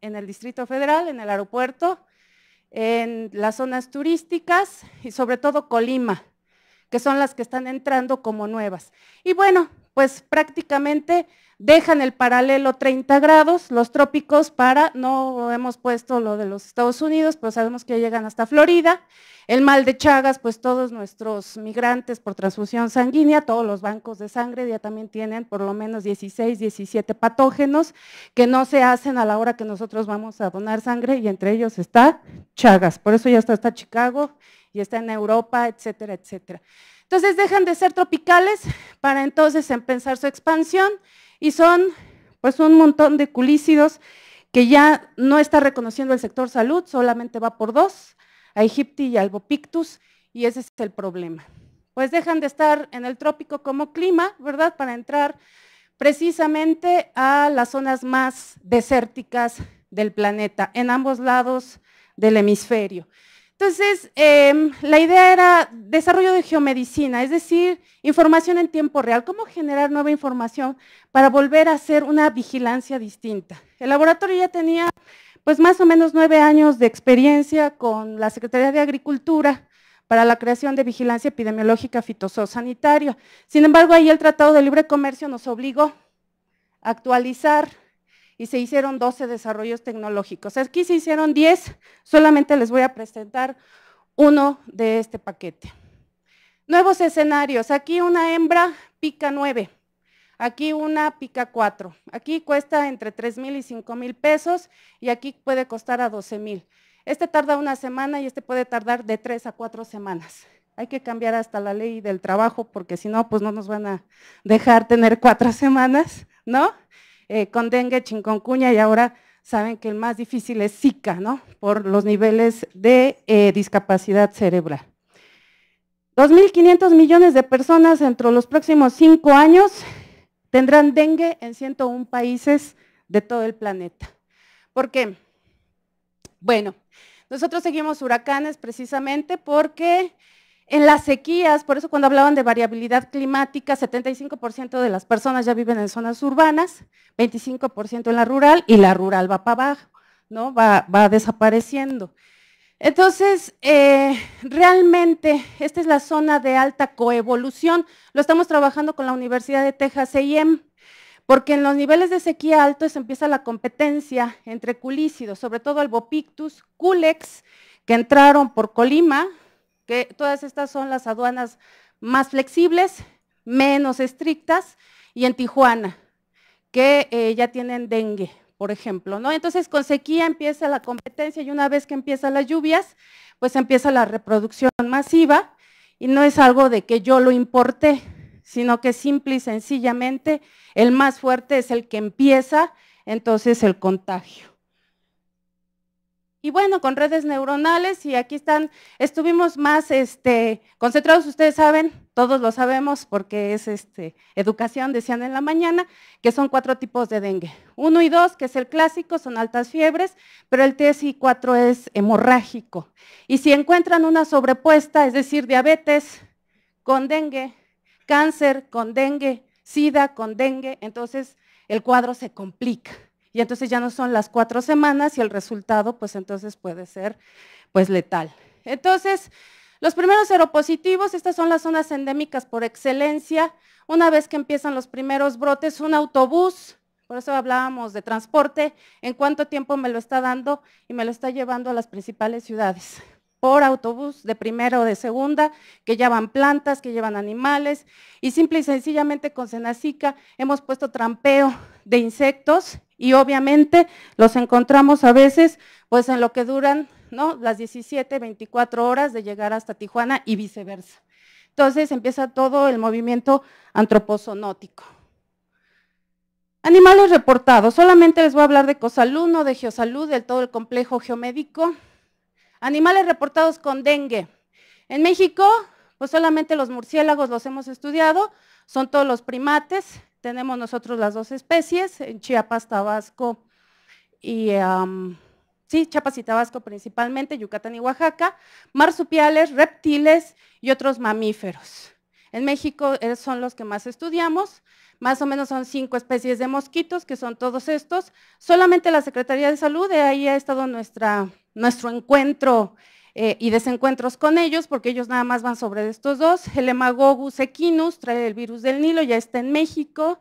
en el Distrito Federal, en el aeropuerto, en las zonas turísticas y sobre todo Colima, que son las que están entrando como nuevas. Y bueno, pues prácticamente dejan el paralelo 30 grados, los trópicos para, no hemos puesto lo de los Estados Unidos, pero sabemos que llegan hasta Florida, el mal de Chagas, pues todos nuestros migrantes por transfusión sanguínea, todos los bancos de sangre ya también tienen por lo menos 16, 17 patógenos que no se hacen a la hora que nosotros vamos a donar sangre y entre ellos está Chagas, por eso ya está, está Chicago y está en Europa, etcétera, etcétera. Entonces dejan de ser tropicales para entonces empezar su expansión y son pues un montón de culícidos que ya no está reconociendo el sector salud, solamente va por dos, a Egipti y albopictus y ese es el problema. Pues dejan de estar en el trópico como clima, ¿verdad? Para entrar precisamente a las zonas más desérticas del planeta, en ambos lados del hemisferio. Entonces, em, la idea era desarrollo de geomedicina, es decir, información en tiempo real, cómo generar nueva información para volver a hacer una vigilancia distinta. El laboratorio ya tenía pues más o menos nueve años de experiencia con la Secretaría de Agricultura para la creación de vigilancia epidemiológica fitosanitaria. Sin embargo, ahí el Tratado de Libre Comercio nos obligó a actualizar y se hicieron 12 desarrollos tecnológicos. Aquí se hicieron 10, solamente les voy a presentar uno de este paquete. Nuevos escenarios, aquí una hembra pica 9, aquí una pica 4, aquí cuesta entre 3 mil y 5 mil pesos y aquí puede costar a 12 mil. Este tarda una semana y este puede tardar de 3 a 4 semanas. Hay que cambiar hasta la ley del trabajo porque si no, pues no nos van a dejar tener cuatro semanas, ¿no? Eh, con dengue, chinconcuña y ahora saben que el más difícil es Zika, ¿no? Por los niveles de eh, discapacidad cerebral. 2.500 millones de personas de los próximos cinco años tendrán dengue en 101 países de todo el planeta. ¿Por qué? Bueno, nosotros seguimos huracanes precisamente porque en las sequías, por eso cuando hablaban de variabilidad climática, 75% de las personas ya viven en zonas urbanas, 25% en la rural y la rural va para abajo, ¿no? va, desapareciendo. Entonces, eh, realmente esta es la zona de alta coevolución. Lo estamos trabajando con la Universidad de Texas A&M, porque en los niveles de sequía altos empieza la competencia entre culícidos, sobre todo albopictus, culex, que entraron por Colima, que todas estas son las aduanas más flexibles, menos estrictas, y en Tijuana, que eh, ya tienen dengue, por ejemplo. ¿no? Entonces, con sequía empieza la competencia y una vez que empiezan las lluvias, pues empieza la reproducción masiva y no es algo de que yo lo importé, sino que simple y sencillamente el más fuerte es el que empieza, entonces el contagio. Y bueno, con redes neuronales, y aquí están, estuvimos más este, concentrados, ustedes saben, todos lo sabemos porque es este, educación, decían en la mañana, que son cuatro tipos de dengue. Uno y dos, que es el clásico, son altas fiebres, pero el TSI4 es hemorrágico. Y si encuentran una sobrepuesta, es decir, diabetes con dengue, cáncer con dengue, sida con dengue, entonces el cuadro se complica. Y entonces ya no son las cuatro semanas y el resultado pues entonces puede ser pues letal. Entonces, los primeros seropositivos, estas son las zonas endémicas por excelencia. Una vez que empiezan los primeros brotes, un autobús, por eso hablábamos de transporte, en cuánto tiempo me lo está dando y me lo está llevando a las principales ciudades. Por autobús de primera o de segunda, que llevan plantas, que llevan animales. Y simple y sencillamente con Senacica hemos puesto trampeo de insectos y obviamente los encontramos a veces pues en lo que duran ¿no? las 17, 24 horas de llegar hasta Tijuana y viceversa. Entonces empieza todo el movimiento antroposonótico. Animales reportados. Solamente les voy a hablar de cosaluno, de geosalud, del todo el complejo geomédico. Animales reportados con dengue. En México, pues solamente los murciélagos los hemos estudiado, son todos los primates. Tenemos nosotros las dos especies, en Chiapas, Tabasco y... sí, Chiapas y Tabasco principalmente, Yucatán y Oaxaca, marsupiales, reptiles y otros mamíferos. En México eh, son los que más estudiamos, más o menos son cinco especies de mosquitos, que son todos estos. Solamente la Secretaría de Salud, de eh, ahí ha estado nuestra, nuestro encuentro eh, y desencuentros con ellos, porque ellos nada más van sobre estos dos. El Hemagogus equinus trae el virus del Nilo, ya está en México.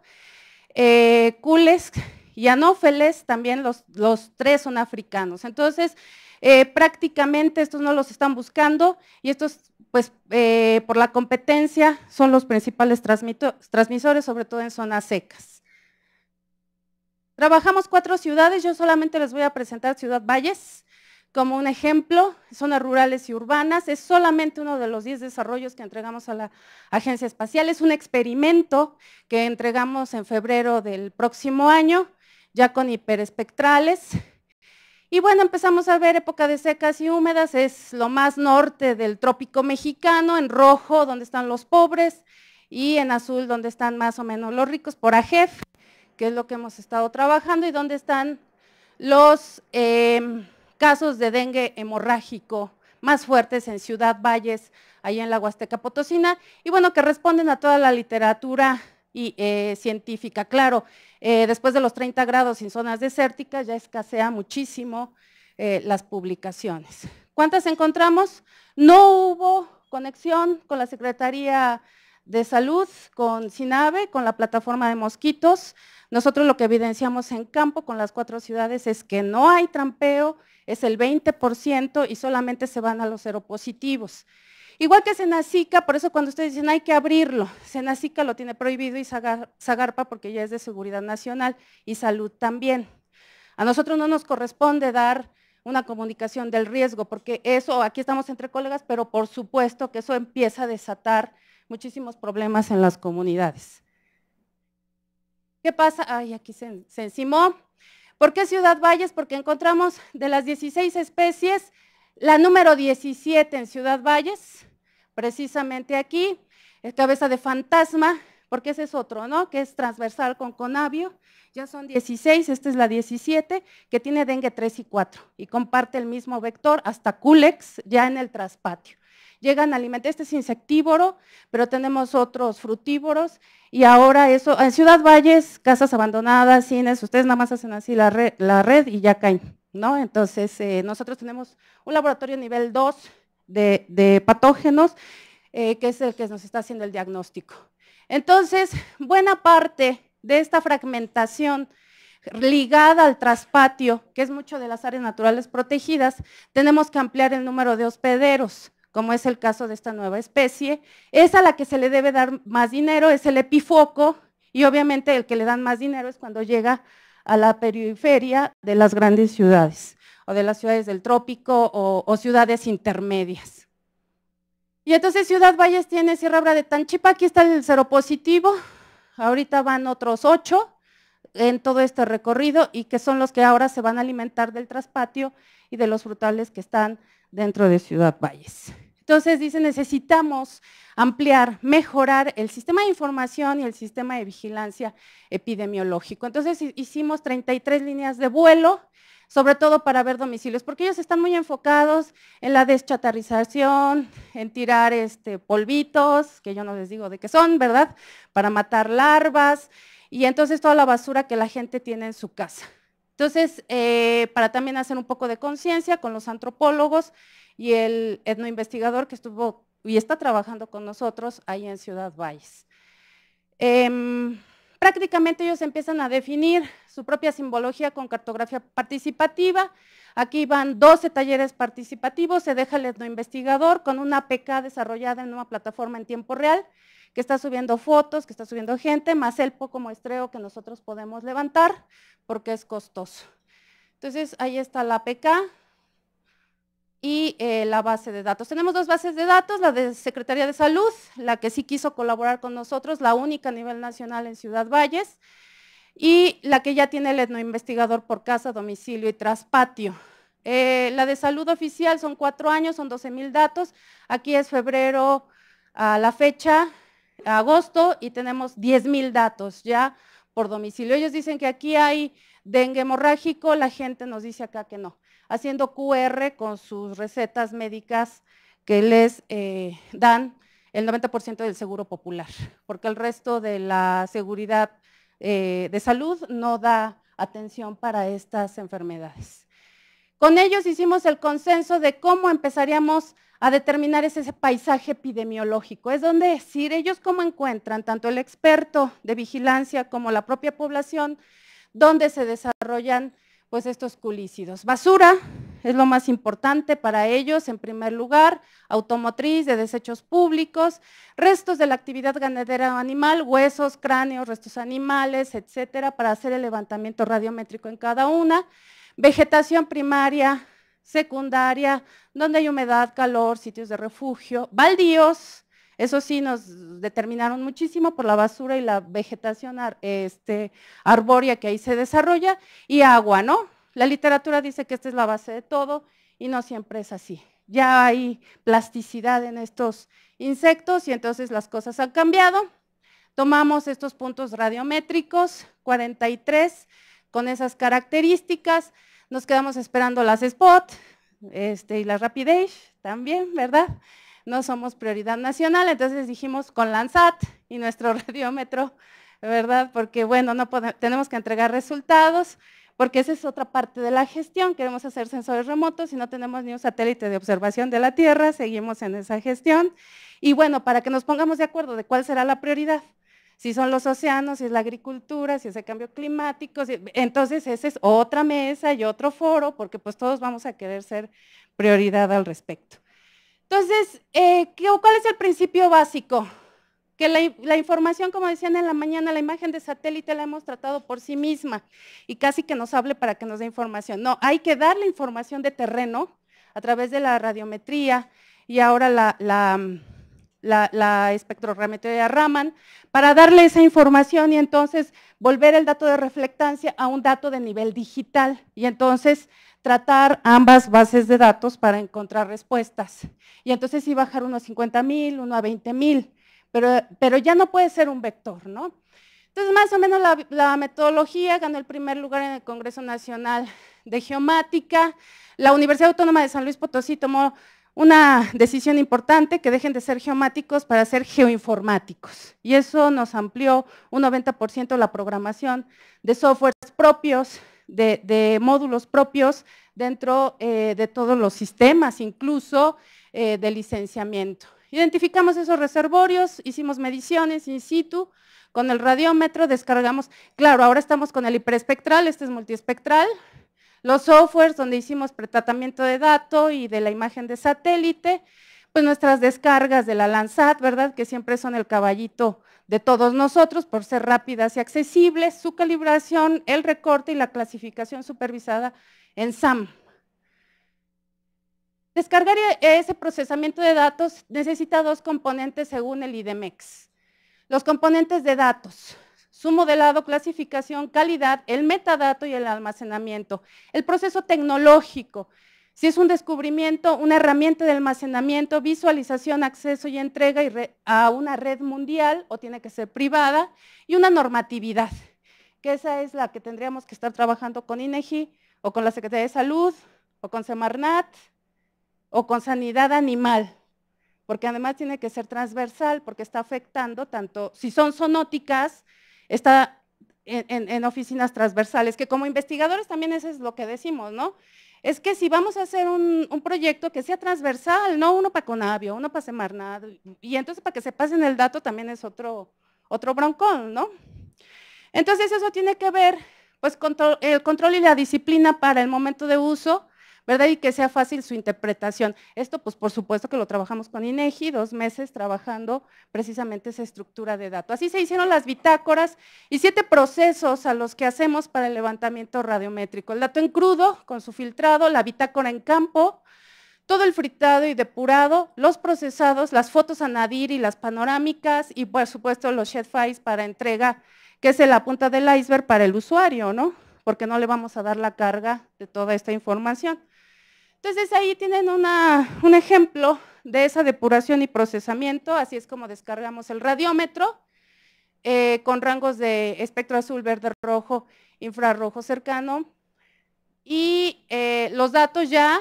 Eh, Cules y Anófeles, también los, los tres son africanos. Entonces, eh, prácticamente estos no los están buscando y estos, pues, eh, por la competencia son los principales transmisores, sobre todo en zonas secas. Trabajamos cuatro ciudades, yo solamente les voy a presentar Ciudad Valles, como un ejemplo, zonas rurales y urbanas, es solamente uno de los 10 desarrollos que entregamos a la Agencia Espacial. Es un experimento que entregamos en febrero del próximo año, ya con hiperespectrales. Y bueno, empezamos a ver época de secas y húmedas, es lo más norte del trópico mexicano, en rojo donde están los pobres y en azul donde están más o menos los ricos por AGEF, que es lo que hemos estado trabajando y donde están los... Eh, casos de dengue hemorrágico más fuertes en Ciudad Valles, ahí en la Huasteca Potosina, y bueno, que responden a toda la literatura y, eh, científica. Claro, eh, después de los 30 grados en zonas desérticas ya escasea muchísimo eh, las publicaciones. ¿Cuántas encontramos? No hubo conexión con la Secretaría de Salud, con SINAVE, con la plataforma de mosquitos. Nosotros lo que evidenciamos en campo con las cuatro ciudades es que no hay trampeo, es el 20% y solamente se van a los seropositivos. Igual que Senacica, por eso cuando ustedes dicen hay que abrirlo, Senacica lo tiene prohibido y Zagarpa porque ya es de seguridad nacional y salud también. A nosotros no nos corresponde dar una comunicación del riesgo, porque eso, aquí estamos entre colegas, pero por supuesto que eso empieza a desatar muchísimos problemas en las comunidades. ¿Qué pasa? Ay, aquí se encimó. ¿Por qué Ciudad Valles? Porque encontramos de las 16 especies, la número 17 en Ciudad Valles, precisamente aquí, eh, cabeza de fantasma, porque ese es otro, ¿no? Que es transversal con conabio. Ya son 16, esta es la 17, que tiene dengue 3 y 4 y comparte el mismo vector hasta culex ya en el traspatio llegan a alimentar, este es insectívoro, pero tenemos otros frutívoros y ahora eso, en Ciudad Valles, casas abandonadas, cines, ustedes nada más hacen así la red, la red y ya caen, ¿no? Entonces, eh, nosotros tenemos un laboratorio nivel 2 de, patógenos, eh, que es el que nos está haciendo el diagnóstico. Entonces, buena parte de esta fragmentación ligada al traspatio, que es mucho de las áreas naturales protegidas, tenemos que ampliar el número de hospederos como es el caso de esta nueva especie, es a la que se le debe dar más dinero, es el epifoco, y obviamente el que le dan más dinero es cuando llega a la periferia de las grandes ciudades, o de las ciudades del trópico, o, ciudades intermedias. Y entonces Ciudad Valles tiene Sierra Brava de Tanchipa, aquí está el positivo. ahorita van otros ocho en todo este recorrido y que son los que ahora se van a alimentar del traspatio y de los frutales que están dentro de Ciudad Valles. Entonces dice, necesitamos ampliar, mejorar el sistema de información y el sistema de vigilancia epidemiológico. Entonces hicimos 33 líneas de vuelo, sobre todo para ver domicilios, porque ellos están muy enfocados en la deschatarrización, en tirar este, polvitos, que yo no les digo de qué son, ¿verdad? Para matar larvas y entonces toda la basura que la gente tiene en su casa. Entonces, eh, para también hacer un poco de conciencia con los antropólogos, y el etnoinvestigador que estuvo y está trabajando con nosotros ahí en Ciudad Valles. Em, prácticamente ellos empiezan a definir su propia simbología con cartografía participativa. Aquí van 12 talleres participativos, se deja el etnoinvestigador con una APK desarrollada en una plataforma en tiempo real, que está subiendo fotos, que está subiendo gente, más el poco muestreo que nosotros podemos levantar, porque es costoso. Entonces, ahí está la APK, y eh, la base de datos. Tenemos dos bases de datos, la de Secretaría de Salud, la que sí quiso colaborar con nosotros, la única a nivel nacional en Ciudad Valles, y la que ya tiene el etnoinvestigador por casa, domicilio y traspatio. Eh, la de salud oficial son cuatro años, son 12 mil datos. Aquí es febrero a la fecha, agosto, y tenemos 10 mil datos ya por domicilio. Ellos dicen que aquí hay dengue hemorrágico, la gente nos dice acá que no haciendo QR con sus recetas médicas que les eh, dan el 90% del seguro popular, porque el resto de la seguridad eh, de salud no da atención para estas enfermedades. Con ellos hicimos el consenso de cómo empezaríamos a determinar ese paisaje epidemiológico. Es donde decir, ellos cómo encuentran, tanto el experto de vigilancia como la propia población, dónde se desarrollan pues estos culícidos. Basura es lo más importante para ellos, en primer lugar, automotriz, de desechos públicos, restos de la actividad ganadera animal, huesos, cráneos, restos animales, etcétera, para hacer el levantamiento radiométrico en cada una, vegetación primaria, secundaria, donde hay humedad, calor, sitios de refugio, baldíos, eso sí, nos determinaron muchísimo por la basura y la vegetación este, arbórea que ahí se desarrolla y agua, ¿no? La literatura dice que esta es la base de todo y no siempre es así. Ya hay plasticidad en estos insectos y entonces las cosas han cambiado. Tomamos estos puntos radiométricos, 43, con esas características. Nos quedamos esperando las spot este, y las rapidez también, ¿verdad? no somos prioridad nacional, entonces dijimos con Landsat y nuestro radiómetro, ¿verdad? Porque bueno, no tenemos que entregar resultados, porque esa es otra parte de la gestión, queremos hacer sensores remotos y no tenemos ni un satélite de observación de la Tierra, seguimos en esa gestión. Y bueno, para que nos pongamos de acuerdo de cuál será la prioridad, si son los océanos, si es la agricultura, si es el cambio climático, entonces esa es otra mesa y otro foro, porque pues todos vamos a querer ser prioridad al respecto. Entonces, eh, ¿cuál es el principio básico? que la, información, como decían en la mañana, la imagen de satélite la hemos tratado por sí misma y casi que nos hable para que nos dé información. No, hay que darle información de terreno a través de la radiometría y ahora la, la, de Raman para darle esa información y entonces volver el dato de reflectancia a un dato de nivel digital y entonces tratar ambas bases de datos para encontrar respuestas. Y entonces sí bajar uno a 50 mil, uno a 20 mil, pero, pero ya no puede ser un vector, ¿no? Entonces, más o menos la, la, metodología ganó el primer lugar en el Congreso Nacional de Geomática. La Universidad Autónoma de San Luis Potosí tomó una decisión importante, que dejen de ser geomáticos para ser geoinformáticos. Y eso nos amplió un 90% la programación de softwares propios de, módulos propios dentro eh, de todos los sistemas, incluso eh, de licenciamiento. Identificamos esos reservorios, hicimos mediciones in situ, con el radiómetro descargamos, claro, ahora estamos con el hiperespectral, este es multiespectral, los softwares donde hicimos pretratamiento de datos y de la imagen de satélite, pues nuestras descargas de la Landsat, ¿verdad? Que siempre son el caballito de todos nosotros por ser rápidas y accesibles, su calibración, el recorte y la clasificación supervisada en SAM. Descargar e-, ese procesamiento de datos necesita dos componentes según el IDEMEX. Los componentes de datos, su modelado, clasificación, calidad, el metadato y el almacenamiento. El proceso tecnológico, si es un descubrimiento, una herramienta de almacenamiento, visualización, acceso y entrega a una red mundial o tiene que ser privada y una normatividad, que esa es la que tendríamos que estar trabajando con INEGI e o con la Secretaría de Salud o con Semarnat o con Sanidad Animal, porque además tiene que ser transversal porque está afectando tanto, si son sonóticas, está en, en, oficinas transversales, que como investigadores también eso es lo que decimos, ¿no? es que si vamos a hacer un, proyecto que sea transversal, no uno para Conavio, uno para semarnado, y entonces para que se pasen el dato también es otro, otro broncón, ¿no? Entonces eso tiene que ver pues el control y la disciplina para el momento de uso, ¿verdad? Y que sea fácil su interpretación. Esto, pues por supuesto que lo trabajamos con INEGI, e dos meses trabajando precisamente esa estructura de datos. Así se hicieron las bitácoras y siete procesos a los que hacemos para el levantamiento radiométrico. El dato en crudo, con su filtrado, la bitácora en campo, todo el fritado y depurado, los procesados, las fotos a nadir y las panorámicas y por supuesto los shed files para entrega, que es la punta del iceberg para el usuario, ¿no? Porque no le vamos a dar la carga de toda esta información. Entonces ahí tienen un ejemplo de esa depuración y procesamiento, así es como descargamos el radiómetro eh, con rangos de espectro azul, verde, rojo, infrarrojo cercano y eh, los datos ya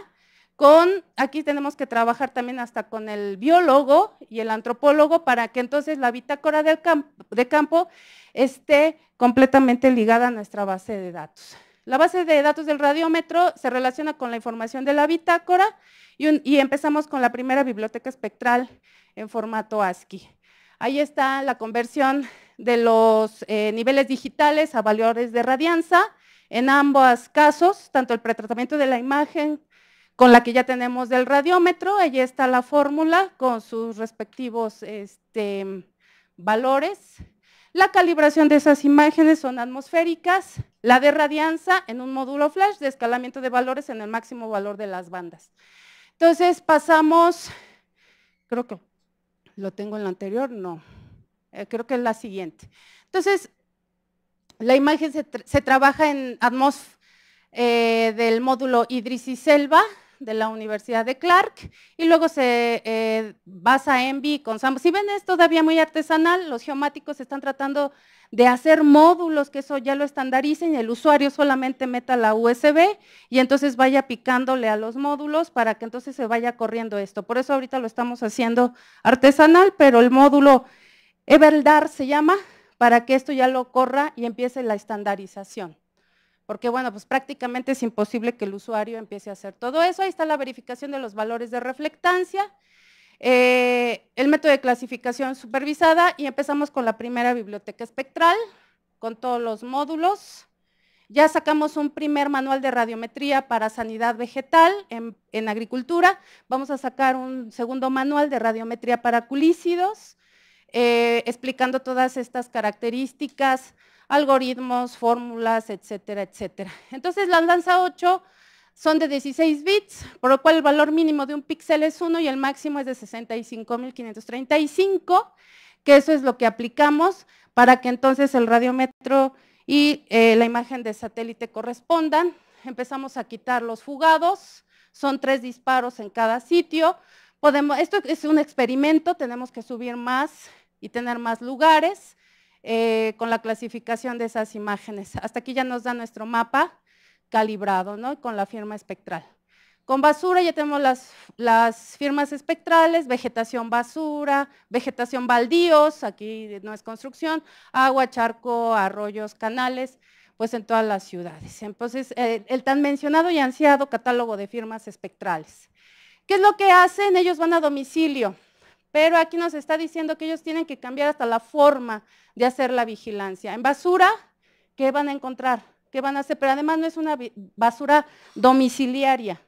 con, aquí tenemos que trabajar también hasta con el biólogo y el antropólogo para que entonces la bitácora de campo esté completamente ligada a nuestra base de datos. La base de datos del radiómetro se relaciona con la información de la bitácora y, empezamos con la primera biblioteca espectral en formato ASCII. Ahí está la conversión de los eh, niveles digitales a valores de radianza. En ambos casos, tanto el pretratamiento de la imagen con la que ya tenemos del radiómetro, ahí está la fórmula con sus respectivos este, valores. La calibración de esas imágenes son atmosféricas, la de radianza en un módulo flash de escalamiento de valores en el máximo valor de las bandas. Entonces pasamos, creo que lo tengo en la anterior, no, eh, creo que es la siguiente. Entonces, la imagen se, trabaja en atmósfera eh, del módulo Idris y Selva, de la Universidad de Clark y luego se basa eh, en B con Si ven es todavía muy artesanal, los geomáticos están tratando de hacer módulos que eso ya lo estandaricen, el usuario solamente meta la USB y entonces vaya picándole a los módulos para que entonces se vaya corriendo esto. Por eso ahorita lo estamos haciendo artesanal, pero el módulo Everdar se llama, para que esto ya lo corra y empiece la estandarización porque bueno, pues prácticamente es imposible que el usuario empiece a hacer todo eso. Ahí está la verificación de los valores de reflectancia, eh, el método de clasificación supervisada y empezamos con la primera biblioteca espectral, con todos los módulos. Ya sacamos un primer manual de radiometría para sanidad vegetal en, agricultura. Vamos a sacar un segundo manual de radiometría para culícidos, eh, explicando todas estas características, algoritmos, fórmulas, etcétera, etcétera. Entonces la lanza 8 son de 16 bits, por lo cual el valor mínimo de un píxel es 1 y el máximo es de 65.535, que eso es lo que aplicamos para que entonces el radiómetro y eh, la imagen de satélite correspondan. Empezamos a quitar los fugados, son tres disparos en cada sitio. Podemos, esto es un experimento, tenemos que subir más y tener más lugares. Eh, con la clasificación de esas imágenes. Hasta aquí ya nos da nuestro mapa calibrado, ¿no? Con la firma espectral. Con basura ya tenemos las, firmas espectrales, vegetación basura, vegetación baldíos, aquí no es construcción, agua, charco, arroyos, canales, pues en todas las ciudades. Entonces, el tan mencionado y ansiado catálogo de firmas espectrales. ¿Qué es lo que hacen? Ellos van a domicilio pero aquí nos está diciendo que ellos tienen que cambiar hasta la forma de hacer la vigilancia. En basura, ¿qué van a encontrar? ¿Qué van a hacer? Pero además no es una basura domiciliaria,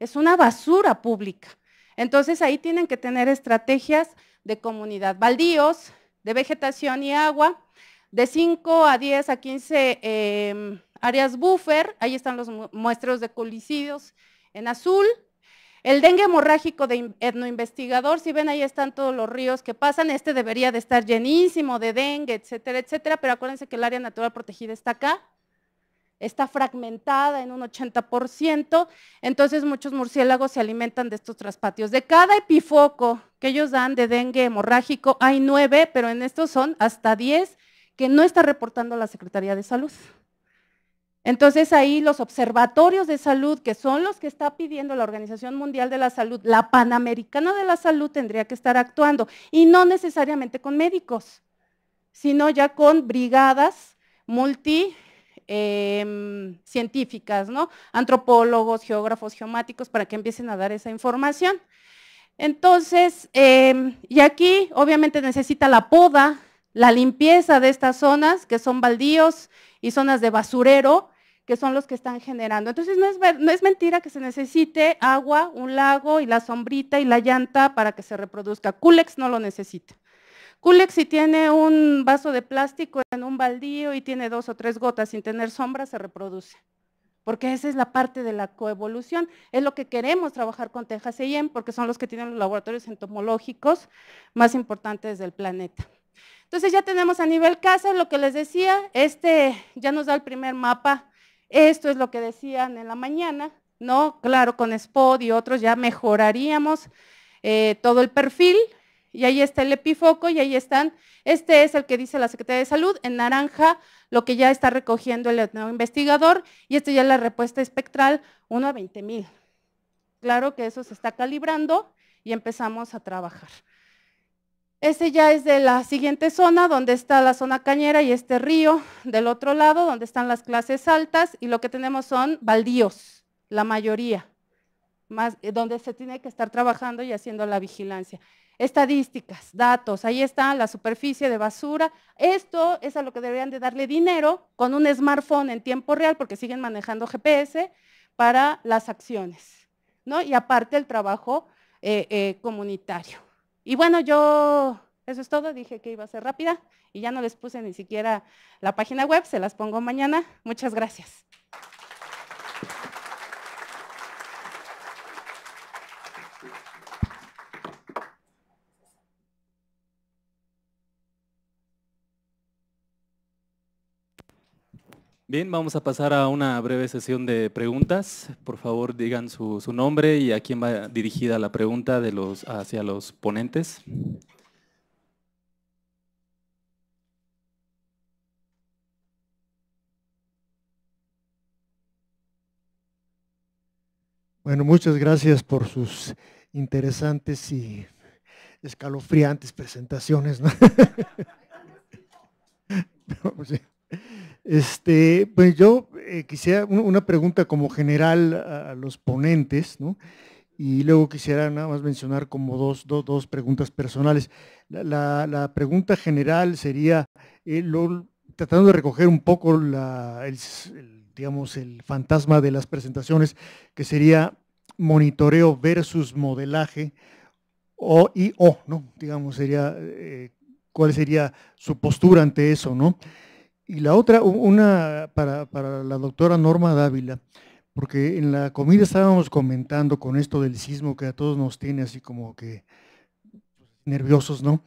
es una basura pública. Entonces ahí tienen que tener estrategias de comunidad, baldíos, de vegetación y agua, de 5 a 10 a 15 em, áreas buffer, ahí están los muestreos de colicidos en azul, el dengue hemorrágico de etnoinvestigador, si ven ahí están todos los ríos que pasan, este debería de estar llenísimo de dengue, etcétera, etcétera, pero acuérdense que el área natural protegida está acá, está fragmentada en un 80%, entonces muchos murciélagos se alimentan de estos traspatios. De cada epifoco que ellos dan de dengue hemorrágico hay nueve, pero en estos son hasta diez que no está reportando la Secretaría de Salud. Entonces ahí los observatorios de salud, que son los que está pidiendo la Organización Mundial de la Salud, la Panamericana de la Salud tendría que estar actuando, y no necesariamente con médicos, sino ya con brigadas multi em, científicas, ¿no? antropólogos, geógrafos, geomáticos, para que empiecen a dar esa información. Entonces, em, y aquí obviamente necesita la poda, la limpieza de estas zonas, que son baldíos y zonas de basurero, que son los que están generando. Entonces no es, mentira que se necesite agua, un lago y la sombrita y la llanta para que se reproduzca. Culex no lo necesita. Culex si tiene un vaso de plástico en un baldío y tiene dos o tres gotas sin tener sombra, se reproduce. Porque esa es la parte de la coevolución. Es lo que queremos trabajar con Texas AM, porque son los que tienen los laboratorios entomológicos más importantes del planeta. Entonces ya tenemos a nivel casa, lo que les decía, este ya nos da el primer mapa esto es lo que decían en la mañana, ¿no? Claro, con Spod y otros ya mejoraríamos eh, todo el perfil. Y ahí está el epifoco y ahí están. Este es el que dice la Secretaría de Salud, en naranja, lo que ya está recogiendo el investigador. Y esto ya es la respuesta espectral 1 a 20 mil. Claro que eso se está calibrando y empezamos a trabajar. Ese ya es de la siguiente zona, donde está la zona cañera y este río del otro lado, donde están las clases altas, y lo que tenemos son baldíos, la mayoría, eh, donde se tiene que estar trabajando y haciendo la vigilancia. Estadísticas, datos, ahí está la superficie de basura. Esto es a lo que deberían de darle dinero con un smartphone en tiempo real, porque siguen manejando GPS, para las acciones, ¿no? Y aparte el trabajo eh, eh, comunitario. Y bueno, yo, eso es todo, dije que iba a ser rápida y ya no les puse ni siquiera la página web, se las pongo mañana. Muchas gracias. Bien, vamos a pasar a una breve sesión de preguntas. Por favor, digan su, nombre y a quién va dirigida la pregunta de los, hacia los ponentes. Bueno, muchas gracias por sus interesantes y escalofriantes presentaciones. Pues este, pues yo eh, quisiera una pregunta como general a, los ponentes, ¿no? Y luego quisiera nada más mencionar como dos, preguntas personales. La, pregunta general sería, eh, tratando de recoger un poco la, el, digamos, el fantasma de las presentaciones, que sería monitoreo versus modelaje, o y o, ¿no? Digamos, sería, eh, cuál sería su postura ante eso, ¿no? Y la otra, una para, para la doctora Norma Dávila, porque en la comida estábamos comentando con esto del sismo que a todos nos tiene así como que pues, nerviosos, ¿no?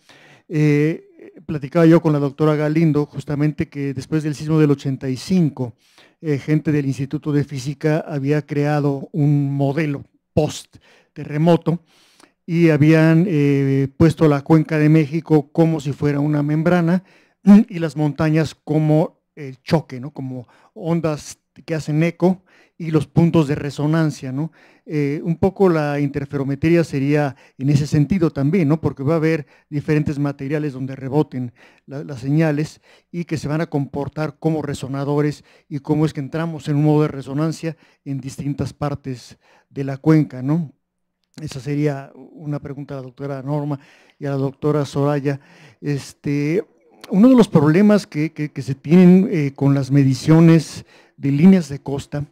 Eh, platicaba yo con la doctora Galindo justamente que después del sismo del 85, eh, gente del Instituto de Física había creado un modelo post-terremoto y habían eh, puesto la cuenca de México como si fuera una membrana y las montañas como el choque, ¿no? como ondas que hacen eco y los puntos de resonancia. ¿no? Eh, un poco la interferometría sería en ese sentido también, ¿no? porque va a haber diferentes materiales donde reboten las señales y que se van a comportar como resonadores y cómo es que entramos en un modo de resonancia en distintas partes de la cuenca. ¿no? Esa sería una pregunta a la doctora Norma y a la doctora Soraya. Este, uno de los problemas que, se tienen eh, con las mediciones de líneas de costa,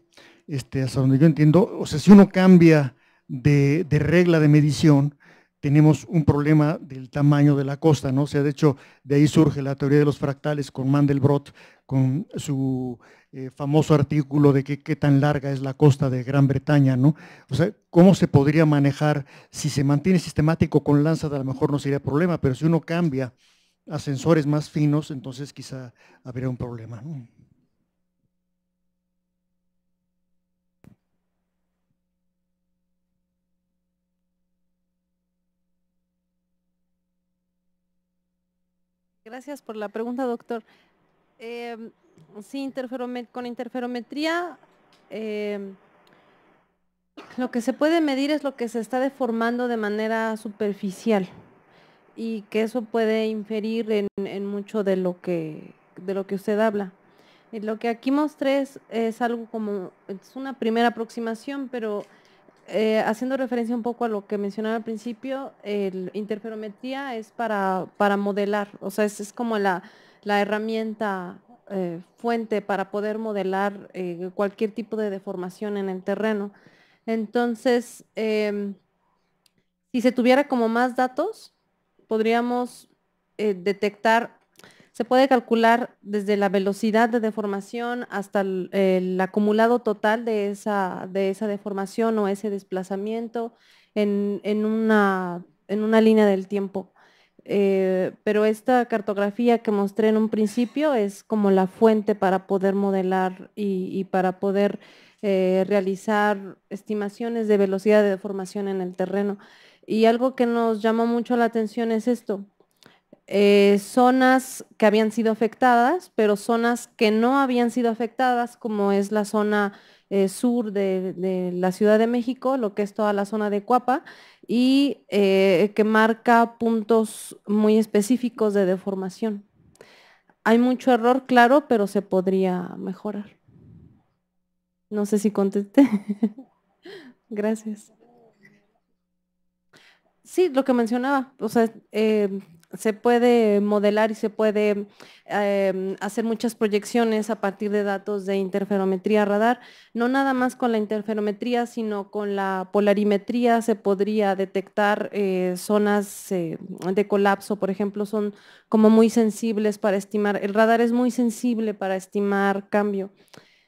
este, hasta donde yo entiendo, o sea, si uno cambia de, regla de medición, tenemos un problema del tamaño de la costa, ¿no? O sea, de hecho, de ahí surge la teoría de los fractales con Mandelbrot, con su eh, famoso artículo de qué tan larga es la costa de Gran Bretaña, ¿no? O sea, cómo se podría manejar, si se mantiene sistemático con Lanzas, a lo mejor no sería problema, pero si uno cambia ascensores más finos, entonces quizá habría un problema. Gracias por la pregunta, doctor. Em, sí, con interferometría, em, lo que se puede medir es lo que se está deformando de manera superficial y que eso puede inferir en, mucho de lo que de lo que usted habla. Eh, lo que aquí mostré es, algo como, es una primera aproximación, pero eh, haciendo referencia un poco a lo que mencionaba al principio, el interferometría es para, para modelar, o sea, es, como la, herramienta eh, fuente para poder modelar cualquier tipo de deformación en el terreno. Entonces, em, si se tuviera como más datos, podríamos eh, detectar, se puede calcular desde la velocidad de deformación hasta el, acumulado total de esa, de esa deformación o ese desplazamiento en, en, una, línea del tiempo. Eh, pero esta cartografía que mostré en un principio es como la fuente para poder modelar y, para poder eh, realizar estimaciones de velocidad de deformación en el terreno. Y algo que nos llama mucho la atención es esto. Eh, zonas que habían sido afectadas, pero zonas que no habían sido afectadas, como es la zona eh, sur de, la Ciudad de México, lo que es toda la zona de Cuapa, y eh, que marca puntos muy específicos de deformación. Hay mucho error, claro, pero se podría mejorar. No sé si contesté. Gracias. Sí, lo que mencionaba, o sea, em, se puede modelar y se puede em, hacer muchas proyecciones a partir de datos de interferometría radar. No nada más con la interferometría, sino con la polarimetría se podría detectar eh, zonas eh, de colapso, por ejemplo, son como muy sensibles para estimar, el radar es muy sensible para estimar cambio.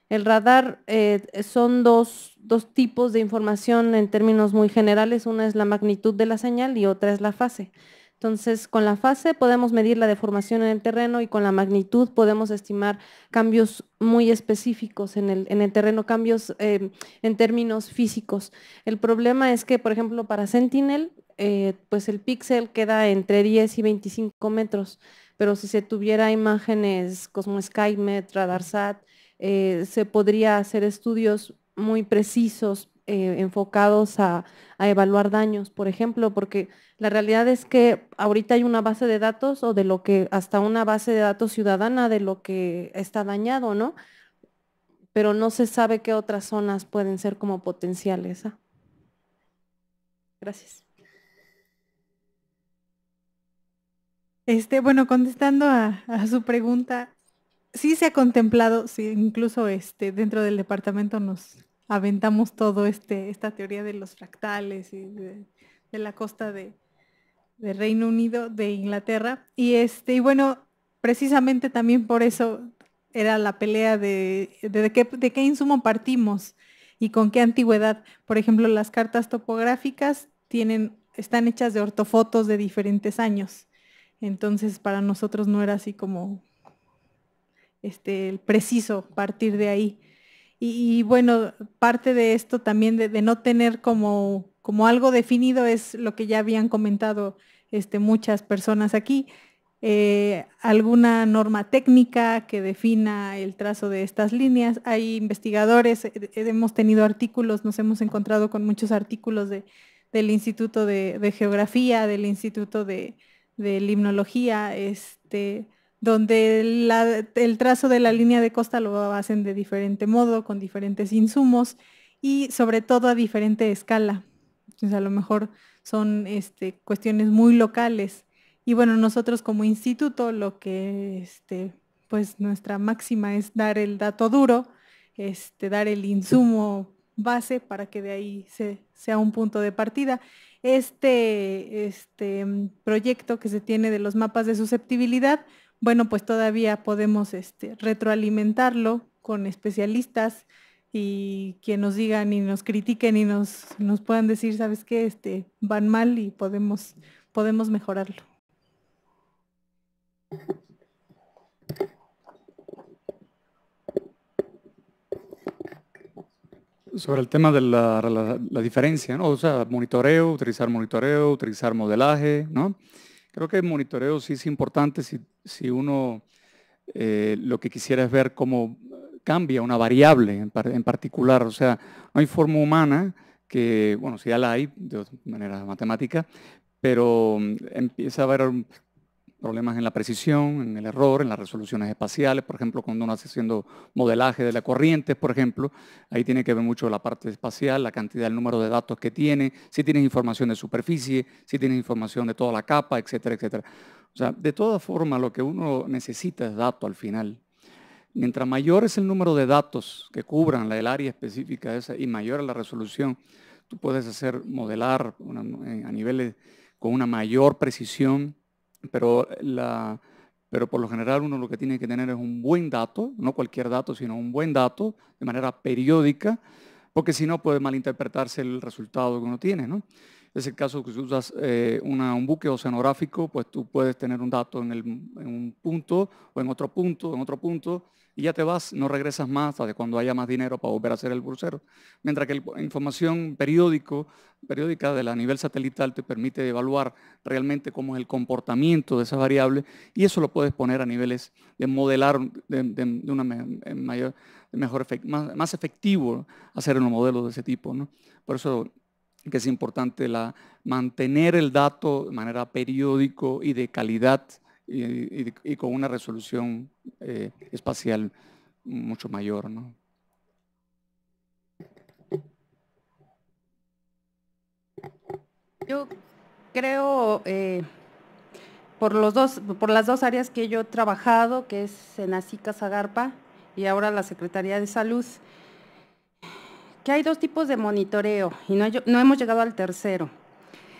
El radar eh, son dos, tipos de información en términos muy generales. Una es la magnitud de la señal y otra es la fase. Entonces, con la fase podemos medir la deformación en el terreno y con la magnitud podemos estimar cambios muy específicos en el, en el terreno, cambios eh, en términos físicos. El problema es que, por ejemplo, para Sentinel, eh, pues el píxel queda entre 10 y 25 metros, pero si se tuviera imágenes como SkyMet, RadarSat, eh, se podría hacer estudios muy precisos eh, enfocados a, evaluar daños, por ejemplo, porque la realidad es que ahorita hay una base de datos o de lo que, hasta una base de datos ciudadana de lo que está dañado, ¿no? Pero no se sabe qué otras zonas pueden ser como potenciales. ¿ah? Gracias. Este, bueno, contestando a su pregunta, sí se ha contemplado, sí, incluso este, dentro del departamento nos aventamos todo este, esta teoría de los fractales y de, la costa de, Reino Unido, de Inglaterra. Y este, y bueno, precisamente también por eso era la pelea de, de, qué, de qué insumo partimos y con qué antigüedad. Por ejemplo, las cartas topográficas tienen, están hechas de ortofotos de diferentes años. Entonces, para nosotros no era así como este, el preciso partir de ahí. Y, bueno, parte de esto también de, no tener como, algo definido es lo que ya habían comentado este, muchas personas aquí. Eh, alguna norma técnica que defina el trazo de estas líneas. Hay investigadores, eh, hemos tenido artículos, nos hemos encontrado con muchos artículos del Instituto de, Geografía, del Instituto de, de Limnología, este, donde el trazo de la línea de costa lo hacen de diferente modo, con diferentes insumos y sobre todo a diferente escala. Entonces a lo mejor son este, cuestiones muy locales. Y bueno, nosotros como instituto lo que este, pues nuestra máxima es dar el dato duro, este, dar el insumo base para que de ahí sea un punto de partida. Este, este proyecto que se tiene de los mapas de susceptibilidad, bueno, pues todavía podemos este, retroalimentarlo con especialistas y que nos digan y nos critiquen y nos, puedan decir, ¿sabes qué? Este, van mal y podemos, podemos mejorarlo. Sobre el tema de la diferencia, ¿no? O sea, monitoreo, utilizar monitoreo, utilizar modelaje, ¿no? Creo que el monitoreo sí es importante si, uno eh, lo que quisiera es ver cómo cambia una variable en, en, particular. O sea, no hay forma humana que, bueno, si ya la hay de manera matemática, pero mm, empieza a haber problemas en la precisión, en el error, en las resoluciones espaciales, por ejemplo, cuando uno está haciendo modelaje de la corrientes, por ejemplo, ahí tiene que ver mucho la parte espacial, la cantidad, el número de datos que tiene, si tienes información de superficie, si tienes información de toda la capa, etcétera, etcétera. O sea, de todas formas, lo que uno necesita es dato al final. Mientras mayor es el número de datos que cubran el área específica y mayor es la resolución, tú puedes hacer modelar eh, a niveles con una mayor precisión, eh, pero, por lo general uno lo que tiene que tener es un buen dato, no cualquier dato, sino un buen dato de manera periódica, porque si no puede malinterpretarse el resultado que uno tiene. ¿no? Es el caso que si usas eh, un buque oceanográfico, pues tú puedes tener un dato en, un punto o en otro punto, en otro punto, y ya te vas, no regresas más hasta cuando haya más dinero para volver a hacer el bolsero. Mientras que la información periódico, periódica de la nivel satelital te permite evaluar realmente cómo es el comportamiento de esa variable y eso lo puedes poner a niveles de modelar de, una mayor, mejor más, efectivo hacer unos modelos de ese tipo. ¿no? Por eso que es importante la, mantener el dato de manera periódico y de calidad y, con una resolución eh, espacial mucho mayor. Yo creo, eh, por, los dos, por las dos áreas que yo he trabajado, que es en Zagarpa y ahora la Secretaría de Salud, que hay dos tipos de monitoreo y no, hemos llegado al tercero.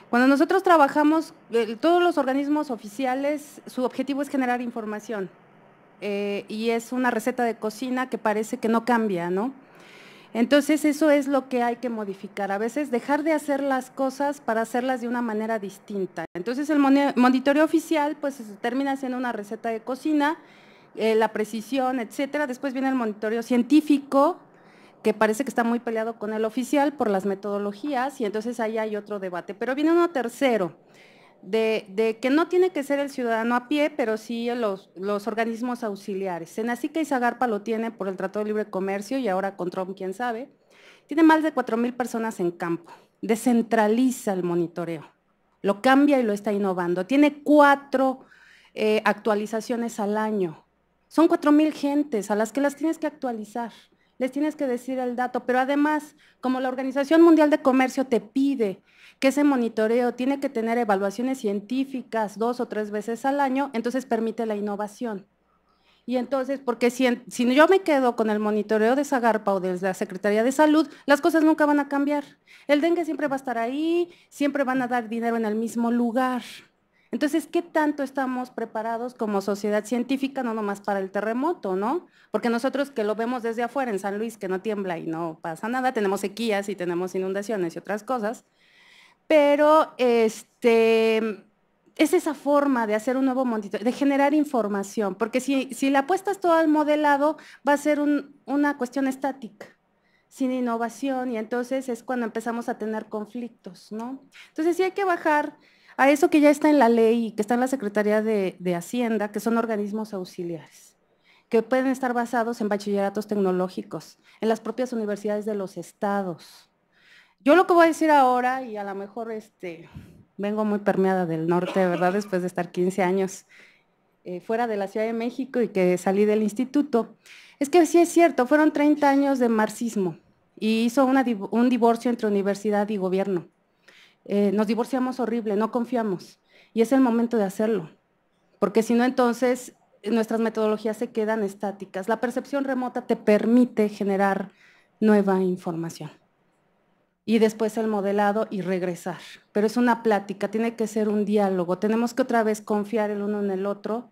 Cuando nosotros trabajamos, todos los organismos oficiales, su objetivo es generar información eh, y es una receta de cocina que parece que no cambia, ¿no? Entonces eso es lo que hay que modificar, a veces dejar de hacer las cosas para hacerlas de una manera distinta. Entonces el monitoreo oficial pues termina siendo una receta de cocina, eh, la precisión, etcétera. Después viene el monitoreo científico, que parece que está muy peleado con el oficial por las metodologías y entonces ahí hay otro debate. Pero viene uno tercero, de, que no tiene que ser el ciudadano a pie, pero sí los, los organismos auxiliares. Senacica y Zagarpa lo tiene por el Tratado de Libre Comercio y ahora con Trump, quién sabe. Tiene más de 4.000 personas en campo. Descentraliza el monitoreo. Lo cambia y lo está innovando. Tiene cuatro eh, actualizaciones al año. Son 4.000 gentes a las que las tienes que actualizar les tienes que decir el dato, pero además, como la Organización Mundial de Comercio te pide que ese monitoreo tiene que tener evaluaciones científicas dos o tres veces al año, entonces permite la innovación. Y entonces, porque si, yo me quedo con el monitoreo de Zagarpa o de la Secretaría de Salud, las cosas nunca van a cambiar. El dengue siempre va a estar ahí, siempre van a dar dinero en el mismo lugar. Entonces, ¿qué tanto estamos preparados como sociedad científica, no nomás para el terremoto, ¿no? Porque nosotros que lo vemos desde afuera, en San Luis, que no tiembla y no pasa nada, tenemos sequías y tenemos inundaciones y otras cosas, pero este, es esa forma de hacer un nuevo monitoreo, de generar información, porque si, la apuestas todo al modelado, va a ser una cuestión estática sin innovación y entonces es cuando empezamos a tener conflictos, ¿no? Entonces sí hay que bajar a eso que ya está en la ley y que está en la Secretaría de, Hacienda, que son organismos auxiliares, que pueden estar basados en bachilleratos tecnológicos, en las propias universidades de los estados. Yo lo que voy a decir ahora, y a lo mejor este, vengo muy permeada del norte, ¿verdad? Después de estar 15 años eh, fuera de la Ciudad de México y que salí del instituto, es que sí es cierto, fueron 30 años de marxismo y hizo un divorcio entre universidad y gobierno. Eh, nos divorciamos horrible, no confiamos. Y es el momento de hacerlo, porque si no entonces eh, nuestras metodologías se quedan estáticas. La percepción remota te permite generar nueva información. Y después el modelado y regresar. Pero es una plática, tiene que ser un diálogo. Tenemos que otra vez confiar el uno en el otro,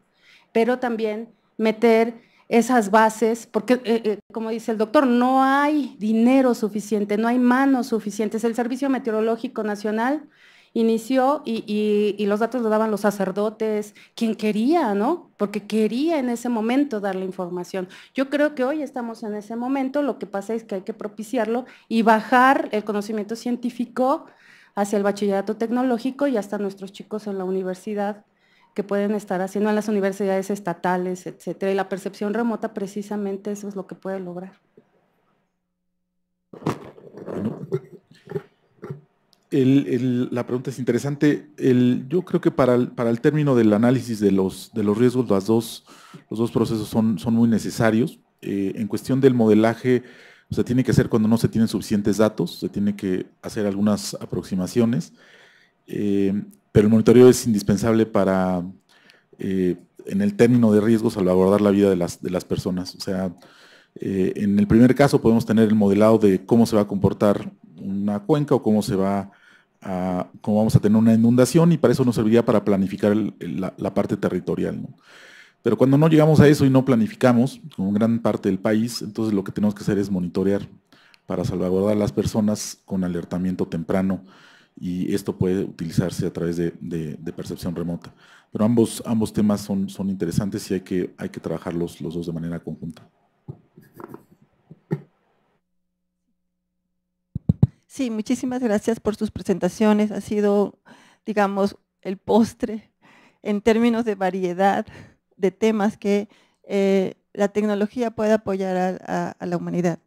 pero también meter esas bases, porque eh, eh, como dice el doctor, no hay dinero suficiente, no hay manos suficientes. El Servicio Meteorológico Nacional inició y, y, los datos lo daban los sacerdotes, quien quería, ¿no? Porque quería en ese momento dar la información. Yo creo que hoy estamos en ese momento, lo que pasa es que hay que propiciarlo y bajar el conocimiento científico hacia el bachillerato tecnológico y hasta nuestros chicos en la universidad que pueden estar haciendo en las universidades estatales, etcétera. Y la percepción remota precisamente eso es lo que puede lograr. la pregunta es interesante. yo creo que para el, término del análisis de los, de los riesgos, dos, los dos procesos son, muy necesarios. Eh, en cuestión del modelaje, se tiene que hacer cuando no se tienen suficientes datos, se tiene que hacer algunas aproximaciones. Eh, pero el monitoreo es indispensable para, eh, en el término de riesgo, salvaguardar la vida de las, personas. O sea, eh, en el primer caso podemos tener el modelado de cómo se va a comportar una cuenca o cómo se va cómo vamos a tener una inundación y para eso nos serviría para planificar la, parte territorial. Pero cuando no llegamos a eso y no planificamos, con gran parte del país, entonces lo que tenemos que hacer es monitorear para salvaguardar a las personas con alertamiento temprano y esto puede utilizarse a través de, percepción remota. Pero ambos, ambos temas son, interesantes y hay que, hay que trabajarlos los dos de manera conjunta. Sí, muchísimas gracias por sus presentaciones. Ha sido, digamos, el postre en términos de variedad de temas que eh, la tecnología puede apoyar a la humanidad.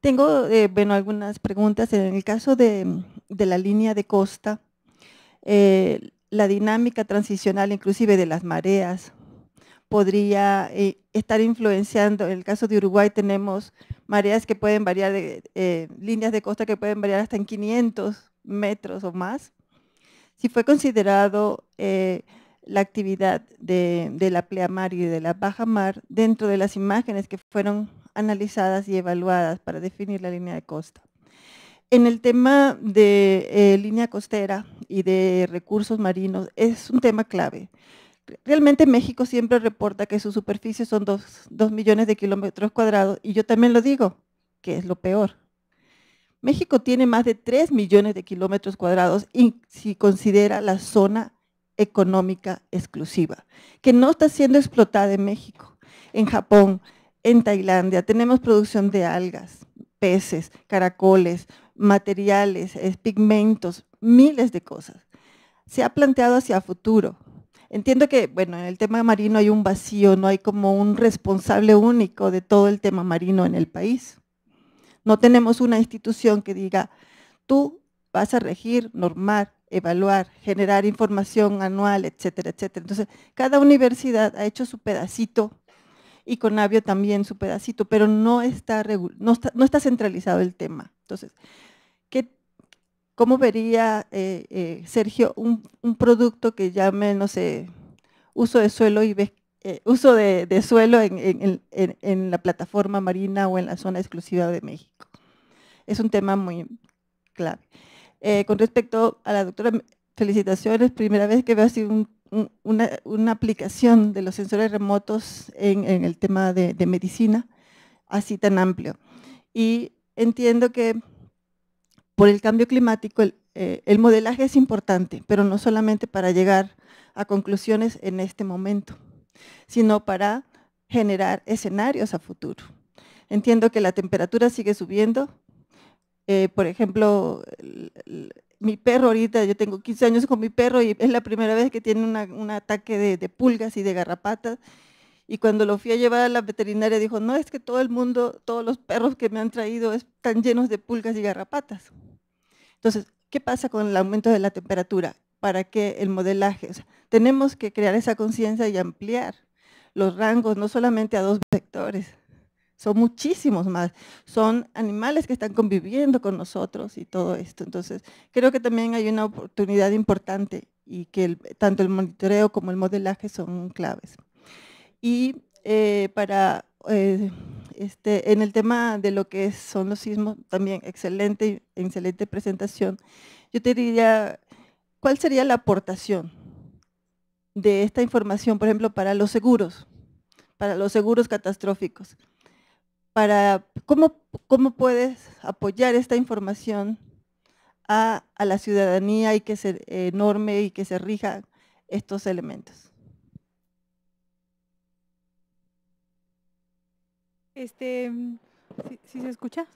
Tengo, eh, bueno, algunas preguntas. En el caso de, la línea de costa, eh, la dinámica transicional inclusive de las mareas podría eh, estar influenciando, en el caso de Uruguay tenemos mareas que pueden variar, de, líneas de costa que pueden variar hasta en 500 metros o más. Si fue considerado la actividad de, de la pleamar y de la baja mar dentro de las imágenes que fueron analizadas y evaluadas para definir la línea de costa. En el tema de eh, línea costera y de recursos marinos es un tema clave. Realmente México siempre reporta que su superficie son 2 millones de kilómetros cuadrados y yo también lo digo, que es lo peor. México tiene más de 3 millones de kilómetros cuadrados y si considera la zona económica exclusiva, que no está siendo explotada en México. En Japón, en Tailandia. Tenemos producción de algas, peces, caracoles, materiales, pigmentos, miles de cosas. Se ha planteado hacia futuro. Entiendo que, bueno, en el tema marino hay un vacío, no hay como un responsable único de todo el tema marino en el país. No tenemos una institución que diga, tú vas a regir, normar, evaluar, generar información anual, etcétera, etcétera. Entonces, cada universidad ha hecho su pedacito y con Conavio también su pedacito, pero no está, no está, no está centralizado el tema. Entonces, ¿qué, ¿cómo vería eh, eh, Sergio un, producto que llame, no sé, uso de suelo y eh, uso de, suelo en, en, la plataforma marina o en la zona exclusiva de México? Es un tema muy clave. con respecto a la doctora, felicitaciones, primera vez que veo así un una, aplicación de los sensores remotos en, el tema de, medicina así tan amplio. Y entiendo que por el cambio climático eh, el, modelaje es importante, pero no solamente para llegar a conclusiones en este momento, sino para generar escenarios a futuro. Entiendo que la temperatura sigue subiendo, eh, por ejemplo, el mi perro ahorita, yo tengo 15 años con mi perro y es la primera vez que tiene un ataque de, pulgas y de garrapatas. Y cuando lo fui a llevar a la veterinaria dijo, no, es que todo el mundo, todos los perros que me han traído están llenos de pulgas y garrapatas. Entonces, ¿qué pasa con el aumento de la temperatura? ¿Para que el modelaje? tenemos que crear esa conciencia y ampliar los rangos, no solamente a dos vectores son muchísimos más, son animales que están conviviendo con nosotros y todo esto. Entonces, creo que también hay una oportunidad importante y que tanto el monitoreo como el modelaje son claves. Y eh, para eh, este, en el tema de lo que son los sismos, también excelente, excelente presentación. Yo te diría, ¿cuál sería la aportación de esta información, por ejemplo, para los seguros, para los seguros catastróficos? para cómo, cómo puedes apoyar esta información a, la ciudadanía y que se enorme eh, norme y que se rija estos elementos. Este, ¿sí, se escucha?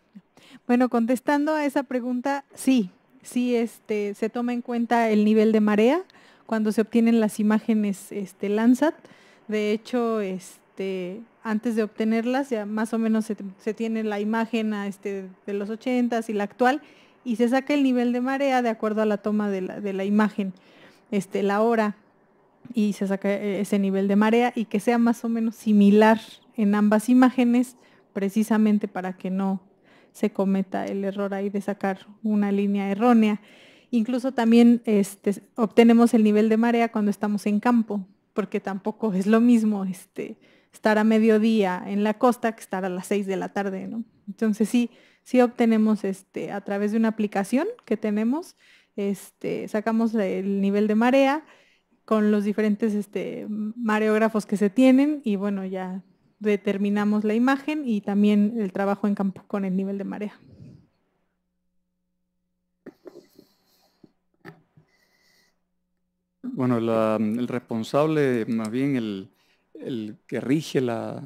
Bueno, contestando a esa pregunta, sí, sí este, se toma en cuenta el nivel de marea cuando se obtienen las imágenes este, Landsat. De hecho, este, antes de obtenerlas, ya más o menos se, tiene la imagen este, de los 80 y la actual, y se saca el nivel de marea de acuerdo a la toma de la, imagen, este, la hora, y se saca eh, ese nivel de marea y que sea más o menos similar en ambas imágenes, precisamente para que no se cometa el error ahí de sacar una línea errónea. Incluso también este, obtenemos el nivel de marea cuando estamos en campo, porque tampoco es lo mismo este, estar a mediodía en la costa que estar a las 6 de la tarde, ¿no? Entonces sí, sí obtenemos este, a través de una aplicación que tenemos, este, sacamos el nivel de marea con los diferentes este, mareógrafos que se tienen y bueno, ya determinamos la imagen y también el trabajo en campo con el nivel de marea. Bueno, el responsable, más bien el, el que rige la,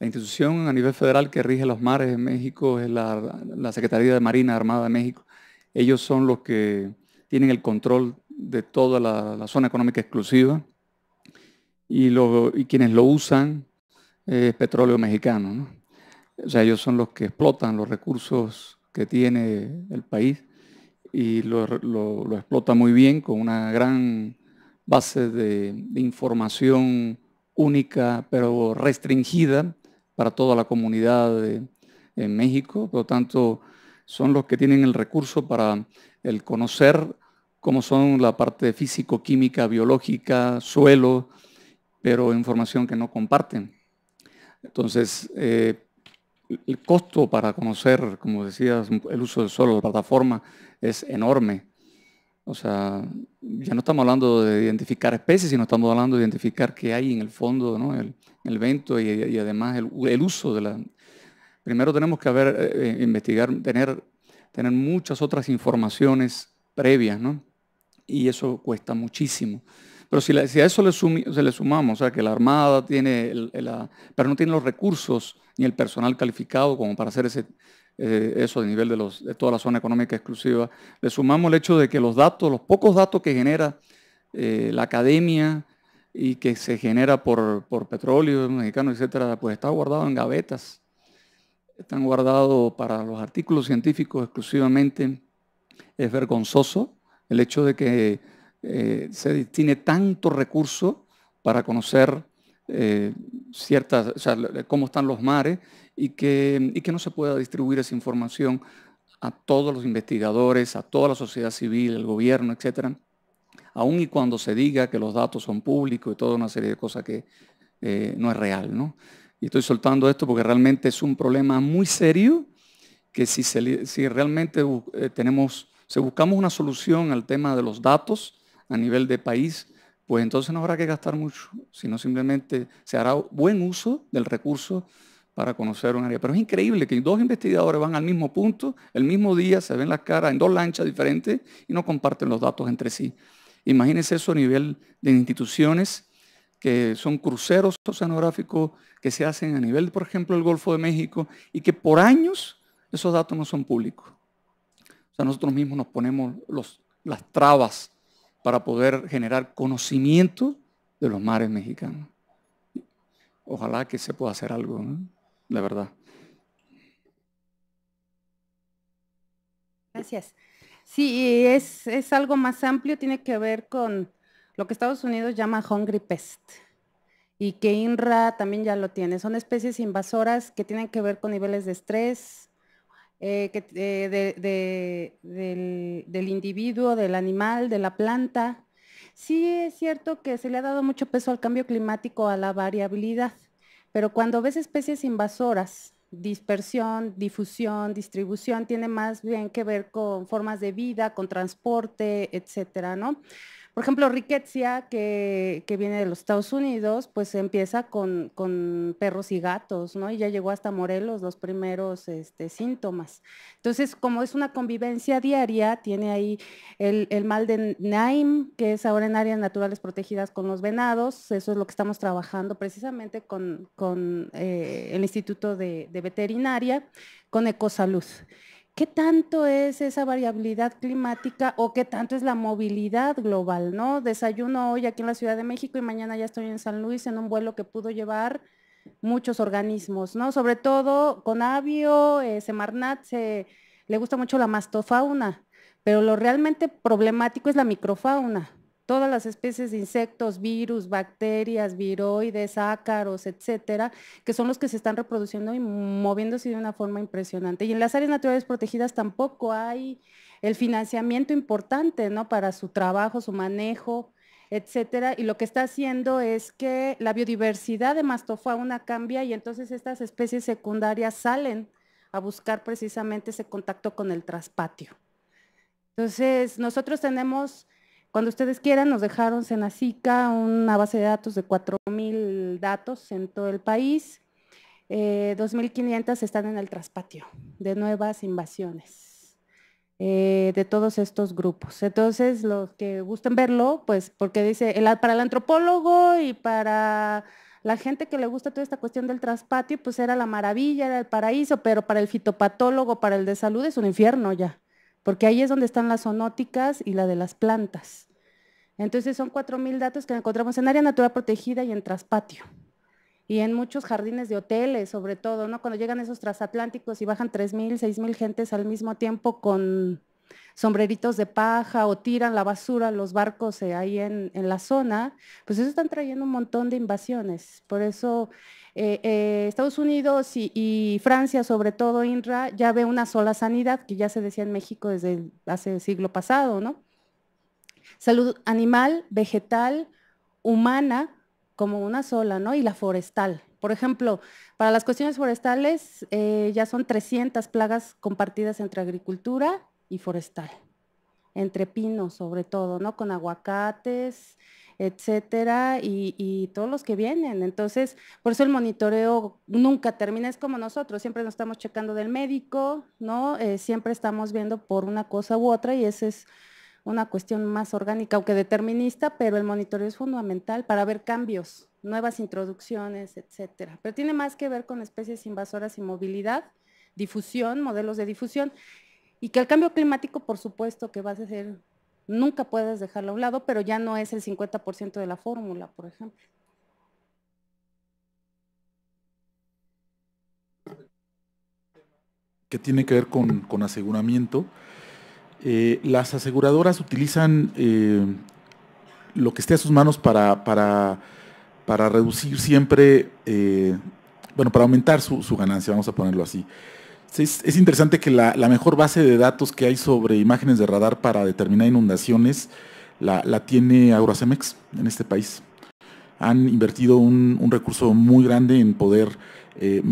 institución a nivel federal que rige los mares en México es la, Secretaría de Marina Armada de México. Ellos son los que tienen el control de toda la, zona económica exclusiva y, quienes lo usan es petróleo mexicano. O sea, ellos son los que explotan los recursos que tiene el país y lo, lo, explota muy bien con una gran base de información única pero restringida para toda la comunidad en México. Por lo tanto, son los que tienen el recurso para el conocer cómo son la parte físico-química, biológica, suelo, pero información que no comparten. Entonces, eh, el costo para conocer, como decías, el uso del suelo, la plataforma, es enorme. O sea, ya no estamos hablando de identificar especies, sino estamos hablando de identificar qué hay en el fondo, ¿no? el, vento y, además el, uso de la... Primero tenemos que haber, eh, eh, investigar, tener, tener muchas otras informaciones previas, ¿no? Y eso cuesta muchísimo. Pero si, a eso le se le sumamos, o sea, que la Armada tiene, la, pero no tiene los recursos ni el personal calificado como para hacer ese, eh, eso a nivel de, los, toda la zona económica exclusiva. Le sumamos el hecho de que los datos, los pocos datos que genera eh, la academia y que se genera por, petróleo mexicano, etcétera, pues está guardado en gavetas, están guardados para los artículos científicos exclusivamente. Es vergonzoso el hecho de que eh, se destine tanto recurso para conocer ciertas, cómo están los mares y que, que no se pueda distribuir esa información a todos los investigadores, a toda la sociedad civil, el gobierno, etcétera, aun y cuando se diga que los datos son públicos y toda una serie de cosas que eh, no es real, Y estoy soltando esto porque realmente es un problema muy serio que si, si realmente eh, tenemos, si buscamos una solución al tema de los datos a nivel de país, pues entonces no habrá que gastar mucho, sino simplemente se hará buen uso del recurso para conocer un área. Pero es increíble que dos investigadores van al mismo punto, el mismo día, se ven las caras en dos lanchas diferentes y no comparten los datos entre sí. Imagínense eso a nivel de instituciones que son cruceros oceanográficos que se hacen a nivel, por ejemplo, del Golfo de México y que por años esos datos no son públicos. O sea, nosotros mismos nos ponemos las trabas para poder generar conocimiento de los mares mexicanos. Ojalá que se pueda hacer algo la verdad. Gracias. Sí, es, es algo más amplio, tiene que ver con lo que Estados Unidos llama hungry pest y que INRA también ya lo tiene. Son especies invasoras que tienen que ver con niveles de estrés eh, eh, del, individuo, del animal, de la planta. Sí es cierto que se le ha dado mucho peso al cambio climático, a la variabilidad. Pero cuando ves especies invasoras, dispersión, difusión, distribución, tiene más bien que ver con formas de vida, con transporte, etcétera, ¿no? Por ejemplo, Rickettsia, que, viene de los Estados Unidos, pues empieza con, perros y gatos, ¿no? Y ya llegó hasta Morelos los primeros este, síntomas. Entonces, como es una convivencia diaria, tiene ahí el, mal de Naim, que es ahora en áreas naturales protegidas con los venados. Eso es lo que estamos trabajando precisamente con, eh, el Instituto de, de Veterinaria, con Ecosalud. ¿qué tanto es esa variabilidad climática o qué tanto es la movilidad global? ¿no? Desayuno hoy aquí en la Ciudad de México y mañana ya estoy en San Luis en un vuelo que pudo llevar muchos organismos, ¿no? Sobre todo con Avio, eh, Semarnat, le gusta mucho la mastofauna, pero lo realmente problemático es la microfauna todas las especies de insectos, virus, bacterias, viroides, ácaros, etcétera, que son los que se están reproduciendo y moviéndose de una forma impresionante. Y en las áreas naturales protegidas tampoco hay el financiamiento importante, ¿no? Para su trabajo, su manejo, etcétera. Y lo que está haciendo es que la biodiversidad de mastofauna cambia y entonces estas especies secundarias salen a buscar precisamente ese contacto con el traspatio. Entonces, nosotros tenemos cuando ustedes quieran, nos dejaron Senacica una base de datos de 4.000 datos en todo el país. 2.500 eh, están en el traspatio de nuevas invasiones eh, de todos estos grupos. Entonces, los que gusten verlo, pues porque dice, para el antropólogo y para la gente que le gusta toda esta cuestión del traspatio, pues era la maravilla, era el paraíso, pero para el fitopatólogo, para el de salud, es un infierno ya porque ahí es donde están las zoonóticas y la de las plantas. Entonces son 4.000 datos que encontramos en área natural protegida y en traspatio. Y en muchos jardines de hoteles, sobre todo, ¿no? Cuando llegan esos transatlánticos y bajan 3.000, 6.000 gentes al mismo tiempo con sombreritos de paja o tiran la basura los barcos eh, ahí en, en, la zona, pues eso están trayendo un montón de invasiones. Por eso eh, eh, Estados Unidos y, Francia, sobre todo INRA, ya ve una sola sanidad, que ya se decía en México desde hace siglo pasado, ¿no? Salud animal, vegetal, humana, como una sola, ¿no? Y la forestal. Por ejemplo, para las cuestiones forestales eh, ya son 300 plagas compartidas entre agricultura y forestal, entre pinos sobre todo, ¿no? Con aguacates, etcétera, y, todos los que vienen. Entonces, por eso el monitoreo nunca termina, es como nosotros, siempre nos estamos checando del médico, ¿no? Eh, siempre estamos viendo por una cosa u otra y esa es una cuestión más orgánica, aunque determinista, pero el monitoreo es fundamental para ver cambios, nuevas introducciones, etcétera. Pero tiene más que ver con especies invasoras y movilidad, difusión, modelos de difusión, y que el cambio climático, por supuesto, que va a ser nunca puedes dejarlo a un lado, pero ya no es el 50% de la fórmula, por ejemplo. ¿Qué tiene que ver con, aseguramiento. Eh, las aseguradoras utilizan eh, lo que esté a sus manos para, reducir siempre, eh, bueno, para aumentar su, ganancia, vamos a ponerlo así. Es, interesante que la, mejor base de datos que hay sobre imágenes de radar para determinar inundaciones la, la tiene Agrocemex en este país. Han invertido un, recurso muy grande en poder eh,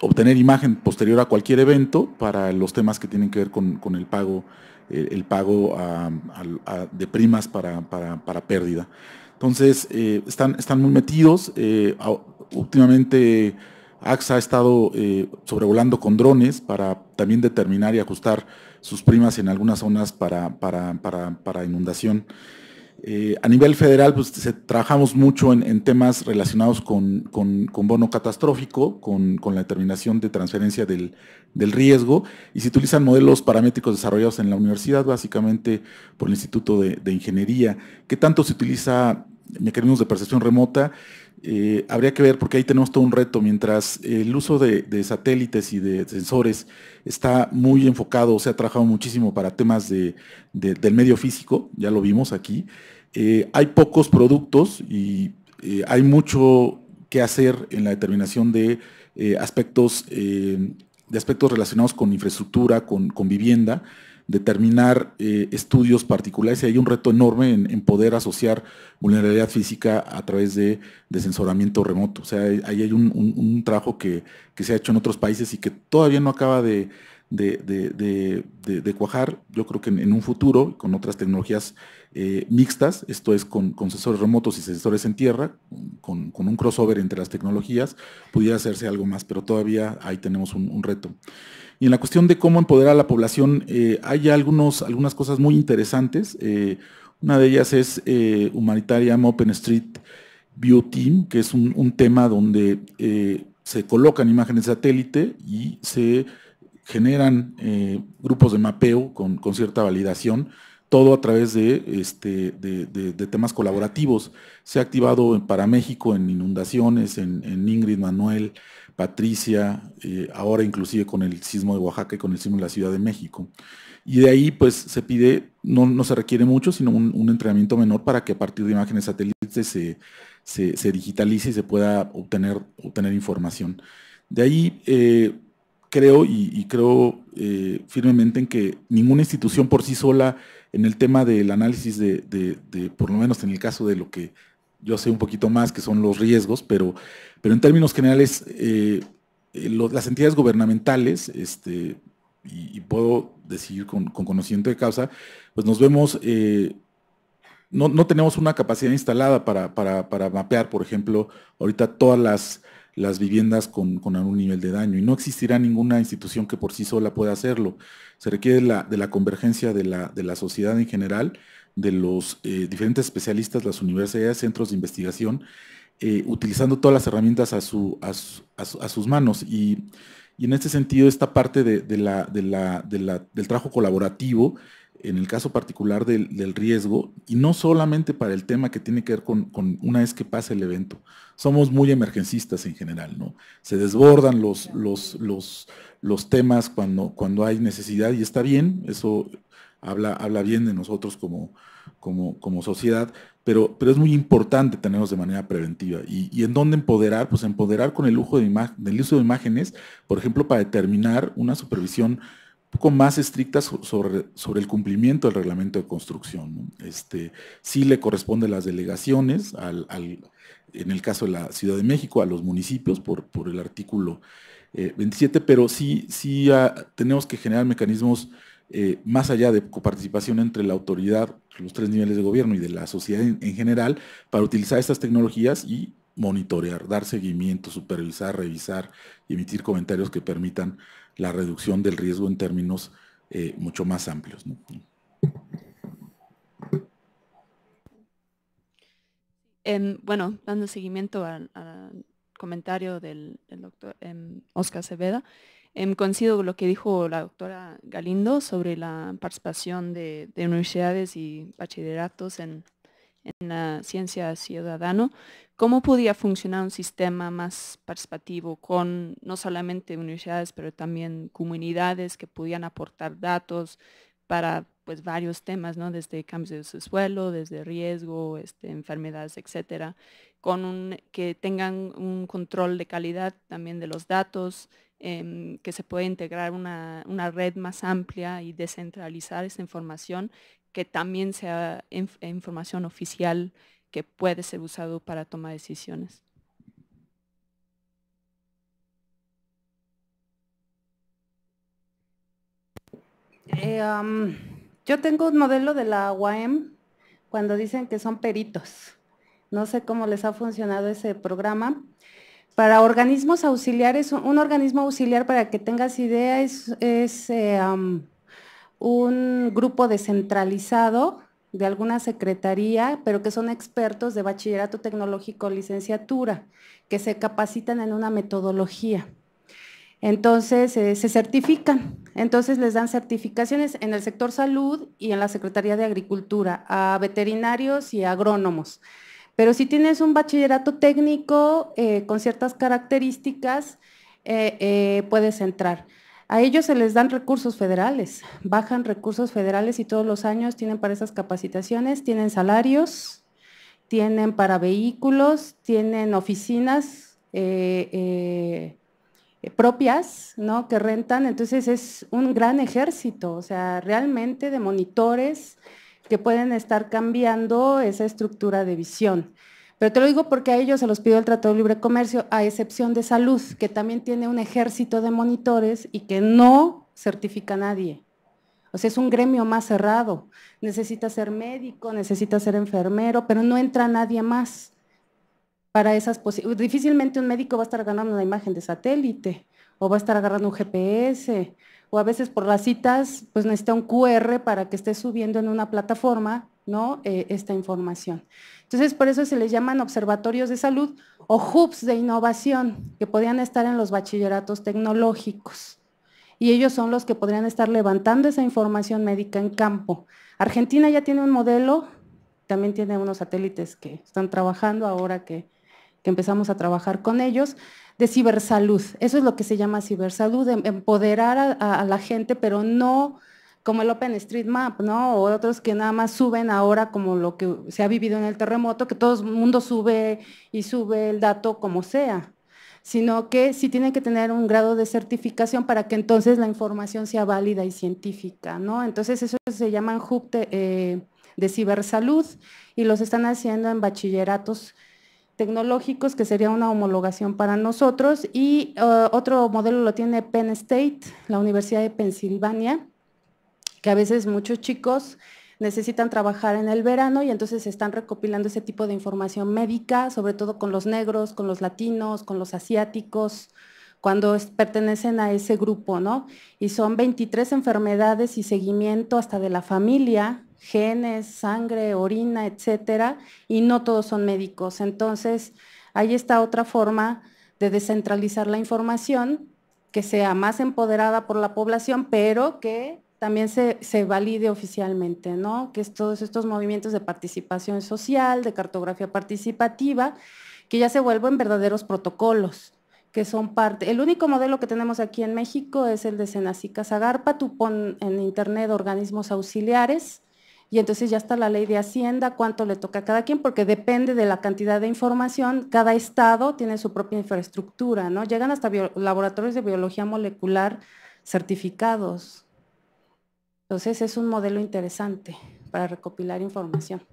obtener imagen posterior a cualquier evento para los temas que tienen que ver con, el pago, eh, el pago de primas para, pérdida. Entonces, eh, están, están muy metidos. últimamente AXA ha estado eh, sobrevolando con drones para también determinar y ajustar sus primas en algunas zonas para, para, inundación. Eh, a nivel federal, pues trabajamos mucho en, temas relacionados con, bono catastrófico, con, la determinación de transferencia del, riesgo, y se utilizan modelos paramétricos desarrollados en la universidad, básicamente por el Instituto de, de Ingeniería, ¿Qué tanto se utiliza mecanismos de percepción remota eh, habría que ver porque ahí tenemos todo un reto. Mientras el uso de, satélites y de sensores está muy enfocado, se ha trabajado muchísimo para temas del medio físico, ya lo vimos aquí, eh, hay pocos productos y eh, hay mucho que hacer en la determinación de aspectos de aspectos relacionados con infraestructura, con vivienda determinar eh, estudios particulares y hay un reto enorme en, poder asociar vulnerabilidad física a través de, de remoto. O sea, ahí hay un, trabajo que, se ha hecho en otros países y que todavía no acaba de, de, cuajar. Yo creo que en, un futuro, con otras tecnologías eh, mixtas, esto es con, sensores remotos y sensores en tierra, con, un crossover entre las tecnologías, pudiera hacerse algo más, pero todavía ahí tenemos un reto. Y en la cuestión de cómo empoderar a la población, eh, hay algunos, algunas cosas muy interesantes. Eh, una de ellas es eh, Humanitarian Open Street View Team, que es un, tema donde eh, se colocan imágenes satélite y se generan grupos de mapeo con, cierta validación, todo a través de, este, de, temas colaborativos. Se ha activado para México en inundaciones, en Ingrid Manuel, Patricia, eh, ahora inclusive con el sismo de Oaxaca y con el sismo de la Ciudad de México. Y de ahí pues se pide, no, se requiere mucho, sino un, entrenamiento menor para que a partir de imágenes satélites se, digitalice y se pueda obtener, obtener información. De ahí eh, creo y, creo eh, firmemente en que ninguna institución por sí sola en el tema del análisis de, por lo menos en el caso de lo que yo sé un poquito más, que son los riesgos, pero pero en términos generales, eh, eh, las entidades gubernamentales, este, y, puedo decir con, conocimiento de causa, pues nos vemos, eh, no, tenemos una capacidad instalada para, mapear, por ejemplo, ahorita todas las, viviendas con, algún nivel de daño y no existirá ninguna institución que por sí sola pueda hacerlo. Se requiere de la, de la convergencia de la, de la sociedad en general de los diferentes especialistas, las universidades, centros de investigación eh, utilizando todas las herramientas a, sus manos. Y, en este sentido, esta parte del trabajo colaborativo, en el caso particular del, riesgo, y no solamente para el tema que tiene que ver con, una vez que pasa el evento. Somos muy emergencistas en general, ¿no? Se desbordan los, temas cuando, hay necesidad y está bien, eso habla, bien de nosotros como sociedad, pero, es muy importante tenerlos de manera preventiva. ¿Y, en dónde empoderar? Pues empoderar con el, uso de del uso de imágenes, por ejemplo, para determinar una supervisión un poco más estricta sobre, sobre el cumplimiento del reglamento de construcción. Este, sí le corresponde a las delegaciones, al, en el caso de la Ciudad de México, a los municipios por, por el artículo 27, eh, pero sí, sí ah, tenemos que generar mecanismos eh, más allá de coparticipación entre la autoridad, los tres niveles de gobierno y de la sociedad en, general, para utilizar estas tecnologías y monitorear, dar seguimiento, supervisar, revisar y emitir comentarios que permitan la reducción del riesgo en términos eh, mucho más amplios. Em, bueno, dando seguimiento al comentario del, doctor em, Oscar Cebeda, eh, coincido lo que dijo la doctora Galindo sobre la participación de, universidades y bachilleratos en, la ciencia ciudadana. ¿Cómo podía funcionar un sistema más participativo con no solamente universidades, pero también comunidades que pudieran aportar datos para pues, varios temas, ¿no? desde cambios de suelo, desde riesgo, este, enfermedades, etcétera, con que tengan un control de calidad también de los datos, Em, que se puede integrar una, red más amplia y descentralizar esa información, que también sea información oficial que puede ser usado para tomar decisiones. Eh, yo tengo un modelo de la UAM cuando dicen que son peritos. No sé cómo les ha funcionado ese programa. Para organismos auxiliares, un organismo auxiliar, para que tengas idea, es, eh, un grupo descentralizado de alguna secretaría, pero que son expertos de bachillerato tecnológico licenciatura, que se capacitan en una metodología. Entonces, eh, se certifican. Entonces, les dan certificaciones en el sector salud y en la Secretaría de Agricultura, a veterinarios y agrónomos. Pero si tienes un bachillerato técnico eh, con ciertas características, eh, eh, puedes entrar. A ellos se les dan recursos federales, bajan recursos federales y todos los años tienen para esas capacitaciones, tienen salarios, tienen para vehículos, tienen oficinas propias que rentan. Entonces es un gran ejército, o sea, realmente de monitores, que pueden estar cambiando esa estructura de visión. Pero te lo digo porque a ellos se los pidió el Tratado de Libre Comercio, a excepción de salud, que también tiene un ejército de monitores y que no certifica a nadie. O sea, es un gremio más cerrado. Necesita ser médico, necesita ser enfermero, pero no entra nadie más para esas posibilidades. Difícilmente un médico va a estar ganando una imagen de satélite o va a estar agarrando un GPS, o a veces por las citas, pues necesita un QR para que esté subiendo en una plataforma, ¿no? Eh, esta información. Entonces, por eso se les llaman observatorios de salud o hubs de innovación, que podrían estar en los bachilleratos tecnológicos. Y ellos son los que podrían estar levantando esa información médica en campo. Argentina ya tiene un modelo, también tiene unos satélites que están trabajando ahora que, que empezamos a trabajar con ellos, de cibersalud. Eso es lo que se llama cibersalud, em, empoderar a, la gente, pero no como el OpenStreetMap, ¿no? O otros que nada más suben ahora como lo que se ha vivido en el terremoto, que todo el mundo sube y sube el dato como sea, sino que sí tienen que tener un grado de certificación para que entonces la información sea válida y científica, ¿no? Entonces eso se llaman hub de, eh, de cibersalud y los están haciendo en bachilleratos tecnológicos, que sería una homologación para nosotros, y eh, otro modelo lo tiene Penn State, la Universidad de Pensilvania, que a veces muchos chicos necesitan trabajar en el verano y entonces están recopilando ese tipo de información médica, sobre todo con los negros, con los latinos, con los asiáticos, cuando pertenecen a ese grupo, ¿no? Y son 23 enfermedades y seguimiento hasta de la familia, genes, sangre, orina, etcétera, y no todos son médicos. Entonces, ahí está otra forma de descentralizar la información que sea más empoderada por la población, pero que también se, valide oficialmente, ¿no? Que es todos estos movimientos de participación social, de cartografía participativa, que ya se vuelven verdaderos protocolos, que son parte. El único modelo que tenemos aquí en México es el de Senacica Zagarpa, tú pon en internet organismos auxiliares, y entonces ya está la ley de Hacienda, cuánto le toca a cada quien, porque depende de la cantidad de información, cada estado tiene su propia infraestructura, ¿no? Llegan hasta laboratorios de biología molecular certificados. Entonces es un modelo interesante para recopilar información.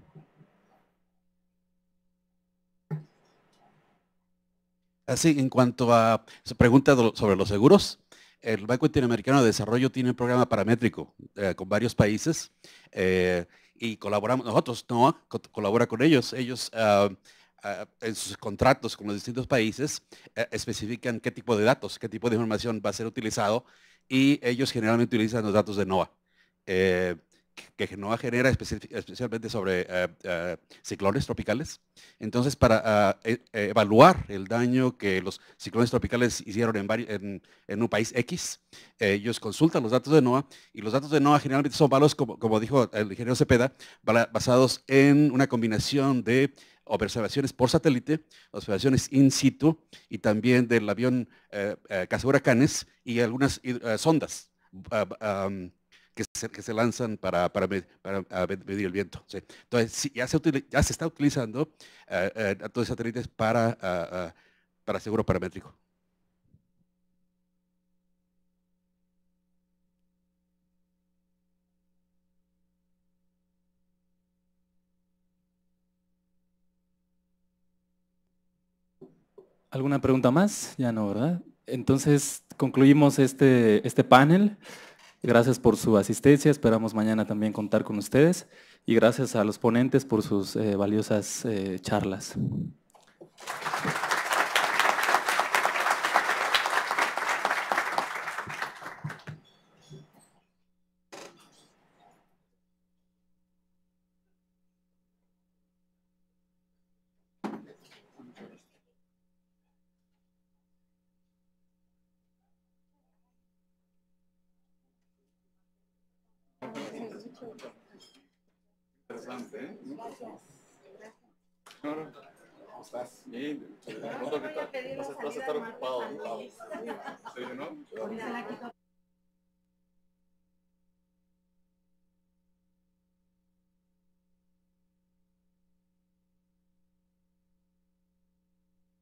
Así, en cuanto a su pregunta sobre los seguros, el Banco Interamericano de Desarrollo tiene un programa paramétrico eh, con varios países eh, y colaboramos, nosotros, NOAA colabora con ellos. Ellos ah, ah, en sus contratos con los distintos países eh, especifican qué tipo de datos, qué tipo de información va a ser utilizado y ellos generalmente utilizan los datos de NOAA que NOAA genera especialmente sobre eh, eh, ciclones tropicales. Entonces, para ah, e, e, evaluar el daño que los ciclones tropicales hicieron en, un país X, eh, ellos consultan los datos de NOAA y los datos de NOAA generalmente son malos, como, como dijo el ingeniero Cepeda, basados en una combinación de observaciones por satélite, observaciones in situ y también del avión eh, cazahuracanes y algunas sondas. Ah, ah, mm, que se, lanzan para, para, medir el viento. Entonces, ya, se ya se está utilizando eh, eh, todos uh, todos satélites para, ah, ah, para seguro paramétrico. ¿Alguna pregunta más? Ya no, ¿verdad? Entonces concluimos este, este panel. Gracias por su asistencia, esperamos mañana también contar con ustedes y gracias a los ponentes por sus eh, valiosas eh, charlas. negro